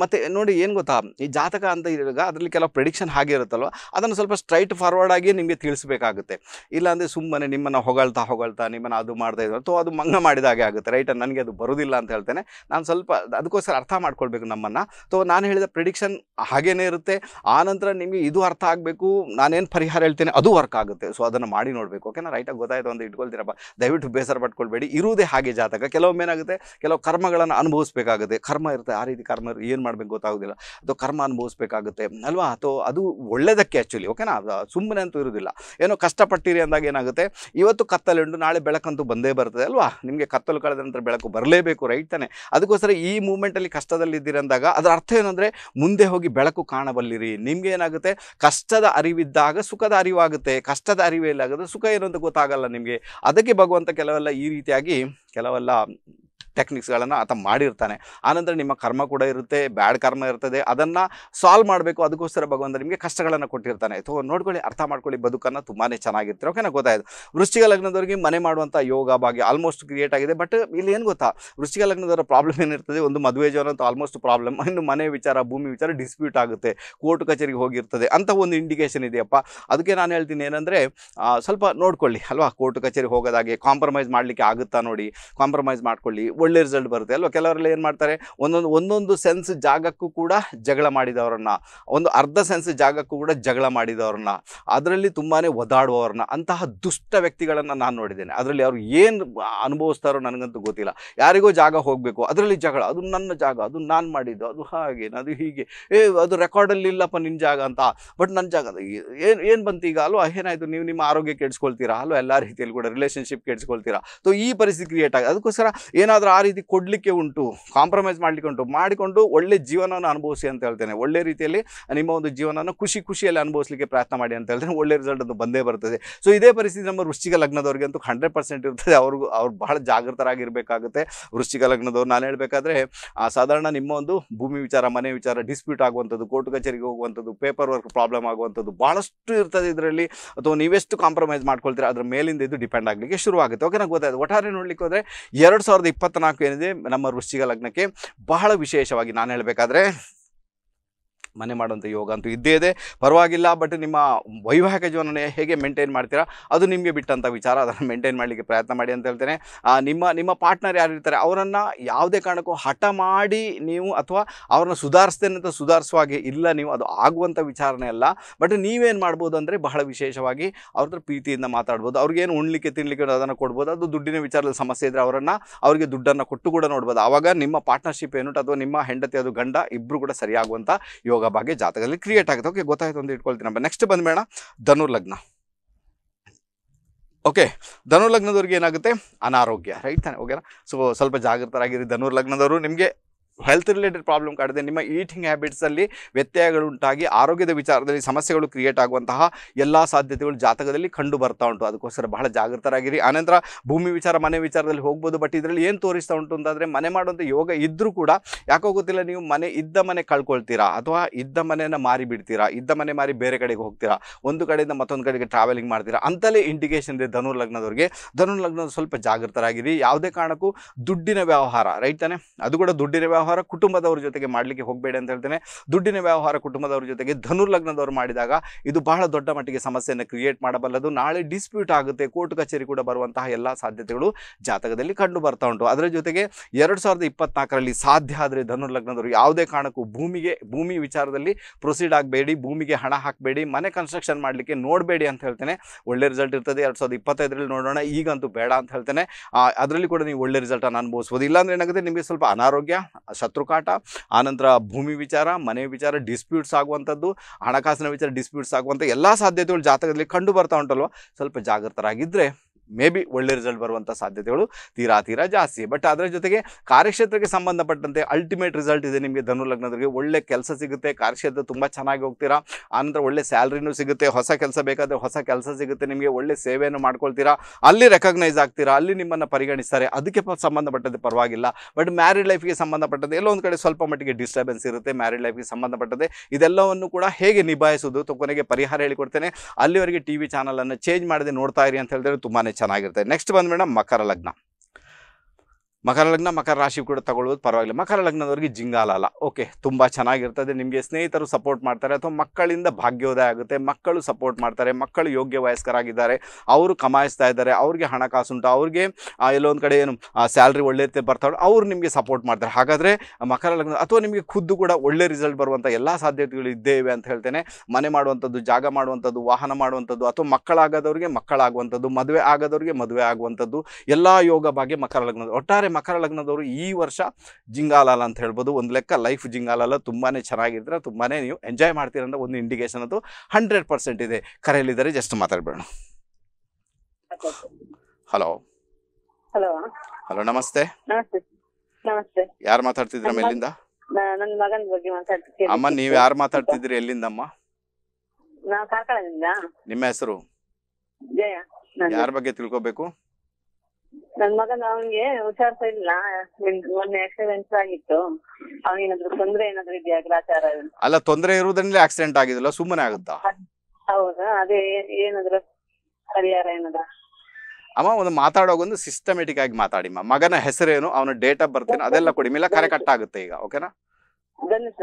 ಮತ್ತು ನೋಡಿ ಏನು ಗೊತ್ತಾ ಈ ಜಾತಕ ಅಂತ ಇರುವಾಗ ಅದರಲ್ಲಿ ಕೆಲವು ಪ್ರಿಡಿಕ್ಷನ್ ಹಾಗೆ ಇರುತ್ತಲ್ವ ಅದನ್ನು ಸ್ವಲ್ಪ ಸ್ಟ್ರೈಟ್ ಫಾರ್ವರ್ಡ್ ಆಗಿ ನಿಮಗೆ ತಿಳಿಸಬೇಕಾಗುತ್ತೆ ಇಲ್ಲಾಂದರೆ ಸುಮ್ಮನೆ ನಿಮ್ಮನ್ನು ಹೊಗಳ್ತಾ ಹೊಗಳ್ತಾ ನಿಮ್ಮನ್ನು ಅದು ಮಾಡ್ತಾ ಇದ್ದಾರೆ ಅಥವಾ ಅದು ಮಂಗ ಮಾಡಿದ ಹಾಗೆ ಆಗುತ್ತೆ ರೈಟ್ ನನಗೆ ಅದು ಬರೋದಿಲ್ಲ ಅಂತ ಹೇಳ್ತೇನೆ ನಾನು ಸ್ವಲ್ಪ ಅದಕ್ಕೋಸ್ಕರ ಅರ್ಥ ಮಾಡ್ಕೊಳ್ಬೇಕು ನಮ್ಮನ್ನು ಸೊ ನಾನು ಹೇಳಿದ ಪ್ರಿಡಿಕ್ಷನ್ ಹಾಗೇನೇ ಇರುತ್ತೆ ಆನಂತರ ನಿಮಗೆ ಇದು ಅರ್ಥ ಆಗಬೇಕು ನಾನೇನು ಪರಿಹಾರ ಹೇಳ್ತೇನೆ ಅದು ವರ್ಕ್ ಆಗುತ್ತೆ ಸೊ ಅದನ್ನು ಮಾಡಿ ನೋಡಬೇಕು ಓಕೆನಾ ರೈಟಾಗಿ ಗೊತ್ತಾಯ್ತು ಒಂದು ಇಟ್ಕೊಳ್ತೀರಪ್ಪ ದಯವಿಟ್ಟು ಬೇಸರ ಪಟ್ಕೊಳ್ಬೇಡಿ ಇರುವುದೇ ಹಾಗೆ ಜಾತಕ ಕೆಲವೊಮ್ಮೆ ಏನಾಗುತ್ತೆ ಕೆಲವು ಕರ್ಮಗಳನ್ನು ಅನುಭವಿಸಬೇಕಾಗುತ್ತೆ ಕರ್ಮ ಇರುತ್ತೆ ಆ ರೀತಿ ಕರ್ಮ ಏನು ಮಾಡಬೇಕು ಗೊತ್ತಾಗೋದಿಲ್ಲ ಅಥವಾ ಕರ್ಮ ಅನುಭವಿಸಬೇಕಾಗುತ್ತೆ ಅಲ್ವಾ ಅಥವಾ ಅದು ಒಳ್ಳೆಯದಕ್ಕೆ ಆ್ಯಕ್ಚುಲಿ ಓಕೆನಾ ಸುಮ್ಮನೆ ಅಂತೂ ಇರೋದಿಲ್ಲ ಏನೋ ಕಷ್ಟಪಟ್ಟಿರಿ ಅಂದಾಗ ಏನಾಗುತ್ತೆ ಇವತ್ತು ಕತ್ತಲೆಂಡು ನಾಳೆ ಬೆಳಕಂತೂ ಬಂದೇ ಬರ್ತದೆ ಅಲ್ವಾ ನಿಮಗೆ ಕತ್ತಲು ಕಳೆದ ನಂತರ ಬೆಳಕು ಬರಲೇಬೇಕು ರೈಟ್ ತಾನೆ ಅದಕ್ಕೋಸ್ಕರ ಈ ಮೂಮೆಂಟಲ್ಲಿ ಅಂದಾಗ ಅದರ ಅರ್ಥ ಏನಂದರೆ ಮುಂದೆ ಹೋಗಿ ಬೆಳಕು ಕಾಣಬಲ್ಲಿರಿ ನಿಮಗೆ ಏನಾಗುತ್ತೆ ಕಷ್ಟದ ಅರಿವಿದ್ದಾಗ ಸುಖದ ಅರಿವಾಗುತ್ತೆ ಕಷ್ಟದ ಅರಿವೇ ಇಲ್ಲಾಗುತ್ತೆ ಸುಖ ಏನಂತ ಗೊತ್ತಾಗಲ್ಲ ನಿಮಗೆ ಅದಕ್ಕೆ ಭಗವಂತ ಕೆಲವೆಲ್ಲ ಈ ರೀತಿಯಾಗಿ ಕೆಲವೆಲ್ಲ ಟೆಕ್ನಿಕ್ಸ್ಗಳನ್ನು ಆತ ಮಾಡಿರ್ತಾನೆ ಆನಂತರ ನಿಮ್ಮ ಕರ್ಮ ಕೂಡ ಇರುತ್ತೆ ಬ್ಯಾಡ್ ಕರ್ಮ ಇರ್ತದೆ ಅದನ್ನು ಸಾಲ್ವ್ ಮಾಡಬೇಕು ಅದಕ್ಕೋಸ್ಕರ ಭಗವಂತ ನಿಮಗೆ ಕಷ್ಟಗಳನ್ನು ಕೊಟ್ಟಿರ್ತಾನೆ ಸೊ ನೋಡ್ಕೊಳ್ಳಿ ಅರ್ಥ ಮಾಡ್ಕೊಳ್ಳಿ ಬದುಕನ್ನು ತುಂಬಾ ಚೆನ್ನಾಗಿರ್ತಾರೆ ಓಕೆನಾ ಗೊತ್ತಾಯಿತು ವೃಶ್ಚಿಕ ಲಗ್ನದವರಿಗೆ ಮನೆ ಮಾಡುವಂಥ ಯೋಗ ಭಾಗ್ಯ ಆಲ್ಮೋಸ್ಟ್ ಕ್ರಿಯೇಟ್ ಆಗಿದೆ ಬಟ್ ಇಲ್ಲಿ ಏನು ಗೊತ್ತಾ ವೃಶ್ಚಿಕ ಲಗ್ನದವರ ಪ್ರಾಬ್ಲಮ್ ಏನಿರ್ತದೆ ಒಂದು ಮದುವೆ ಜೀವನ ಆಲ್ಮೋಸ್ಟ್ ಪ್ರಾಬ್ಲಮ್ ಇನ್ನು ಮನೆ ವಿಚಾರ ಭೂಮಿ ವಿಚಾರ ಡಿಸ್ಪ್ಯೂಟ್ ಆಗುತ್ತೆ ಕೋರ್ಟ್ ಕಚೇರಿಗೆ ಹೋಗಿರ್ತದೆ ಅಂತ ಒಂದು ಇಂಡಿಕೇಷನ್ ಇದೆಯಪ್ಪ ಅದಕ್ಕೆ ನಾನು ಹೇಳ್ತೀನಿ ಏನಂದರೆ ಸ್ವಲ್ಪ ನೋಡ್ಕೊಳ್ಳಿ ಅಲ್ವಾ ಕೋರ್ಟ್ ಕಚೇರಿಗೆ ಹೋಗೋದಾಗೆ ಕಾಂಪ್ರಮೈಸ್ ಮಾಡಲಿಕ್ಕೆ ಆಗುತ್ತಾ ನೋಡಿ ಕಾಂಪ್ರಮೈಸ್ ಮಾಡ್ಕೊಳ್ಳಿ ಒಳ್ಳೆ ರಿಸಲ್ಟ್ ಬರುತ್ತೆ ಅಲ್ವಾ ಕೆಲವರಲ್ಲಿ ಏನು ಮಾಡ್ತಾರೆ ಒಂದೊಂದು ಒಂದೊಂದು ಸೆನ್ಸ್ ಜಾಗಕ್ಕೂ ಕೂಡ ಜಗಳ ಮಾಡಿದವರನ್ನ ಒಂದು ಅರ್ಧ ಸೆನ್ಸ್ ಜಾಗಕ್ಕೂ ಕೂಡ ಜಗಳ ಮಾಡಿದವ್ರನ್ನ ಅದರಲ್ಲಿ ತುಂಬಾ ಒದಾಡುವವ್ರನ್ನ ಅಂತಹ ದುಷ್ಟ ವ್ಯಕ್ತಿಗಳನ್ನು ನಾನು ನೋಡಿದ್ದೇನೆ ಅದರಲ್ಲಿ ಅವರು ಏನು ಅನುಭವಿಸ್ತಾರೋ ನನಗಂತೂ ಗೊತ್ತಿಲ್ಲ ಯಾರಿಗೋ ಜಾಗ ಹೋಗಬೇಕು ಅದರಲ್ಲಿ ಜಗಳ ಅದು ನನ್ನ ಜಾಗ ಅದು ನಾನು ಮಾಡಿದ್ದು ಅದು ಹಾಗೆ ಅದು ಹೀಗೆ ಏ ಅದು ರೆಕಾರ್ಡಲ್ಲಿ ಇಲ್ಲಪ್ಪ ನಿನ್ನ ಜಾಗ ಅಂತ ಬಟ್ ನನ್ನ ಜಾಗ ಏನು ಏನು ಬಂತು ಈಗ ಅಲ್ವಾ ಏನಾಯಿತು ನೀವು ನಿಮ್ಮ ಆರೋಗ್ಯ ಕೆಡಿಸ್ಕೊಳ್ತೀರಾ ಅಲ್ವಾ ಎಲ್ಲ ರೀತಿಯಲ್ಲಿ ಕೂಡ ರಿಲೇಷನ್ಶಿಪ್ ಕೆಡಿಸ್ಕೊಳ್ತೀರಾ ಸೊ ಈ ಪರಿಸ್ಥಿತಿ ಕ್ರಿಯೇಟ್ ಆಗಿದೆ ಅದಕ್ಕೋಸ್ಕರ ಏನಾದರೂ ಆ ರೀತಿ ಕೊಡಲಿಕ್ಕೆ ಉಂಟು ಕಾಂಪ್ರಮೈಸ್ ಮಾಡಲಿಕ್ಕೆ ಉಂಟು ಮಾಡಿಕೊಂಡು ಒಳ್ಳೆ ಜೀವನವನ್ನು ಅನುಭವಿಸಿ ಅಂತ ಹೇಳ್ತೇನೆ ಒಳ್ಳೆ ರೀತಿಯಲ್ಲಿ ನಿಮ್ಮ ಒಂದು ಜೀವನವನ್ನು ಖುಷಿ ಖುಷಿಯಲ್ಲಿ ಅನುಭವಿಸಲಿಕ್ಕೆ ಪ್ರಯತ್ನ ಮಾಡಿ ಅಂತ ಹೇಳ್ತೇನೆ ಒಳ್ಳೆ ರಿಸಲ್ಟ್ ಅದು ಬಂದೇ ಬರ್ತದೆ ಸೊ ಇದೇ ಪರಿಸ್ಥಿತಿ ನಮ್ಮ ವೃಶ್ಚಿಕ ಲಗ್ನದವ್ರಿಗೆ ಅಂತೂ ಹಂಡ್ರೆಡ್ ಪರ್ಸೆಂಟ್ ಇರ್ತದೆ ಅವ್ರಿಗೂ ಅವ್ರು ಬಹಳ ಜಾಗೃತರಾಗಿರಬೇಕಾಗುತ್ತೆ ವೃಶ್ಚಿಕ ಲಗ್ನದವ್ರು ನಾನು ಹೇಳಬೇಕಾದ್ರೆ ಸಾಧಾರಣ ನಿಮ್ಮ ಒಂದು ಭೂಮಿ ವಿಚಾರ ಮನೆ ವಿಚಾರ ಡಿಸ್ಪ್ಯೂಟ್ ಆಗುವಂಥದ್ದು ಕೋರ್ಟ್ ಕಚೇರಿಗೆ ಹೋಗುವಂಥದ್ದು ಪೇಪರ್ ವರ್ಕ್ ಪ್ರಾಬ್ಲಮ್ ಆಗುವಂಥದ್ದು ಭಾಳಷ್ಟು ಇರ್ತದೆ ಇದರಲ್ಲಿ ಅಥವಾ ನೀವೆಷ್ಟು ಕಾಂಪ್ರಮೈಸ್ ಮಾಡ್ಕೊಳ್ತೀರಾ ಅದ್ರ ಮೇಲಿಂದ ಇದು ಡಿಪೆಂಡ್ ಆಗಲಿಕ್ಕೆ ಶುರು ಆಗುತ್ತೆ ಓಕೆ ನಂಗೆ ಗೊತ್ತಾಯ್ತು ಒಟ್ಟಾರೆ ನೋಡಲಿಕ್ಕೆ ಹೋದರೆ ಎರಡು ಸಾವಿರದ ಇಪ್ಪತ್ತರ ಇಪ್ಪತ್ನಾಲ್ಕು ಏನಿದೆ ನಮ್ಮ ವೃಶ್ಚಿಕ ಲಗ್ನಕ್ಕೆ ಬಹಳ ವಿಶೇಷವಾಗಿ ನಾನು ಹೇಳಬೇಕಾದ್ರೆ ಮನೆ ಮಾಡುವಂಥ ಯೋಗ ಅಂತೂ ಇದ್ದೇ ಇದೆ ಪರವಾಗಿಲ್ಲ ಬಟ್ ನಿಮ್ಮ ವೈವಾಹಿಕ ಜೀವನ ಹೇಗೆ ಮೇಂಟೈನ್ ಮಾಡ್ತೀರಾ ಅದು ನಿಮಗೆ ಬಿಟ್ಟಂಥ ವಿಚಾರ ಅದನ್ನು ಮೇಂಟೈನ್ ಮಾಡಲಿಕ್ಕೆ ಪ್ರಯತ್ನ ಮಾಡಿ ಅಂತ ಹೇಳ್ತೇನೆ ನಿಮ್ಮ ನಿಮ್ಮ ಪಾರ್ಟ್ನರ್ ಯಾರು ಇರ್ತಾರೆ ಅವರನ್ನು ಯಾವುದೇ ಕಾರಣಕ್ಕೂ ಹಠ ಮಾಡಿ ನೀವು ಅಥವಾ ಅವ್ರನ್ನ ಸುಧಾರಿಸ್ತೇನೆ ಅಂತ ಸುಧಾರಿಸುವ ಹಾಗೆ ಇಲ್ಲ ನೀವು ಅದು ಆಗುವಂಥ ವಿಚಾರನೇ ಅಲ್ಲ ಬಟ್ ನೀವೇನು ಮಾಡ್ಬೋದು ಅಂದರೆ ಬಹಳ ವಿಶೇಷವಾಗಿ ಅವ್ರ ಹತ್ರ ಪ್ರೀತಿಯಿಂದ ಮಾತಾಡ್ಬೋದು ಅವ್ರಿಗೇನು ಉಣ್ಲಿಕ್ಕೆ ತಿನ್ನಲಿಕ್ಕೆ ಅದನ್ನು ಕೊಡ್ಬೋದು ಅದು ದುಡ್ಡಿನ ವಿಚಾರದಲ್ಲಿ ಸಮಸ್ಯೆ ಇದ್ದರೆ ಅವರನ್ನು ಅವರಿಗೆ ದುಡ್ಡನ್ನು ಕೊಟ್ಟು ಕೂಡ ನೋಡ್ಬೋದು ಆವಾಗ ನಿಮ್ಮ ಪಾರ್ಟ್ನರ್ಶಿಪ್ ಏನುಂಟು ಅಥವಾ ನಿಮ್ಮ ಹೆಂಡತಿ ಅದು ಗಂಡ ಇಬ್ಬರು ಕೂಡ ಸರಿಯಾಗುವಂಥ ಯೋಗ ಯೋಗ ಭಾಗ್ಯ ಜಾತಕದಲ್ಲಿ ಕ್ರಿಯೇಟ್ ಆಗುತ್ತೆ ಓಕೆ ಗೊತ್ತಾಯ್ತು ಅಂತ ಇಟ್ಕೊಳ್ತೀನಿ ನೆಕ್ಸ್ಟ್ ಬಂದ್ಬೇಡ ಲಗ್ನ ಓಕೆ ಧನುರ್ಲಗ್ನದವ್ರಿಗೆ ಏನಾಗುತ್ತೆ ಅನಾರೋಗ್ಯ ರೈಟ್ ತಾನೆ ಓಕೆನಾ ಸೊ ಸ್ವಲ್ಪ ಜಾಗೃತರಾಗಿರಿ ಧನುರ್ಲಗ್ನದವರು ನಿಮಗೆ ಹೆಲ್ತ್ ರಿಲೇಟೆಡ್ ಪ್ರಾಬ್ಲಮ್ ಕಾಡದೆ ನಿಮ್ಮ ಈಟಿಂಗ್ ಹ್ಯಾಬಿಟ್ಸಲ್ಲಿ ವ್ಯತ್ಯಯಗಳುಂಟಾಗಿ ಆರೋಗ್ಯದ ವಿಚಾರದಲ್ಲಿ ಸಮಸ್ಯೆಗಳು ಕ್ರಿಯೇಟ್ ಆಗುವಂತಹ ಎಲ್ಲ ಸಾಧ್ಯತೆಗಳು ಜಾತಕದಲ್ಲಿ ಕಂಡು ಬರ್ತಾ ಉಂಟು ಅದಕ್ಕೋಸ್ಕರ ಬಹಳ ಜಾಗೃತರಾಗಿರಿ ಆನಂತರ ಭೂಮಿ ವಿಚಾರ ಮನೆ ವಿಚಾರದಲ್ಲಿ ಹೋಗ್ಬೋದು ಬಟ್ ಇದರಲ್ಲಿ ಏನು ತೋರಿಸ್ತಾ ಉಂಟು ಅಂತಂದರೆ ಮನೆ ಮಾಡುವಂಥ ಯೋಗ ಇದ್ದರೂ ಕೂಡ ಯಾಕೋ ಗೊತ್ತಿಲ್ಲ ನೀವು ಮನೆ ಇದ್ದ ಮನೆ ಕಳ್ಕೊಳ್ತೀರಾ ಅಥವಾ ಇದ್ದ ಮನೆಯನ್ನು ಮಾರಿ ಬಿಡ್ತೀರಾ ಇದ್ದ ಮನೆ ಮಾರಿ ಬೇರೆ ಕಡೆಗೆ ಹೋಗ್ತೀರಾ ಒಂದು ಕಡೆಯಿಂದ ಮತ್ತೊಂದು ಕಡೆಗೆ ಟ್ರಾವೆಲಿಂಗ್ ಮಾಡ್ತೀರಾ ಅಂತಲೇ ಇಂಡಿಕೇಶನ್ ಇದೆ ಧನು ಲಗ್ನದವ್ರಿಗೆ ಧನು ಲಗ್ನದ ಸ್ವಲ್ಪ ಜಾಗೃತರಾಗಿರಿ ಯಾವುದೇ ಕಾರಣಕ್ಕೂ ದುಡ್ಡಿನ ವ್ಯವಹಾರ ರೈಟ್ ತಾನೆ ಅದು ಕೂಡ ದುಡ್ಡಿನ ವ್ಯವಹಾರ ವ್ಯವಹಾರ ಕುಟುಂಬದವ್ರ ಜೊತೆಗೆ ಮಾಡಲಿಕ್ಕೆ ಹೋಗಬೇಡಿ ಅಂತ ಹೇಳ್ತೇನೆ ದುಡ್ಡಿನ ವ್ಯವಹಾರ ಕುಟುಂಬದವರ ಜೊತೆಗೆ ಧನುರ್ಲಗ್ನದವರು ಮಾಡಿದಾಗ ಇದು ಬಹಳ ದೊಡ್ಡ ಮಟ್ಟಿಗೆ ಸಮಸ್ಯೆಯನ್ನು ಕ್ರಿಯೇಟ್ ಮಾಡಬಲ್ಲದು ನಾಳೆ ಡಿಸ್ಪ್ಯೂಟ್ ಆಗುತ್ತೆ ಕೋರ್ಟ್ ಕಚೇರಿ ಕೂಡ ಬರುವಂತಹ ಎಲ್ಲ ಸಾಧ್ಯತೆಗಳು ಜಾತಕದಲ್ಲಿ ಕಂಡು ಬರ್ತಾ ಉಂಟು ಅದರ ಜೊತೆಗೆ ಎರಡು ಸಾವಿರದ ಇಪ್ಪತ್ನಾಲ್ಕರಲ್ಲಿ ಸಾಧ್ಯ ಆದರೆ ಧನುರ್ಲಗ್ನದವರು ಯಾವುದೇ ಕಾರಣಕ್ಕೂ ಭೂಮಿಗೆ ಭೂಮಿ ವಿಚಾರದಲ್ಲಿ ಪ್ರೊಸೀಡ್ ಆಗಬೇಡಿ ಭೂಮಿಗೆ ಹಣ ಹಾಕಬೇಡಿ ಮನೆ ಕನ್ಸ್ಟ್ರಕ್ಷನ್ ಮಾಡಲಿಕ್ಕೆ ನೋಡಬೇಡಿ ಅಂತ ಹೇಳ್ತೇನೆ ಒಳ್ಳೆ ರಿಸಲ್ಟ್ ಇರ್ತದೆ ಎರಡು ಸಾವಿರದ ಇಪ್ಪತ್ತೈದರಲ್ಲಿ ನೋಡೋಣ ಈಗಂತೂ ಬೇಡ ಅಂತ ಹೇಳ್ತೇನೆ ಅದರಲ್ಲಿ ಕೂಡ ನೀವು ಒಳ್ಳೆ ರಿಸಲ್ಟನ್ನು ಅನುಭವಿಸ್ಬೋದು ಇಲ್ಲಾಂದ್ರೆ ಏನಾಗುತ್ತೆ ನಿಮಗೆ ಸ್ವಲ್ಪ ಅನಾರೋಗ್ಯ ಶತ್ರುಕಾಟ ಆನಂತರ ಭೂಮಿ ವಿಚಾರ ಮನೆ ವಿಚಾರ ಡಿಸ್ಪ್ಯೂಟ್ಸ್ ಆಗುವಂಥದ್ದು ಹಣಕಾಸಿನ ವಿಚಾರ ಡಿಸ್ಪ್ಯೂಟ್ಸ್ ಆಗುವಂಥ ಎಲ್ಲ ಸಾಧ್ಯತೆಗಳು ಜಾತಕದಲ್ಲಿ ಕಂಡು ಬರ್ತಾ ಉಂಟಲ್ವ ಸ್ವಲ್ಪ ಜಾಗೃತರಾಗಿದ್ದರೆ ಮೇ ಬಿ ಒಳ್ಳೆ ರಿಸಲ್ಟ್ ಬರುವಂಥ ಸಾಧ್ಯತೆಗಳು ತೀರಾ ತೀರಾ ಜಾಸ್ತಿ ಬಟ್ ಅದರ ಜೊತೆಗೆ ಕಾರ್ಯಕ್ಷೇತ್ರಕ್ಕೆ ಸಂಬಂಧಪಟ್ಟಂತೆ ಅಲ್ಟಿಮೇಟ್ ರಿಸಲ್ಟ್ ಇದೆ ನಿಮಗೆ ಧನು ಲಗ್ನದವರಿಗೆ ಒಳ್ಳೆ ಕೆಲಸ ಸಿಗುತ್ತೆ ಕಾರ್ಯಕ್ಷೇತ್ರ ತುಂಬ ಚೆನ್ನಾಗಿ ಹೋಗ್ತೀರಾ ಆನಂತರ ಒಳ್ಳೆ ಸ್ಯಾಲ್ರಿನೂ ಸಿಗುತ್ತೆ ಹೊಸ ಕೆಲಸ ಬೇಕಾದರೆ ಹೊಸ ಕೆಲಸ ಸಿಗುತ್ತೆ ನಿಮಗೆ ಒಳ್ಳೆ ಸೇವೆಯನ್ನು ಮಾಡ್ಕೊಳ್ತೀರಾ ಅಲ್ಲಿ ರೆಕಗ್ನೈಸ್ ಆಗ್ತೀರಾ ಅಲ್ಲಿ ನಿಮ್ಮನ್ನು ಪರಿಗಣಿಸ್ತಾರೆ ಅದಕ್ಕೆ ಸಂಬಂಧಪಟ್ಟಂತೆ ಪರವಾಗಿಲ್ಲ ಬಟ್ ಮ್ಯಾರಿಡ್ ಲೈಫ್ಗೆ ಸಂಬಂಧಪಟ್ಟಂತೆ ಎಲ್ಲೋ ಕಡೆ ಸ್ವಲ್ಪ ಮಟ್ಟಿಗೆ ಡಿಸ್ಟರ್ಬೆನ್ಸ್ ಇರುತ್ತೆ ಮ್ಯಾರಿಡ್ ಲೈಫ್ಗೆ ಸಂಬಂಧಪಟ್ಟಂತೆ ಇದೆಲ್ಲವನ್ನು ಕೂಡ ಹೇಗೆ ನಿಭಾಯಿಸೋದು ಕೊನೆಗೆ ಪರಿಹಾರ ಹೇಳಿಕೊಡ್ತೇನೆ ಅಲ್ಲಿವರೆಗೆ ಟಿ ವಿ ಚಾನಲನ್ನು ಚೇಂಜ್ ಮಾಡದೆ ನೋಡ್ತಾ ಇರಿ ಅಂತ ಹೇಳಿದ್ರೆ ತುಂಬಾ ಚೆನ್ನಾಗಿರುತ್ತೆ ನೆಕ್ಸ್ಟ್ ಬಂದ್ಬಿಡ ಮಕರ ಲಗ್ನ ಮಕರ ಲಗ್ನ ಮಕರ ರಾಶಿ ಕೂಡ ತಗೊಳ್ಬೋದು ಪರವಾಗಿಲ್ಲ ಮಕರ ಲಗ್ನದವ್ರಿಗೆ ಜಿಂಗಾಲಲ್ಲ ಓಕೆ ತುಂಬ ಚೆನ್ನಾಗಿರ್ತದೆ ನಿಮಗೆ ಸ್ನೇಹಿತರು ಸಪೋರ್ಟ್ ಮಾಡ್ತಾರೆ ಅಥವಾ ಮಕ್ಕಳಿಂದ ಭಾಗ್ಯೋದಯ ಆಗುತ್ತೆ ಮಕ್ಕಳು ಸಪೋರ್ಟ್ ಮಾಡ್ತಾರೆ ಮಕ್ಕಳು ಯೋಗ್ಯ ವಯಸ್ಕರಾಗಿದ್ದಾರೆ ಅವರು ಕಮಾಯಿಸ್ತಾ ಇದ್ದಾರೆ ಅವ್ರಿಗೆ ಉಂಟು ಅವ್ರಿಗೆ ಎಲ್ಲೊಂದು ಕಡೆ ಏನು ಸ್ಯಾಲ್ರಿ ಒಳ್ಳೆ ಬರ್ತಾವೆ ಅವ್ರು ನಿಮಗೆ ಸಪೋರ್ಟ್ ಮಾಡ್ತಾರೆ ಹಾಗಾದರೆ ಮಕರ ಲಗ್ನ ಅಥವಾ ನಿಮಗೆ ಖುದ್ದು ಕೂಡ ಒಳ್ಳೆ ರಿಸಲ್ಟ್ ಬರುವಂಥ ಎಲ್ಲ ಸಾಧ್ಯತೆಗಳು ಇದ್ದೇ ಇವೆ ಅಂತ ಹೇಳ್ತೇನೆ ಮನೆ ಮಾಡುವಂಥದ್ದು ಜಾಗ ಮಾಡುವಂಥದ್ದು ವಾಹನ ಮಾಡುವಂಥದ್ದು ಅಥವಾ ಮಕ್ಕಳಾಗದವ್ರಿಗೆ ಮಕ್ಕಳಾಗುವಂಥದ್ದು ಮದುವೆ ಆಗದವ್ರಿಗೆ ಮದುವೆ ಆಗುವಂಥದ್ದು ಎಲ್ಲ ಯೋಗ ಬಗ್ಗೆ ಮಕರ ಲಗ್ನ ಒಟ್ಟಾರೆ ಮಕರ ಲಗ್ನದವರು ಈ ವರ್ಷ ಜಿಂಗಾಲಾಲ ಅಂತ ಹೇಳ್ಬೋದು ಒಂದು ಲೆಕ್ಕ ಲೈಫ್ ಜಿಂಗಾಲಾಲ ತುಂಬಾ ಚೆನ್ನಾಗಿದ್ದರೆ ತುಂಬಾ ನೀವು ಎಂಜಾಯ್ ಮಾಡ್ತೀರ ಅಂತ ಒಂದು ಇಂಡಿಕೇಶನ್ ಅದು ಹಂಡ್ರೆಡ್ ಪರ್ಸೆಂಟ್ ಇದೆ ಕರೆಯಲ್ಲಿದ್ದಾರೆ ಜಸ್ಟ್ ಮಾತಾಡ್ಬೇಡ ಹಲೋ ಹಲೋ ಹಲೋ ನಮಸ್ತೆ ನಮಸ್ತೆ ಯಾರು ಮಾತಾಡ್ತಿದ್ರಮ್ಮ ಎಲ್ಲಿಂದ ನನ್ನ ಮಗನ ಬಗ್ಗೆ ಮಾತಾಡ್ತಿದ್ದೀನಿ ಅಮ್ಮ ನೀವು ಯಾರು ಮಾತಾಡ್ತಿದ್ರಿ ಎಲ್ಲಿಂದಮ್ಮ ನಾನು ಕಾರ್ಕಳದಿಂದ ನಿಮ್ಮ ಹೆಸರು ಜಯ ಯಾರ ಬಗ್ಗೆ ತಿಳ್ಕೊಬೇಕು ನನ್ ಮಗನ್ ಅವನ್ಗೆ ಹುಷಾರ್ಸ ಇಲ್ಲ ಮೊನ್ನೆ ಆಕ್ಸಿಡೆಂಟ್ ಆಗಿತ್ತು ಅವನೇನಾದ್ರು ತೊಂದ್ರೆ ಏನಾದ್ರು ಇದೆಯಾ ಗ್ರಾಚಾರ ಅಲ್ಲ ತೊಂದ್ರೆ ಇರುವುದ್ರಿಂದ ಆಕ್ಸಿಡೆಂಟ್ ಆಗಿದಲ್ಲ ಸುಮ್ಮನೆ ಆಗುತ್ತಾ ಹೌದಾ ಅದೇ ಏನಾದ್ರು ಪರಿಹಾರ ಏನಾದ್ರು ಅಮ್ಮ ಒಂದು ಒಂದು ಸಿಸ್ಟಮೆಟಿಕ್ ಆಗಿ ಮಾತಾಡಿಮ್ಮ ಮಗನ ಹೆಸರೇನು ಅವನ ಡೇಟ್ ಆಫ್ ಬರ್ತ್ ಅದೆಲ್ಲ ಕೊಡಿ ಮೇಲೆ ಕರೆ ಕಟ್ ಆಗುತ್ತೆ ಈಗ ಓಕೆನಾ ಧನುಷ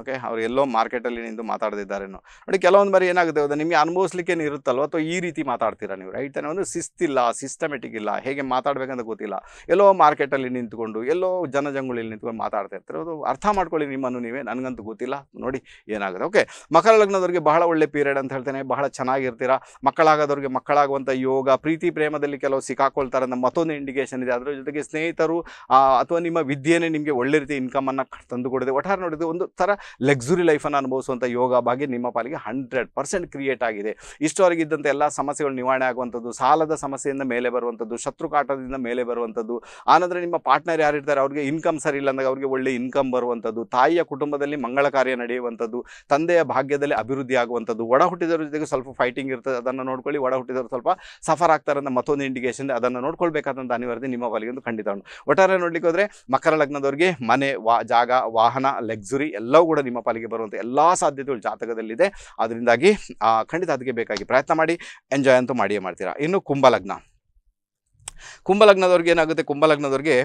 ಓಕೆ ಅವ್ರು ಎಲ್ಲೋ ಮಾರ್ಕೆಟಲ್ಲಿ ನಿಂತು ಮಾತಾಡ್ತಿದ್ದಾರೇನೋ ನೋಡಿ ಕೆಲವೊಂದು ಬಾರಿ ಏನಾಗುತ್ತೆ ಅದು ನಿಮಗೆ ಅನುಭವಿಸ್ಲಿಕ್ಕೇನು ಇರುತ್ತಲ್ವ ಅಥವಾ ಈ ರೀತಿ ಮಾತಾಡ್ತೀರಾ ನೀವು ರೈಟ್ ಅನ್ನೋ ಒಂದು ಶಿಸ್ತಿಲ್ಲ ಸಿಸ್ಟಮೆಟಿಕ್ ಇಲ್ಲ ಹೇಗೆ ಮಾತಾಡಬೇಕಂತ ಗೊತ್ತಿಲ್ಲ ಎಲ್ಲೋ ಮಾರ್ಕೆಟಲ್ಲಿ ನಿಂತ್ಕೊಂಡು ಎಲ್ಲೋ ಜನಜಂಗುಳಿಯಲ್ಲಿ ನಿಂತ್ಕೊಂಡು ಮಾತಾಡ್ತಾ ಇರ್ತಾರೆ ಅದು ಅರ್ಥ ಮಾಡ್ಕೊಳ್ಳಿ ನಿಮ್ಮನ್ನು ನೀವೇ ನನಗಂತೂ ಗೊತ್ತಿಲ್ಲ ನೋಡಿ ಏನಾಗುತ್ತೆ ಓಕೆ ಮಕರ ಲಗ್ನದವ್ರಿಗೆ ಬಹಳ ಒಳ್ಳೆ ಪೀರಿಯಡ್ ಅಂತ ಹೇಳ್ತೇನೆ ಬಹಳ ಚೆನ್ನಾಗಿರ್ತೀರಾ ಮಕ್ಕಳಾಗೋದವ್ರಿಗೆ ಮಕ್ಕಳಾಗುವಂಥ ಯೋಗ ಪ್ರೀತಿ ಪ್ರೇಮದಲ್ಲಿ ಕೆಲವು ಸಿಕ್ಕಾಕೊಳ್ತಾರೆ ಅಂತ ಮತ್ತೊಂದು ಇಂಡಿಕೇಷನ್ ಇದೆ ಅದರ ಜೊತೆಗೆ ಸ್ನೇಹಿತರು ಅಥವಾ ನಿಮ್ಮ ವಿದ್ಯೆನೇ ನಿಮಗೆ ಒಳ್ಳೆ ರೀತಿ ಇನ್ಕಮನ್ನು ತಂದು ಕೊಡಿದೆ ಒಟ್ಟಾರೆ ನೋಡಿದ್ರೆ ಒಂದು ಥರ ಲಕ್ಸುರಿ ಲೈಫನ್ನು ಅನುಭವಿಸುವಂಥ ಯೋಗ ಭಾಗ್ಯ ನಿಮ್ಮ ಪಾಲಿಗೆ ಹಂಡ್ರೆಡ್ ಪರ್ಸೆಂಟ್ ಕ್ರಿಯೇಟ್ ಆಗಿದೆ ಇಷ್ಟವರೆಗಿದ್ದಂಥ ಎಲ್ಲ ಸಮಸ್ಯೆಗಳು ನಿವಾರಣೆ ಆಗುವಂಥದ್ದು ಸಾಲದ ಸಮಸ್ಯೆಯಿಂದ ಮೇಲೆ ಬರುವಂಥದ್ದು ಶತ್ರು ಕಾಟದಿಂದ ಮೇಲೆ ಬರುವಂಥದ್ದು ಆನಂತರ ನಿಮ್ಮ ಪಾರ್ಟ್ನರ್ ಯಾರಿರ್ತಾರೆ ಅವ್ರಿಗೆ ಇನ್ಕಮ್ ಸರಿ ಇಲ್ಲ ಅಂದಾಗ ಅವ್ರಿಗೆ ಒಳ್ಳೆ ಇನ್ಕಮ್ ಬರುವಂಥದ್ದು ತಾಯಿಯ ಕುಟುಂಬದಲ್ಲಿ ಮಂಗಳ ಕಾರ್ಯ ನಡೆಯುವಂಥದ್ದು ತಂದೆಯ ಭಾಗ್ಯದಲ್ಲಿ ಅಭಿವೃದ್ಧಿ ಆಗುವಂಥದ್ದು ಒಡ ಹುಟ್ಟಿದವರ ಜೊತೆಗೆ ಸ್ವಲ್ಪ ಫೈಟಿಂಗ್ ಇರ್ತದೆ ಅದನ್ನು ನೋಡ್ಕೊಳ್ಳಿ ಒಡ ಹುಟ್ಟಿದವರು ಸ್ವಲ್ಪ ಸಫರ್ ಅಂತ ಮತ್ತೊಂದು ಇಂಡಿಕೇಶನ್ ಅದನ್ನು ನೋಡ್ಕೊಳ್ಬೇಕಾದಂಥ ಅನಿವಾರ್ಯತೆ ನಿಮ್ಮ ಪಾಲಿಗೆ ಒಂದು ಖಂಡಿತ ಒಟ್ಟಾರೆ ನೋಡ್ಲಿಕ್ಕೆ ಹೋದರೆ ಮಕರ ಲಗ್ನದವರಿಗೆ ಮನೆ ವಾ ಜಾಗ ವಾಹನ ಲಕ್ಸುರಿ ಎಲ್ಲವೂ ಕೂಡ ನಿಮ್ಮ ಪಾಲಿಗೆ ಬರುವಂಥ ಎಲ್ಲ ಸಾಧ್ಯತೆಗಳು ಜಾತಕದಲ್ಲಿದೆ ಅದರಿಂದಾಗಿ ಖಂಡಿತ ಅದಕ್ಕೆ ಬೇಕಾಗಿ ಪ್ರಯತ್ನ ಮಾಡಿ ಎಂಜಾಯ್ ಅಂತೂ ಮಾಡಿಯೇ ಮಾಡ್ತೀರಾ ಇನ್ನು ಕುಂಭಲಗ್ನ ಕುಂಭಲಗ್ನದವ್ರಿಗೆ ಏನಾಗುತ್ತೆ ಕುಂಭಲಗ್ನದವ್ರಿಗೆ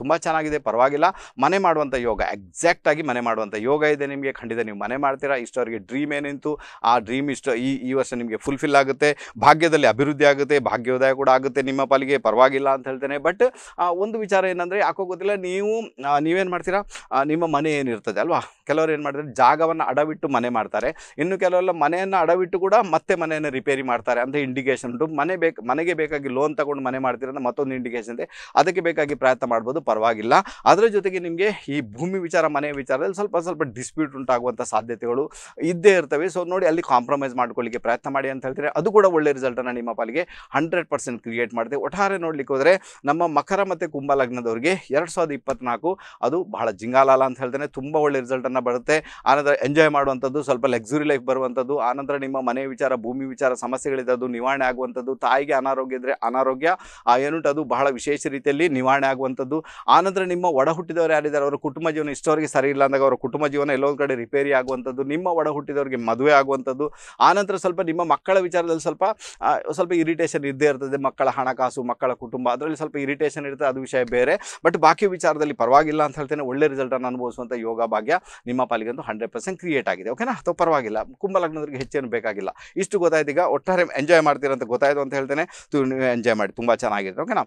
ತುಂಬ ಚೆನ್ನಾಗಿದೆ ಪರವಾಗಿಲ್ಲ ಮನೆ ಮಾಡುವಂಥ ಯೋಗ ಎಕ್ಸಾಕ್ಟಾಗಿ ಮನೆ ಮಾಡುವಂಥ ಯೋಗ ಇದೆ ನಿಮಗೆ ಖಂಡಿತ ನೀವು ಮನೆ ಮಾಡ್ತೀರಾ ಇಷ್ಟವರಿಗೆ ಡ್ರೀಮ್ ಏನಿಂತು ಆ ಡ್ರೀಮ್ ಇಷ್ಟ ಈ ಈ ವರ್ಷ ನಿಮಗೆ ಫುಲ್ಫಿಲ್ ಆಗುತ್ತೆ ಭಾಗ್ಯದಲ್ಲಿ ಅಭಿವೃದ್ಧಿ ಆಗುತ್ತೆ ಭಾಗ್ಯೋದಯ ಕೂಡ ಆಗುತ್ತೆ ನಿಮ್ಮ ಪಾಲಿಗೆ ಪರವಾಗಿಲ್ಲ ಅಂತ ಹೇಳ್ತೇನೆ ಬಟ್ ಒಂದು ವಿಚಾರ ಏನಂದರೆ ಯಾಕೋ ಗೊತ್ತಿಲ್ಲ ನೀವು ನೀವೇನು ಮಾಡ್ತೀರಾ ನಿಮ್ಮ ಮನೆ ಏನಿರ್ತದೆ ಅಲ್ವಾ ಕೆಲವರು ಏನು ಮಾಡ್ತಾರೆ ಜಾಗವನ್ನು ಅಡವಿಟ್ಟು ಮನೆ ಮಾಡ್ತಾರೆ ಇನ್ನು ಕೆಲವೆಲ್ಲ ಮನೆಯನ್ನು ಅಡವಿಟ್ಟು ಕೂಡ ಮತ್ತೆ ಮನೆಯನ್ನು ರಿಪೇರಿ ಮಾಡ್ತಾರೆ ಅಂತ ಇಂಡಿಕೇಶನ್ ಉಂಟು ಮನೆ ಬೇಕು ಮನೆಗೆ ಬೇಕಾಗಿ ಲೋನ್ ತಗೊಂಡು ಮನೆ ಮಾಡ್ತಾರೆ ಮತ್ತೊಂದು ಇಂಡಿಕೇಶನ್ ಇದೆ ಅದಕ್ಕೆ ಬೇಕಾಗಿ ಪ್ರಯತ್ನ ಮಾಡ್ಬೋದು ಪರವಾಗಿಲ್ಲ ಅದರ ಜೊತೆಗೆ ನಿಮಗೆ ಈ ಭೂಮಿ ವಿಚಾರ ಮನೆ ವಿಚಾರದಲ್ಲಿ ಸ್ವಲ್ಪ ಸ್ವಲ್ಪ ಡಿಸ್ಪ್ಯೂಟ್ ಉಂಟಾಗುವಂಥ ಸಾಧ್ಯತೆಗಳು ಇದ್ದೇ ಇರ್ತವೆ ಸೊ ನೋಡಿ ಅಲ್ಲಿ ಕಾಂಪ್ರಮೈಸ್ ಮಾಡ್ಕೊಳ್ಳಿಕ್ಕೆ ಪ್ರಯತ್ನ ಮಾಡಿ ಅಂತ ಹೇಳ್ತಾರೆ ಅದು ಕೂಡ ಒಳ್ಳೆ ರಿಸಲ್ಟನ್ನು ನಿಮ್ಮ ಪಾಲಿಗೆ ಹಂಡ್ರೆಡ್ ಪರ್ಸೆಂಟ್ ಕ್ರಿಯೇಟ್ ಮಾಡುತ್ತೆ ಒಟ್ಟಾರೆ ನೋಡ್ಲಿಕ್ಕೆ ಹೋದರೆ ನಮ್ಮ ಮಕರ ಮತ್ತು ಕುಂಭ ಲಗ್ನದವ್ರಿಗೆ ಎರಡು ಸಾವಿರದ ಇಪ್ಪತ್ನಾಲ್ಕು ಅದು ಬಹಳ ಜಿಂಗಾಲಾಲ ಅಂತ ಹೇಳ್ತೇನೆ ತುಂಬ ಒಳ್ಳೆ ರಿಸಲ್ಟನ್ನು ಬರುತ್ತೆ ಆನಂತರ ಎಂಜಾಯ್ ಮಾಡುವಂಥದ್ದು ಸ್ವಲ್ಪ ಲಕ್ಸುರಿ ಲೈಫ್ ಬರುವಂಥದ್ದು ಆನಂತರ ನಿಮ್ಮ ಮನೆ ವಿಚಾರ ಭೂಮಿ ವಿಚಾರ ಸಮಸ್ಯೆಗಳಿದ್ದದ್ದು ನಿವಾರಣೆ ಆಗುವಂಥದ್ದು ತಾಯಿಗೆ ಅನಾರೋಗ್ಯ ಇದ್ದರೆ ಅನಾರೋಗ್ಯ ಆ ಏನುಂಟು ಅದು ಬಹಳ ವಿಶೇಷ ರೀತಿಯಲ್ಲಿ ನಿವಾರಣೆ ಆಗುವಂಥದ್ದು ಆನಂತರ ನಿಮ್ಮ ಒಡ ಹುಟ್ಟಿದವರು ಯಾರಿದ್ದಾರೆ ಅವರ ಕುಟುಂಬ ಜೀವನ ಇಷ್ಟವರಿಗೆ ಸರಿ ಇಲ್ಲ ಅಂದಾಗ ಅವರ ಕುಟುಂಬ ಜೀವನ ಎಲ್ಲೊಂದು ಕಡೆ ರಿಪೇರಿ ಆಗುವಂಥದ್ದು ನಿಮ್ಮ ಒಡ ಹುಟ್ಟಿದವರಿಗೆ ಮದುವೆ ಆಗುವಂಥದ್ದು ಆನಂತರ ಸ್ವಲ್ಪ ನಿಮ್ಮ ಮಕ್ಕಳ ವಿಚಾರದಲ್ಲಿ ಸ್ವಲ್ಪ ಸ್ವಲ್ಪ ಇರಿಟೇಷನ್ ಇದ್ದೇ ಇರ್ತದೆ ಮಕ್ಕಳ ಹಣಕಾಸು ಮಕ್ಕಳ ಕುಟುಂಬ ಅದರಲ್ಲಿ ಸ್ವಲ್ಪ ಇರಿಟೇಷನ್ ಇರ್ತದೆ ಅದು ವಿಷಯ ಬೇರೆ ಬಟ್ ಬಾಕಿ ವಿಚಾರದಲ್ಲಿ ಪರವಾಗಿಲ್ಲ ಅಂತ ಹೇಳ್ತೇನೆ ಒಳ್ಳೆ ರಿಸಲ್ಟನ್ನು ಅನುಭವಿಸುವಂಥ ಯೋಗ ಭಾಗ್ಯ ನಿಮ್ಮ ಪಾಲಿಗಂತೂ ಹಂಡ್ರೆಡ್ ಪರ್ಸೆಂಟ್ ಕ್ರಿಯೇಟ್ ಆಗಿದೆ ಓಕೆನಾ ಅಥವಾ ಪರವಾಗಿಲ್ಲ ಕುಂಭಲಗ್ನದವರಿಗೆ ಹೆಚ್ಚೇನು ಬೇಕಾಗಿಲ್ಲ ಇಷ್ಟು ಗೊತ್ತಾಯ್ತು ಈಗ ಒಟ್ಟಾರೆ ಎಂಜಾಯ್ ಮಾಡ್ತೀರಂತ ಗೊತ್ತಾಯಿತು ಅಂತ ಹೇಳ್ತೇನೆ ತು ಎಂಜಾಯ್ ಮಾಡಿ ತುಂಬ ಚೆನ್ನಾಗಿ ಚೆನ್ನಾಗಿರುತ್ತೆ ಓಕೆನಾ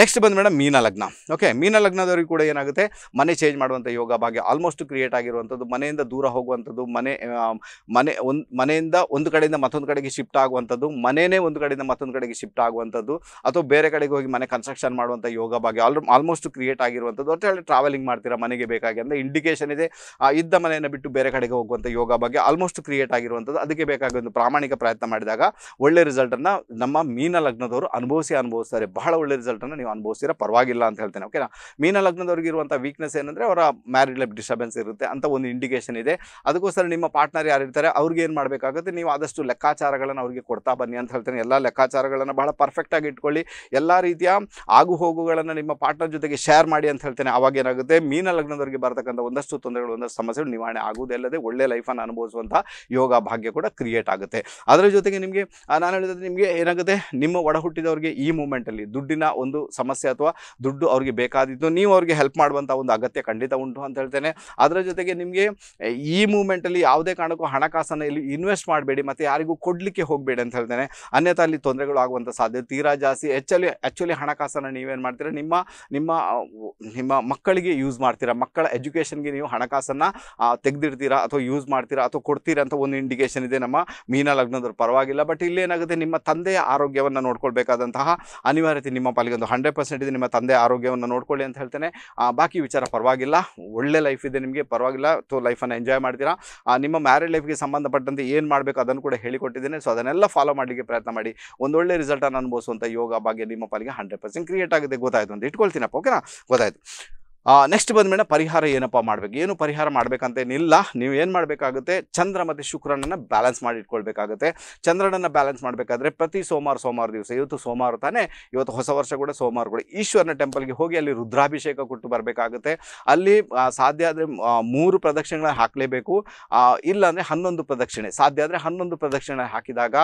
ನೆಕ್ಸ್ಟ್ ಬಂದು ಮೇಡಮ್ ಮೀನ ಲಗ್ನ ಓಕೆ ಮೀನ ಲಗ್ನದವರಿಗೆ ಕೂಡ ಏನಾಗುತ್ತೆ ಮನೆ ಚೇಂಜ್ ಮಾಡುವಂಥ ಯೋಗ ಭಾಗ್ಯ ಆಲ್ಮೋಸ್ಟ್ ಕ್ರಿಯೇಟ್ ಆಗಿರುವಂಥದ್ದು ಮನೆಯಿಂದ ದೂರ ಹೋಗುವಂಥದ್ದು ಮನೆ ಮನೆ ಒಂದು ಮನೆಯಿಂದ ಒಂದು ಕಡೆಯಿಂದ ಮತ್ತೊಂದು ಕಡೆಗೆ ಶಿಫ್ಟ್ ಆಗುವಂಥದ್ದು ಮನೆಯೇ ಒಂದು ಕಡೆಯಿಂದ ಮತ್ತೊಂದು ಕಡೆಗೆ ಶಿಫ್ಟ್ ಆಗುವಂಥದ್ದು ಅಥವಾ ಬೇರೆ ಕಡೆಗೆ ಹೋಗಿ ಮನೆ ಕನ್ಸ್ಟ್ರಕ್ಷನ್ ಮಾಡುವಂಥ ಯೋಗ ಭಾಗ್ಯ ಆಲ್ ಆಲ್ಮೋಸ್ಟ್ ಕ್ರಿಯೇಟ್ ಆಗಿರುವಂಥದ್ದು ಅಂತ ಹೇಳಿ ಟ್ರಾವೆಲಿಂಗ್ ಮಾಡ್ತೀರಾ ಮನೆಗೆ ಬೇಕಾಗಿ ಅಂದರೆ ಇಂಡಿಕೇಶನ್ ಇದೆ ಇದ್ದ ಮನೆಯನ್ನು ಬಿಟ್ಟು ಬೇರೆ ಕಡೆಗೆ ಹೋಗುವಂಥ ಯೋಗ ಭಾಗ್ಯ ಆಲ್ಮೋಸ್ಟ್ ಕ್ರಿಯೇಟ್ ಆಗಿರುವಂಥದ್ದು ಅದಕ್ಕೆ ಬೇಕಾಗಿ ಒಂದು ಪ್ರಾಮಾಣಿಕ ಪ್ರಯತ್ನ ಮಾಡಿದಾಗ ಒಳ್ಳೆ ರಿಸಲ್ಟನ್ನು ನಮ್ಮ ಮೀನ ಲಗ್ನದವರು ಅನುಭವಿಸಿ ಅನುಭವಿಸ್ತಾರೆ ಬಹಳ ಒಳ್ಳೆ ರಿಸಲ್ಟನ್ನು ನೀವು ಅನುಭವಿಸ್ತೀರಾ ಪರವಾಗಿಲ್ಲ ಅಂತ ಹೇಳ್ತೇನೆ ಓಕೆನಾ ಮೀನ ಲಗ್ನದವ್ರಿಗೆ ಇರುವಂಥ ವೀಕ್ನೆಸ್ ಏನಂದರೆ ಅವರ ಮ್ಯಾರಿಡ್ ಲೈಫ್ ಡಿಸ್ಟರ್ಬೆನ್ಸ್ ಇರುತ್ತೆ ಅಂತ ಒಂದು ಇಂಡಿಕೇಷನ್ ಇದೆ ಅದಕ್ಕೋಸ್ಕರ ನಿಮ್ಮ ಪಾರ್ಟ್ನರ್ ಯಾರಿರ್ತಾರೆ ಅವ್ರಿಗೆ ಏನು ಮಾಡಬೇಕಾಗುತ್ತೆ ನೀವು ಆದಷ್ಟು ಲೆಕ್ಕಾಚಾರಗಳನ್ನು ಅವ್ರಿಗೆ ಕೊಡ್ತಾ ಬನ್ನಿ ಅಂತ ಹೇಳ್ತೇನೆ ಎಲ್ಲ ಲೆಕ್ಕಾಚಾರಗಳನ್ನು ಬಹಳ ಪರ್ಫೆಕ್ಟಾಗಿ ಇಟ್ಕೊಳ್ಳಿ ಎಲ್ಲ ರೀತಿಯ ಆಗು ಹೋಗುಗಳನ್ನು ನಿಮ್ಮ ಪಾರ್ಟ್ನರ್ ಜೊತೆಗೆ ಶೇರ್ ಮಾಡಿ ಅಂತ ಹೇಳ್ತೇನೆ ಅವಾಗ ಏನಾಗುತ್ತೆ ಮೀನ ಲಗ್ನದವರಿಗೆ ಬರತಕ್ಕಂಥ ಒಂದಷ್ಟು ತೊಂದರೆಗಳು ಒಂದಷ್ಟು ಸಮಸ್ಯೆಗಳು ನಿವಾರಣೆ ಆಗುವುದಲ್ಲದೆ ಒಳ್ಳೆ ಲೈಫನ್ನು ಅನುಭವಿಸುವಂಥ ಯೋಗ ಭಾಗ್ಯ ಕೂಡ ಕ್ರಿಯೇಟ್ ಆಗುತ್ತೆ ಅದರ ಜೊತೆಗೆ ನಿಮಗೆ ನಾನು ಹೇಳಿದ್ರೆ ನಿಮಗೆ ಏನಾಗುತ್ತೆ ನಿಮ್ಮ ಒಡಹುಟ್ಟಿದವರಿಗೆ ಈ ಮೂಮೆಂಟಲ್ಲಿ ಸಂದರ್ಭದಲ್ಲಿ ದುಡ್ಡಿನ ಒಂದು ಸಮಸ್ಯೆ ಅಥವಾ ದುಡ್ಡು ಅವ್ರಿಗೆ ಬೇಕಾದಿದ್ದು ನೀವು ಅವ್ರಿಗೆ ಹೆಲ್ಪ್ ಮಾಡುವಂಥ ಒಂದು ಅಗತ್ಯ ಖಂಡಿತ ಉಂಟು ಅಂತ ಹೇಳ್ತೇನೆ ಅದರ ಜೊತೆಗೆ ನಿಮಗೆ ಈ ಮೂಮೆಂಟಲ್ಲಿ ಯಾವುದೇ ಕಾರಣಕ್ಕೂ ಹಣಕಾಸನ್ನು ಇಲ್ಲಿ ಇನ್ವೆಸ್ಟ್ ಮಾಡಬೇಡಿ ಮತ್ತು ಯಾರಿಗೂ ಕೊಡಲಿಕ್ಕೆ ಹೋಗಬೇಡಿ ಅಂತ ಹೇಳ್ತೇನೆ ಅನ್ಯಥಾ ಅಲ್ಲಿ ತೊಂದರೆಗಳು ಆಗುವಂಥ ಸಾಧ್ಯತೆ ತೀರಾ ಜಾಸ್ತಿ ಹೆಚ್ಚಲ್ಲಿ ಆ್ಯಕ್ಚುಲಿ ಹಣಕಾಸನ್ನು ನೀವೇನು ಮಾಡ್ತೀರಾ ನಿಮ್ಮ ನಿಮ್ಮ ನಿಮ್ಮ ಮಕ್ಕಳಿಗೆ ಯೂಸ್ ಮಾಡ್ತೀರಾ ಮಕ್ಕಳ ಎಜುಕೇಷನ್ಗೆ ನೀವು ಹಣಕಾಸನ್ನು ತೆಗೆದಿಡ್ತೀರಾ ಅಥವಾ ಯೂಸ್ ಮಾಡ್ತೀರಾ ಅಥವಾ ಕೊಡ್ತೀರಾ ಅಂತ ಒಂದು ಇಂಡಿಕೇಷನ್ ಇದೆ ನಮ್ಮ ಮೀನ ಲಗ್ನದವ್ರು ಪರವಾಗಿಲ್ಲ ಬಟ್ ಇಲ್ಲೇನಾಗುತ್ತೆ ನಿಮ್ಮ ತಂದೆಯ ಆರೋಗ್ಯವನ್ನು ನೋಡ್ಕೊಳ್ಬೇಕಾದಂತಹ ಅನಿವಾರ್ಯ ನಿಮ್ಮ ಪಾಲಿಗೆ ಒಂದು ಹಂಡ್ರೆಡ್ ಪರ್ಸೆಂಟ್ ಇದೆ ನಿಮ್ಮ ತಂದೆ ಆರೋಗ್ಯವನ್ನು ನೋಡ್ಕೊಳ್ಳಿ ಅಂತ ಹೇಳ್ತೇನೆ ಬಾಕಿ ವಿಚಾರ ಪರವಾಗಿಲ್ಲ ಒಳ್ಳೆ ಲೈಫ್ ಇದೆ ನಿಮಗೆ ಪರವಾಗಿಲ್ಲ ತೋ ಲೈಫನ್ನು ಎಂಜಾಯ್ ಮಾಡ್ತೀರಾ ನಿಮ್ಮ ಮ್ಯಾರೇಡ್ ಲೈಫ್ಗೆ ಸಂಬಂಧಪಟ್ಟಂತೆ ಏನು ಮಾಡಬೇಕು ಅದನ್ನು ಕೂಡ ಹೇಳಿಕೊಟ್ಟಿದ್ದೇನೆ ಸೊ ಅದನ್ನೆಲ್ಲ ಫಾಲೋ ಮಾಡಲಿಕ್ಕೆ ಪ್ರಯತ್ನ ಮಾಡಿ ಒಂದೊಳ್ಳೆ ರಿಸಲ್ಟನ್ನು ಅನುಭವಿಸುವಂಥ ಯೋಗ ಭಾಗ್ಯ ನಿಮ್ಮ ಪಾಲಿಗೆ ಹಂಡ್ರೆಡ್ ಪರ್ಸೆಂಟ್ ಕ್ರಿಯೇಟ್ ಆಗುತ್ತೆ ಗೊತ್ತಾಯಿತು ಅಂತ ಇಟ್ಕೊಳ್ತೀನಪ್ಪ ಓಕೆನಾ ಗೊತ್ತಾಯಿತು ನೆಕ್ಸ್ಟ್ ಬಂದಮೇಲೆ ಪರಿಹಾರ ಏನಪ್ಪ ಮಾಡಬೇಕು ಏನು ಪರಿಹಾರ ಮಾಡಬೇಕಂತೇನಿಲ್ಲ ನೀವು ಏನು ಮಾಡಬೇಕಾಗುತ್ತೆ ಚಂದ್ರ ಮತ್ತು ಶುಕ್ರನನ್ನು ಬ್ಯಾಲೆನ್ಸ್ ಮಾಡಿ ಇಟ್ಕೊಳ್ಬೇಕಾಗುತ್ತೆ ಚಂದ್ರನನ್ನು ಬ್ಯಾಲೆನ್ಸ್ ಮಾಡಬೇಕಾದ್ರೆ ಪ್ರತಿ ಸೋಮವಾರ ಸೋಮವಾರ ದಿವಸ ಇವತ್ತು ಸೋಮವಾರ ತಾನೇ ಇವತ್ತು ಹೊಸ ವರ್ಷ ಕೂಡ ಸೋಮವಾರ ಕೂಡ ಈಶ್ವರನ ಟೆಂಪಲ್ಗೆ ಹೋಗಿ ಅಲ್ಲಿ ರುದ್ರಾಭಿಷೇಕ ಕೊಟ್ಟು ಬರಬೇಕಾಗುತ್ತೆ ಅಲ್ಲಿ ಸಾಧ್ಯ ಆದರೆ ಮೂರು ಪ್ರದಕ್ಷಿಣೆಗಳನ್ನ ಹಾಕಲೇಬೇಕು ಇಲ್ಲಾಂದರೆ ಹನ್ನೊಂದು ಪ್ರದಕ್ಷಿಣೆ ಸಾಧ್ಯ ಆದರೆ ಹನ್ನೊಂದು ಪ್ರದಕ್ಷಿಣೆ ಹಾಕಿದಾಗ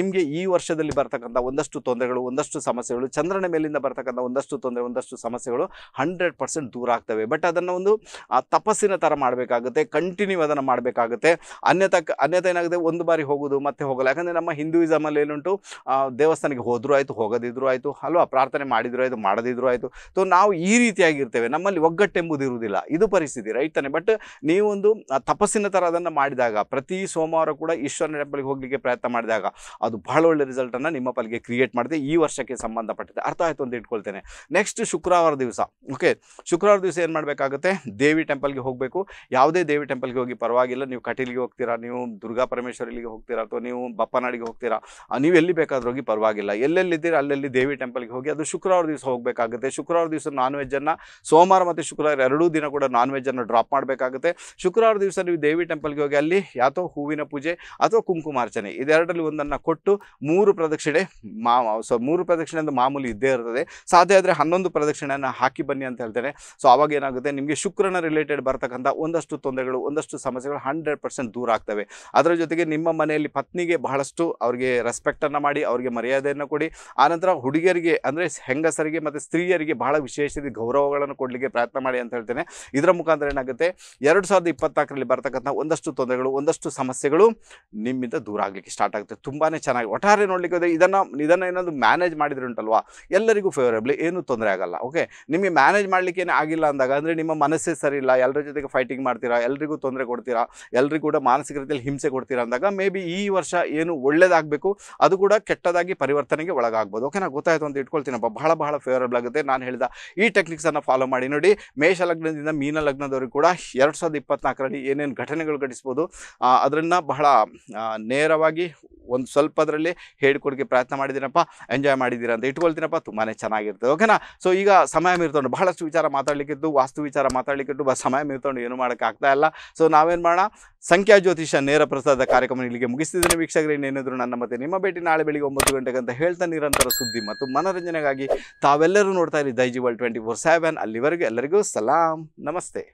ನಿಮಗೆ ಈ ವರ್ಷದಲ್ಲಿ ಬರ್ತಕ್ಕಂಥ ಒಂದಷ್ಟು ತೊಂದರೆಗಳು ಒಂದಷ್ಟು ಸಮಸ್ಯೆಗಳು ಚಂದ್ರನ ಮೇಲಿಂದ ಬರ್ತಕ್ಕಂಥ ಒಂದಷ್ಟು ತೊಂದರೆ ಒಂದಷ್ಟು ಸಮಸ್ಯೆಗಳು ಹಂಡ್ರೆಡ್ ಪರ್ಸೆಂಟ್ ದೂರ ಆಗ್ತವೆ ಬಟ್ ಅದನ್ನು ಒಂದು ತಪಸ್ಸಿನ ಥರ ಮಾಡಬೇಕಾಗುತ್ತೆ ಕಂಟಿನ್ಯೂ ಅದನ್ನು ಮಾಡಬೇಕಾಗುತ್ತೆ ಅನ್ಯತ ಅನ್ಯತ ಏನಾಗುತ್ತೆ ಒಂದು ಬಾರಿ ಹೋಗೋದು ಮತ್ತೆ ಹೋಗಲ್ಲ ಯಾಕಂದರೆ ನಮ್ಮ ಹಿಂದೂಯಿಸಮಲ್ಲಿ ಏನುಂಟು ದೇವಸ್ಥಾನಕ್ಕೆ ಹೋದರೂ ಆಯಿತು ಹೋಗದಿದ್ರು ಆಯಿತು ಅಲ್ವಾ ಪ್ರಾರ್ಥನೆ ಮಾಡಿದ್ರು ಆಯಿತು ಮಾಡದಿದ್ರು ಆಯಿತು ಸೊ ನಾವು ಈ ರೀತಿಯಾಗಿರ್ತೇವೆ ನಮ್ಮಲ್ಲಿ ಒಗ್ಗಟ್ಟೆಂಬುದು ಇರುವುದಿಲ್ಲ ಇದು ಪರಿಸ್ಥಿತಿ ರೈಟ್ ತಾನೆ ಬಟ್ ನೀವೊಂದು ತಪಸ್ಸಿನ ಥರ ಅದನ್ನು ಮಾಡಿದಾಗ ಪ್ರತಿ ಸೋಮವಾರ ಕೂಡ ಈಶ್ವರನ ಟೆಂಪಲ್ಗೆ ಹೋಗಲಿಕ್ಕೆ ಪ್ರಯತ್ನ ಮಾಡಿದಾಗ ಅದು ಬಹಳ ಒಳ್ಳೆ ರಿಸಲ್ಟನ್ನು ನಿಮ್ಮ ಪಾಲಿಗೆ ಕ್ರಿಯೇಟ್ ಮಾಡಿದೆ ಈ ವರ್ಷಕ್ಕೆ ಸಂಬಂಧಪಟ್ಟಿದೆ ಅರ್ಥ ಆಯಿತು ಅಂತ ಇಟ್ಕೊಳ್ತೇನೆ ನೆಕ್ಸ್ಟ್ ಶುಕ್ರವಾರ ದಿವಸ ಓಕೆ ಶುಕ್ರ ಶುಕ್ರವಾರ ದಿವಸ ಏನು ಮಾಡಬೇಕಾಗುತ್ತೆ ದೇವಿ ಟೆಂಪಲ್ಗೆ ಹೋಗಬೇಕು ಯಾವುದೇ ದೇವಿ ಟೆಂಪಲ್ಗೆ ಹೋಗಿ ಪರವಾಗಿಲ್ಲ ನೀವು ಕಟೀಲಿಗೆ ಹೋಗ್ತೀರಾ ನೀವು ದುರ್ಗಾ ಪರಮೇಶ್ವರಿಲಿಗೆ ಹೋಗ್ತೀರಾ ಅಥವಾ ನೀವು ಬಪ್ಪನಾಡಿಗೆ ಹೋಗ್ತೀರಾ ನೀವು ಎಲ್ಲಿ ಬೇಕಾದ್ರೂ ಹೋಗಿ ಪರವಾಗಿಲ್ಲ ಎಲ್ಲೆಲ್ಲಿದ್ದೀರಾ ಅಲ್ಲೆಲ್ಲಿ ದೇವಿ ಟೆಂಪಲ್ಗೆ ಹೋಗಿ ಅದು ಶುಕ್ರವಾರ ದಿವಸ ಹೋಗಬೇಕಾಗುತ್ತೆ ಶುಕ್ರವಾರ ದಿವಸ ನಾನ್ ಅನ್ನು ಸೋಮವಾರ ಮತ್ತು ಶುಕ್ರವಾರ ಎರಡೂ ದಿನ ಕೂಡ ನಾನ್ ವೆಜ್ಜನ್ನು ಡ್ರಾಪ್ ಮಾಡಬೇಕಾಗುತ್ತೆ ಶುಕ್ರವಾರ ದಿವಸ ನೀವು ದೇವಿ ಟೆಂಪಲ್ಗೆ ಹೋಗಿ ಅಲ್ಲಿ ಯಾತೋ ಹೂವಿನ ಪೂಜೆ ಅಥವಾ ಕುಂಕುಮಾರ್ಚನೆ ಇದೆರಡರಲ್ಲಿ ಒಂದನ್ನು ಕೊಟ್ಟು ಮೂರು ಪ್ರದಕ್ಷಿಣೆ ಮಾ ಸೊ ಮೂರು ಪ್ರದಕ್ಷಿಣೆ ಅಂದರೆ ಮಾಮೂಲಿ ಇದ್ದೇ ಇರ್ತದೆ ಸಾಧ್ಯ ಆದರೆ ಹನ್ನೊಂದು ಪ್ರದಕ್ಷಿಣೆಯನ್ನು ಹಾಕಿ ಬನ್ನಿ ಅಂತ ಹೇಳ್ತೇನೆ ಸೊ ಅವಾಗ ಏನಾಗುತ್ತೆ ನಿಮಗೆ ಶುಕ್ರನ ರಿಲೇಟೆಡ್ ಬರ್ತಕ್ಕಂಥ ಒಂದಷ್ಟು ತೊಂದರೆಗಳು ಒಂದಷ್ಟು ಸಮಸ್ಯೆಗಳು ಹಂಡ್ರೆಡ್ ಪರ್ಸೆಂಟ್ ದೂರ ಆಗ್ತವೆ ಅದರ ಜೊತೆಗೆ ನಿಮ್ಮ ಮನೆಯಲ್ಲಿ ಪತ್ನಿಗೆ ಬಹಳಷ್ಟು ಅವ್ರಿಗೆ ರೆಸ್ಪೆಕ್ಟನ್ನು ಮಾಡಿ ಅವರಿಗೆ ಮರ್ಯಾದೆಯನ್ನು ಕೊಡಿ ಆನಂತರ ಹುಡುಗಿಯರಿಗೆ ಅಂದರೆ ಹೆಂಗಸರಿಗೆ ಮತ್ತು ಸ್ತ್ರೀಯರಿಗೆ ಬಹಳ ವಿಶೇಷ ಗೌರವಗಳನ್ನು ಕೊಡಲಿಕ್ಕೆ ಪ್ರಯತ್ನ ಮಾಡಿ ಅಂತ ಹೇಳ್ತೇನೆ ಇದರ ಮುಖಾಂತರ ಏನಾಗುತ್ತೆ ಎರಡು ಸಾವಿರದ ಇಪ್ಪತ್ನಾಲ್ಕರಲ್ಲಿ ಬರ್ತಕ್ಕಂಥ ಒಂದಷ್ಟು ತೊಂದರೆಗಳು ಒಂದಷ್ಟು ಸಮಸ್ಯೆಗಳು ನಿಮ್ಮಿಂದ ದೂರ ಆಗಲಿಕ್ಕೆ ಸ್ಟಾರ್ಟ್ ಆಗುತ್ತೆ ತುಂಬಾ ಚೆನ್ನಾಗಿ ಒಟ್ಟಾರೆ ನೋಡಲಿಕ್ಕೆ ಹೋದರೆ ಇದನ್ನು ಇದನ್ನು ಏನಾದರೂ ಮ್ಯಾನೇಜ್ ಮಾಡಿದ್ರೆ ಉಂಟಲ್ವಾ ಎಲ್ಲರಿಗೂ ಫೇವರೇಬಲಿ ಏನೂ ತೊಂದರೆ ಆಗಲ್ಲ ಓಕೆ ನಿಮಗೆ ಮ್ಯಾನೇಜ್ ಮಾಡಲಿಕ್ಕೆ ಆಗಿಲ್ಲ ಅಂದಾಗ ಅಂದರೆ ನಿಮ್ಮ ಮನಸ್ಸೇ ಸರಿ ಇಲ್ಲ ಎಲ್ಲರ ಜೊತೆಗೆ ಫೈಟಿಂಗ್ ಮಾಡ್ತೀರಾ ಎಲ್ರಿಗೂ ತೊಂದರೆ ಕೊಡ್ತೀರಾ ಎಲ್ರಿಗೂ ಕೂಡ ಮಾನಸಿಕ ರೀತಿಯಲ್ಲಿ ಹಿಂಸೆ ಕೊಡ್ತೀರಾ ಅಂದಾಗ ಮೇ ಬಿ ಈ ವರ್ಷ ಏನು ಒಳ್ಳೇದಾಗಬೇಕು ಅದು ಕೂಡ ಕೆಟ್ಟದಾಗಿ ಪರಿವರ್ತನೆಗೆ ಒಳಗಾಗ್ಬೋದು ಓಕೆನಾ ಗೊತ್ತಾಯ್ತು ಅಂತ ಇಟ್ಕೊಳ್ತೀನಪ್ಪ ಬಹಳ ಬಹಳ ಫೇವರಬಲ್ ಆಗುತ್ತೆ ನಾನು ಹೇಳಿದ ಈ ಟೆಕ್ನಿಕ್ಸನ್ನು ಫಾಲೋ ಮಾಡಿ ನೋಡಿ ಮೇಷ ಲಗ್ನದಿಂದ ಮೀನ ಲಗ್ನದವರು ಕೂಡ ಎರಡು ಸಾವಿರದ ಇಪ್ಪತ್ನಾಲ್ಕರಲ್ಲಿ ಏನೇನು ಘಟನೆಗಳು ಘಟಿಸ್ಬೋದು ಅದನ್ನು ಬಹಳ ನೇರವಾಗಿ ಒಂದು ಅದರಲ್ಲಿ ಹೇಳ್ಕೊಡೋಕ್ಕೆ ಪ್ರಯತ್ನ ಮಾಡಿದ್ದೀನಪ್ಪ ಎಂಜಾಯ್ ಮಾಡಿದ್ದೀರಾ ಅಂತ ಇಟ್ಕೊಳ್ತೀನಪ್ಪ ತುಂಬಾ ಚೆನ್ನಾಗಿರ್ತದೆ ಓಕೆನಾ ಸೊ ಈಗ ಸಮಯ ಮೀರ್ಕೊಂಡು ಬಹಳಷ್ಟು ವಿಚಾರ ಮಾತಾಡಿ ಮಾತಾಡ್ಲಿಕ್ಕಿದ್ದು ವಾಸ್ತು ವಿಚಾರ ಮಾತಾಡ್ಲಿಕ್ಕಿದ್ದು ಬಸ್ ಸಮಯ ಮೀರ್ಕೊಂಡು ಏನು ಆಗ್ತಾ ಇಲ್ಲ ಸೊ ನಾವೇನು ಮಾಡೋಣ ಸಂಖ್ಯಾ ಜ್ಯೋತಿಷ ನೇರ ಪ್ರಸಾದ ಕಾರ್ಯಕ್ರಮ ಇಲ್ಲಿಗೆ ಮುಗಿಸ್ತಿದ್ದೇನೆ ವೀಕ್ಷಕರೇ ಏನೇನಿದ್ರು ನನ್ನ ಮತ್ತೆ ನಿಮ್ಮ ಭೇಟಿ ನಾಳೆ ಬೆಳಿಗ್ಗೆ ಒಂಬತ್ತು ಗಂಟೆಗೆ ಅಂತ ಹೇಳ್ತಾ ನಿರಂತರ ಸುದ್ದಿ ಮತ್ತು ಮನರಂಜನೆಗಾಗಿ ತಾವೆಲ್ಲರೂ ನೋಡ್ತಾ ಇರಿ Daiji world twenty four seven ಅಲ್ಲಿವರೆಗೂ ಎಲ್ಲರಿಗೂ ಸಲಾಂ ನಮಸ್ತೆ